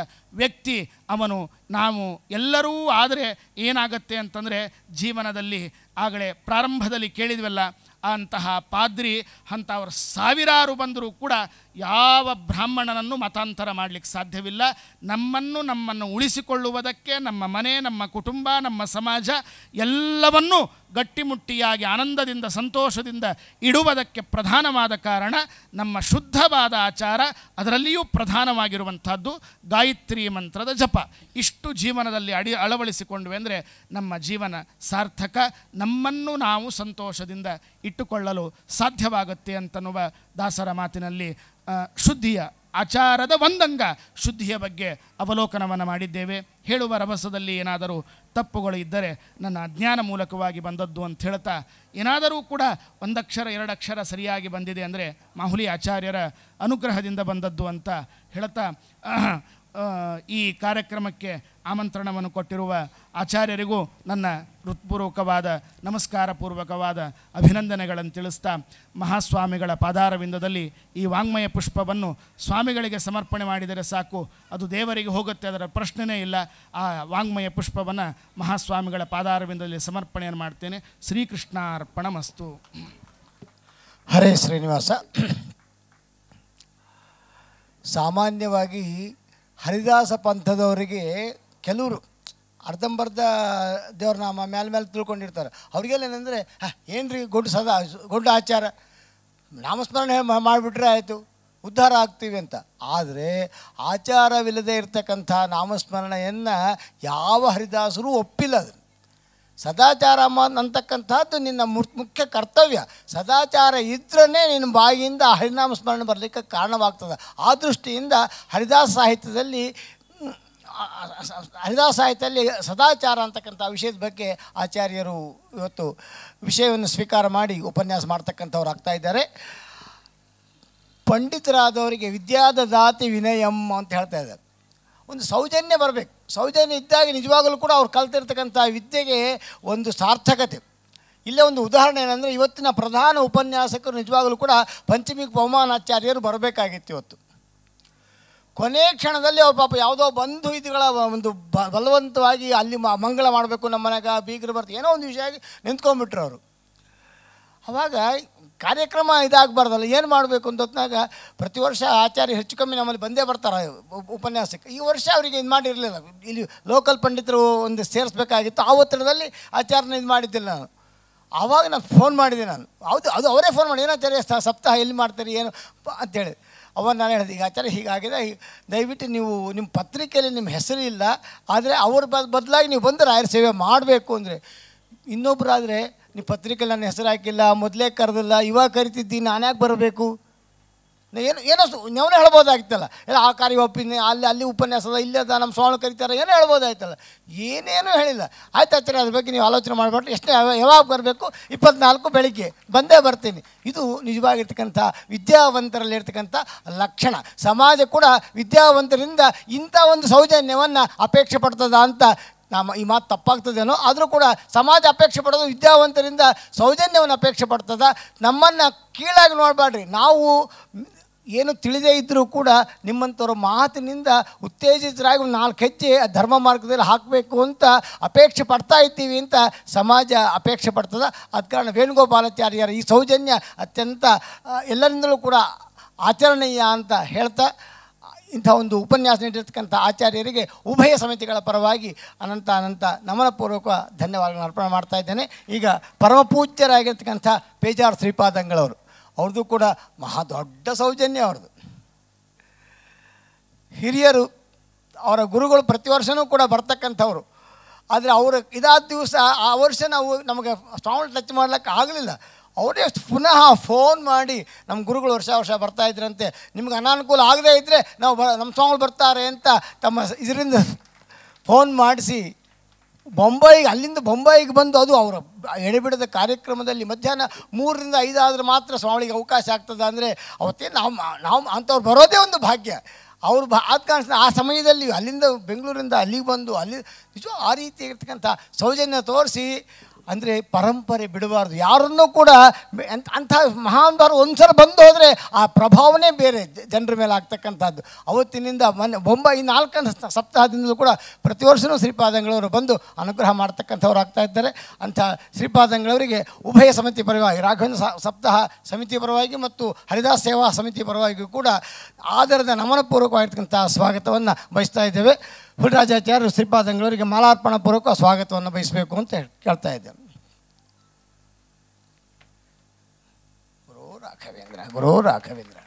ವ್ಯಕ್ತಿ ಅವನು ನಾವು ಎಲ್ಲರೂ ಆದರೆ ಏನಾಗತ್ತೆ ಅಂತಂದರೆ ಜೀವನದಲ್ಲಿ ಆಗಲೇ ಪ್ರಾರಂಭದಲ್ಲಿ ಕೇಳಿದ್ವಲ್ಲ ಅಂತಹ ಪಾದ್ರಿ ಅಂಥವ್ರು ಸಾವಿರಾರು ಬಂದರೂ ಕೂಡ ಯಾವ ಬ್ರಾಹ್ಮಣನನ್ನು ಮತಾಂತರ ಮಾಡಲಿಕ್ಕೆ ಸಾಧ್ಯವಿಲ್ಲ ನಮ್ಮನ್ನು ನಮ್ಮನ್ನು ಉಳಿಸಿಕೊಳ್ಳುವುದಕ್ಕೆ ನಮ್ಮ ಮನೆ ನಮ್ಮ ಕುಟುಂಬ ನಮ್ಮ ಸಮಾಜ ಎಲ್ಲವನ್ನೂ ಗಟ್ಟಿಮುಟ್ಟಿಯಾಗಿ ಆನಂದದಿಂದ ಸಂತೋಷದಿಂದ ಇಡುವುದಕ್ಕೆ ಪ್ರಧಾನವಾದ ಕಾರಣ ನಮ್ಮ ಶುದ್ಧವಾದ ಆಚಾರ ಅದರಲ್ಲಿಯೂ ಪ್ರಧಾನವಾಗಿರುವಂಥದ್ದು ಗಾಯತ್ರಿ ಮಂತ್ರದ ಜಪ ಇಷ್ಟು ಜೀವನದಲ್ಲಿ ಅಡಿ ಅಳವಡಿಸಿಕೊಂಡ್ವಿ ಅಂದರೆ ನಮ್ಮ ಜೀವನ ಸಾರ್ಥಕ ನಮ್ಮನ್ನು ನಾವು ಸಂತೋಷದಿಂದ ಇಟ್ಟುಕೊಳ್ಳಲು ಸಾಧ್ಯವಾಗುತ್ತೆ ಅಂತನ್ನುವ ದಾಸರ ಮಾತಿನಲ್ಲಿ ಶುದ್ಧಿಯ ಆಚಾರದ ಒಂದಂಗ ಶುದ್ಧಿಯ ಬಗ್ಗೆ ಅವಲೋಕನವನ್ನು ಮಾಡಿದ್ದೇವೆ ಹೇಳುವ ರಭಸದಲ್ಲಿ ಏನಾದರೂ ತಪ್ಪುಗಳು ಇದ್ದರೆ ನನ್ನ ಅಜ್ಞಾನ ಮೂಲಕವಾಗಿ ಬಂದದ್ದು ಅಂತ ಹೇಳ್ತಾ ಏನಾದರೂ ಕೂಡ ಒಂದಕ್ಷರ ಎರಡಕ್ಷರ ಸರಿಯಾಗಿ ಬಂದಿದೆ ಅಂದರೆ ಮಾಹುಲಿ ಆಚಾರ್ಯರ ಅನುಗ್ರಹದಿಂದ ಬಂದದ್ದು ಅಂತ ಹೇಳ್ತಾ ಈ ಕಾರ್ಯಕ್ರಮಕ್ಕೆ ಆಮಂತ್ರಣವನ್ನು ಕೊಟ್ಟಿರುವ ಆಚಾರ್ಯರಿಗೂ ನನ್ನ ಹೃತ್ಪೂರ್ವಕವಾದ ನಮಸ್ಕಾರ ಪೂರ್ವಕವಾದ ಅಭಿನಂದನೆಗಳನ್ನು ತಿಳಿಸ್ತಾ ಮಹಾಸ್ವಾಮಿಗಳ ಪಾದಾರವಿಂದದಲ್ಲಿ ಈ ವಾಂಗ್ಮಯ ಪುಷ್ಪವನ್ನು ಸ್ವಾಮಿಗಳಿಗೆ ಸಮರ್ಪಣೆ ಮಾಡಿದರೆ ಸಾಕು ಅದು ದೇವರಿಗೆ ಹೋಗುತ್ತೆ ಅದರ ಪ್ರಶ್ನೆಯೇ ಇಲ್ಲ ಆ ವಾಂಗ್ಮಯ ಪುಷ್ಪವನ್ನು ಮಹಾಸ್ವಾಮಿಗಳ ಪಾದಾರವಿಂದದಲ್ಲಿ ಸಮರ್ಪಣೆಯನ್ನು ಮಾಡ್ತೇನೆ ಶ್ರೀಕೃಷ್ಣಾರ್ಪಣ ಮಸ್ತು ಹರೇ ಶ್ರೀನಿವಾಸ ಸಾಮಾನ್ಯವಾಗಿ ಹರಿದಾಸ ಪಂಥದವರಿಗೆ ಕೆಲವರು ಅರ್ಧಂಬರ್ಧ ನಾಮ ಮೇಲೆ ಮೇಲೆ ತಿಳ್ಕೊಂಡಿರ್ತಾರೆ ಅವ್ರಿಗೆಲ್ಲ ಏನಂದರೆ ಏನು ರೀ ಗೊಂಡು ಸದಾ ಗೊಂಡು ಆಚಾರ ನಾಮಸ್ಮರಣೆ ಮಾಡಿಬಿಟ್ರೆ ಆಯಿತು ಉದ್ಧಾರ ಆಗ್ತೀವಿ ಅಂತ ಆದರೆ ಆಚಾರವಿಲ್ಲದೆ ಇರ್ತಕ್ಕಂಥ ನಾಮಸ್ಮರಣೆಯನ್ನು ಯಾವ ಹರಿದಾಸರೂ ಒಪ್ಪಿಲ್ಲ ಅದನ್ನು ಸದಾಚಾರ ಅಂತಕ್ಕಂಥದ್ದು ನಿನ್ನ ಮುಖ್ಯ ಕರ್ತವ್ಯ ಸದಾಚಾರ ಇದ್ರೇ ನಿನ್ನ ಬಾಯಿಯಿಂದ ಹರಿನಾಮ ಸ್ಮರಣೆ ಬರಲಿಕ್ಕೆ ಕಾರಣವಾಗ್ತದೆ ಆ ದೃಷ್ಟಿಯಿಂದ ಹರಿದಾಸ ಸಾಹಿತ್ಯದಲ್ಲಿ ಹರಿದಾಸ ಸಾಹಿತ್ಯದಲ್ಲಿ ಸದಾಚಾರ ಅಂತಕ್ಕಂಥ ವಿಷಯದ ಬಗ್ಗೆ ಆಚಾರ್ಯರು ಇವತ್ತು ವಿಷಯವನ್ನು ಸ್ವೀಕಾರ ಮಾಡಿ ಉಪನ್ಯಾಸ ಮಾಡ್ತಕ್ಕಂಥವ್ರು ಆಗ್ತಾ ಇದ್ದಾರೆ ಪಂಡಿತರಾದವರಿಗೆ ವಿದ್ಯಾದ ದಾತಿ ವಿನಯಂ ಅಂತ ಹೇಳ್ತಾ ಇದ್ದಾರೆ ಒಂದು ಸೌಜನ್ಯ ಬರಬೇಕು ಸೌಜನ್ಯ ಇದ್ದಾಗ ನಿಜವಾಗಲೂ ಕೂಡ ಅವ್ರು ಕಲ್ತಿರ್ತಕ್ಕಂಥ ವಿದ್ಯೆಗೆ ಒಂದು ಸಾರ್ಥಕತೆ ಇಲ್ಲೇ ಒಂದು ಉದಾಹರಣೆ ಏನಂದರೆ ಇವತ್ತಿನ ಪ್ರಧಾನ ಉಪನ್ಯಾಸಕರು ನಿಜವಾಗಲೂ ಕೂಡ ಪಂಚಮಿ ಬಹುಮಾನಾಚಾರ್ಯರು ಬರಬೇಕಾಗಿತ್ತು ಇವತ್ತು ಕೊನೆ ಕ್ಷಣದಲ್ಲಿ ಅವ್ರ ಪಾಪ ಯಾವುದೋ ಬಂಧು ಇದುಗಳ ಒಂದು ಬಲವಂತವಾಗಿ ಅಲ್ಲಿ ಮಂಗಳ ಮಾಡಬೇಕು ನಮ್ಮ ಮನೆಗೆ ಬೀಗರು ಬರ್ತಾರೆ ಏನೋ ಒಂದು ವಿಷಯ ಆಗಿ ನಿಂತ್ಕೊಂಡ್ಬಿಟ್ರು ಅವರು ಆವಾಗ ಕಾರ್ಯಕ್ರಮ ಇದಾಗಬಾರ್ದಲ್ಲ ಏನು ಮಾಡಬೇಕು ಅಂತ ಹೊತ್ನಾಗ ಪ್ರತಿ ವರ್ಷ ಆಚಾರ್ಯ ಹೆಚ್ಚು ಕಮ್ಮಿ ನಮ್ಮಲ್ಲಿ ಬಂದೇ ಬರ್ತಾರೆ ಉಪನ್ಯಾಸಕ್ಕೆ ಈ ವರ್ಷ ಅವರಿಗೆ ಇದು ಮಾಡಿರಲಿಲ್ಲ ಇಲ್ಲಿ ಲೋಕಲ್ ಪಂಡಿತರು ಒಂದು ಸೇರಿಸ್ಬೇಕಾಗಿತ್ತು ಆ ಒತ್ತಡದಲ್ಲಿ ಆಚಾರನ ಇದು ಮಾಡಿದ್ದಿಲ್ಲ ನಾನು ಆವಾಗ ನಾನು ಫೋನ್ ಮಾಡಿದೆ ನಾನು ಹೌದು ಅದು ಅವರೇ ಫೋನ್ ಮಾಡಿ ಏನಾಚಾರ್ಯ ಸಪ್ತಾಹ ಎಲ್ಲಿ ಮಾಡ್ತಾರೆ ಏನು ಅಂತೇಳಿ ಅವಾಗ ನಾನು ಹೇಳಿದೆ ಈಗ ಆಚಾರ್ಯ ಹೀಗಾಗಿದೆ ದಯವಿಟ್ಟು ನೀವು ನಿಮ್ಮ ಪತ್ರಿಕೆಯಲ್ಲಿ ನಿಮ್ಮ ಹೆಸರು ಇಲ್ಲ ಆದರೆ ಅವ್ರ ಬದಲಾಗಿ ನೀವು ಬಂದು ರಾಯರ ಸೇವೆ ಮಾಡಬೇಕು ಅಂದರೆ ಇನ್ನೊಬ್ಬರಾದರೆ ನೀವು ಪತ್ರಿಕೆ ನನ್ನ ಹೆಸರು ಹಾಕಿಲ್ಲ ಮೊದಲೇ ಕರೆದಿಲ್ಲ ಇವಾಗ ಕರಿತಿದ್ದಿ ನಾನು ಯಾಕೆ ಬರಬೇಕು ಏನು ಏನೋ ನೆವನೇ ಹೇಳ್ಬೋದಾಗಿತ್ತಲ್ಲ ಎಲ್ಲ ಆ ಕಾರ್ಯ ಒಪ್ಪಿನಿ ಅಲ್ಲಿ ಅಲ್ಲಿ ಉಪನ್ಯಾಸ ಇಲ್ಲ ಅದ ನಮ್ಮ ಸ್ವಾಮಿ ಕರಿತಾರ ಏನೋ ಹೇಳ್ಬೋದಾಯ್ತಲ್ಲ ಏನೇನೂ ಹೇಳಿಲ್ಲ ಆಯ್ತು ಆಚಾರ ಅದ್ರ ಬಗ್ಗೆ ನೀವು ಆಲೋಚನೆ ಮಾಡಿಬಿಟ್ರೆ ಎಷ್ಟೇ ಯಾವಾಗ ಬರಬೇಕು ಇಪ್ಪತ್ನಾಲ್ಕು ಬೆಳಿಗ್ಗೆ ಬಂದೇ ಬರ್ತೀನಿ ಇದು ನಿಜವಾಗಿರ್ತಕ್ಕಂಥ ವಿದ್ಯಾವಂತರಲ್ಲಿರ್ತಕ್ಕಂಥ ಲಕ್ಷಣ ಸಮಾಜ ಕೂಡ ವಿದ್ಯಾವಂತರಿಂದ ಇಂಥ ಒಂದು ಸೌಜನ್ಯವನ್ನು ಅಪೇಕ್ಷೆ ಪಡ್ತದ ಅಂತ ನಮ್ಮ ಈ ಮಾತು ತಪ್ಪಾಗ್ತದೇನೋ ಆದರೂ ಕೂಡ ಸಮಾಜ ಅಪೇಕ್ಷೆ ಪಡೋದು ವಿದ್ಯಾವಂತರಿಂದ ಸೌಜನ್ಯವನ್ನು ಅಪೇಕ್ಷೆ ಪಡ್ತದೆ ನಮ್ಮನ್ನು ಕೀಳಾಗಿ ನೋಡಬೇಡ್ರಿ ನಾವು ಏನು ತಿಳಿದೇ ಇದ್ದರೂ ಕೂಡ ನಿಮ್ಮಂಥವ್ರ ಮಾತಿನಿಂದ ಉತ್ತೇಜಿತರಾಗಿ ನಾಲ್ಕು ಹೆಜ್ಜೆ ಧರ್ಮ ಮಾರ್ಗದಲ್ಲಿ ಹಾಕಬೇಕು ಅಂತ ಅಪೇಕ್ಷೆ ಪಡ್ತಾ ಇದ್ದೀವಿ ಅಂತ ಸಮಾಜ ಅಪೇಕ್ಷೆ ಪಡ್ತದೆ ಅದ ಕಾರಣ ವೇಣುಗೋಪಾಲಾಚಾರ್ಯರ ಈ ಸೌಜನ್ಯ ಅತ್ಯಂತ ಎಲ್ಲರಿಂದಲೂ ಕೂಡ ಆಚರಣೀಯ ಅಂತ ಹೇಳ್ತಾ ಇಂಥ ಒಂದು ಉಪನ್ಯಾಸ ನೀಡಿರ್ತಕ್ಕಂಥ ಆಚಾರ್ಯರಿಗೆ ಉಭಯ ಸಮಿತಿಗಳ ಪರವಾಗಿ ಅನಂತ ಅನಂತ ನಮನಪೂರ್ವಕ ಧನ್ಯವಾದಗಳನ್ನು ಅರ್ಪಣೆ ಮಾಡ್ತಾ ಇದ್ದೇನೆ ಈಗ ಪರಮಪೂಜ್ಯರಾಗಿರ್ತಕ್ಕಂಥ ಪೇಜಾರ್ ಶ್ರೀಪಾದಂಗಳವರು ಅವ್ರದ್ದು ಕೂಡ ಮಹಾ ದೊಡ್ಡ ಸೌಜನ್ಯ ಅವ್ರದ್ದು ಹಿರಿಯರು ಅವರ ಗುರುಗಳು ಪ್ರತಿ ವರ್ಷವೂ ಕೂಡ ಬರ್ತಕ್ಕಂಥವ್ರು ಆದರೆ ಅವರು ಇದಾದ ದಿವಸ ಆ ವರ್ಷ ನಾವು ನಮಗೆ ಸೌಂಡ್ ಟಚ್ ಮಾಡಲಿಕ್ಕೆ ಆಗಲಿಲ್ಲ ಅವರೇ ಪುನಃ ಫೋನ್ ಮಾಡಿ ನಮ್ಮ ಗುರುಗಳು ವರ್ಷ ವರ್ಷ ಬರ್ತಾ ಇದ್ರಂತೆ ನಿಮ್ಗೆ ಅನಾನುಕೂಲ ಆಗದೇ ಇದ್ದರೆ ನಾವು ಬ ನಮ್ಮ ಸ್ವಾಮಿಗಳು ಬರ್ತಾರೆ ಅಂತ ತಮ್ಮ ಇದರಿಂದ ಫೋನ್ ಮಾಡಿಸಿ ಬೊಂಬೈಗೆ ಅಲ್ಲಿಂದ ಬೊಂಬೈಗೆ ಬಂದು ಅದು ಅವರ ಎಡೆಬಿಡದ ಕಾರ್ಯಕ್ರಮದಲ್ಲಿ ಮಧ್ಯಾಹ್ನ ಮೂರರಿಂದ ಐದಾದರೂ ಮಾತ್ರ ಸ್ವಾಮಿಗೆ ಅವಕಾಶ ಆಗ್ತದೆ ಅಂದರೆ ಅವತ್ತೇ ನಾವು ನಾವು ಅಂಥವ್ರು ಬರೋದೇ ಒಂದು ಭಾಗ್ಯ ಅವ್ರು ಬಾ ಆದ ಕಾಣಿಸ್ ಆ ಸಮಯದಲ್ಲಿ ಅಲ್ಲಿಂದ ಬೆಂಗಳೂರಿಂದ ಅಲ್ಲಿಗೆ ಬಂದು ಅಲ್ಲಿ ನಿಜ ಆ ರೀತಿ ಇರ್ತಕ್ಕಂಥ ಸೌಜನ್ಯ ತೋರಿಸಿ ಅಂದರೆ ಪರಂಪರೆ ಬಿಡಬಾರ್ದು ಯಾರನ್ನೂ ಕೂಡ ಅಂಥ ಮಹಾನ್ ಒಂದು ಸಲ ಬಂದು ಹೋದರೆ ಆ ಪ್ರಭಾವನೇ ಬೇರೆ ಜನರ ಮೇಲೆ ಆಗ್ತಕ್ಕಂಥದ್ದು ಅವತ್ತಿನಿಂದ ಮೊನ್ನೆ ಈ ನಾಲ್ಕನ ಸಪ್ತಾಹದಿಂದಲೂ ಕೂಡ ಪ್ರತಿ ವರ್ಷವೂ ಶ್ರೀಪಾದಂಗಳವರು ಬಂದು ಅನುಗ್ರಹ ಮಾಡ್ತಕ್ಕಂಥವ್ರು ಆಗ್ತಾ ಇದ್ದಾರೆ ಅಂಥ ಶ್ರೀಪಾದಂಗಳವರಿಗೆ ಉಭಯ ಸಮಿತಿ ಪರವಾಗಿ ರಾಘವೇಂದ್ರ ಸಪ್ತಾಹ ಸಮಿತಿ ಪರವಾಗಿ ಮತ್ತು ಹರಿದಾಸ್ ಸೇವಾ ಸಮಿತಿ ಪರವಾಗಿಯೂ ಕೂಡ ಆಧಾರದ ನಮನಪೂರ್ವಕವಾಗಿರ್ತಕ್ಕಂಥ ಸ್ವಾಗತವನ್ನು ಬಯಸ್ತಾ ಇದ್ದೇವೆ ಹುಲರಾಜಾಚಾರ್ಯರು ಶ್ರೀಪಾದಂಗಳವರಿಗೆ ಮಾಲಾರ್ಪಣ ಪೂರ್ವಕ ಸ್ವಾಗತವನ್ನು ಬಯಸಬೇಕು ಅಂತ ಕೇಳ್ತಾ ಇದ್ದೇನೆ ಗುರು ರಾಘವೇಂದ್ರ ಗುರು ರಾಘವೇಂದ್ರ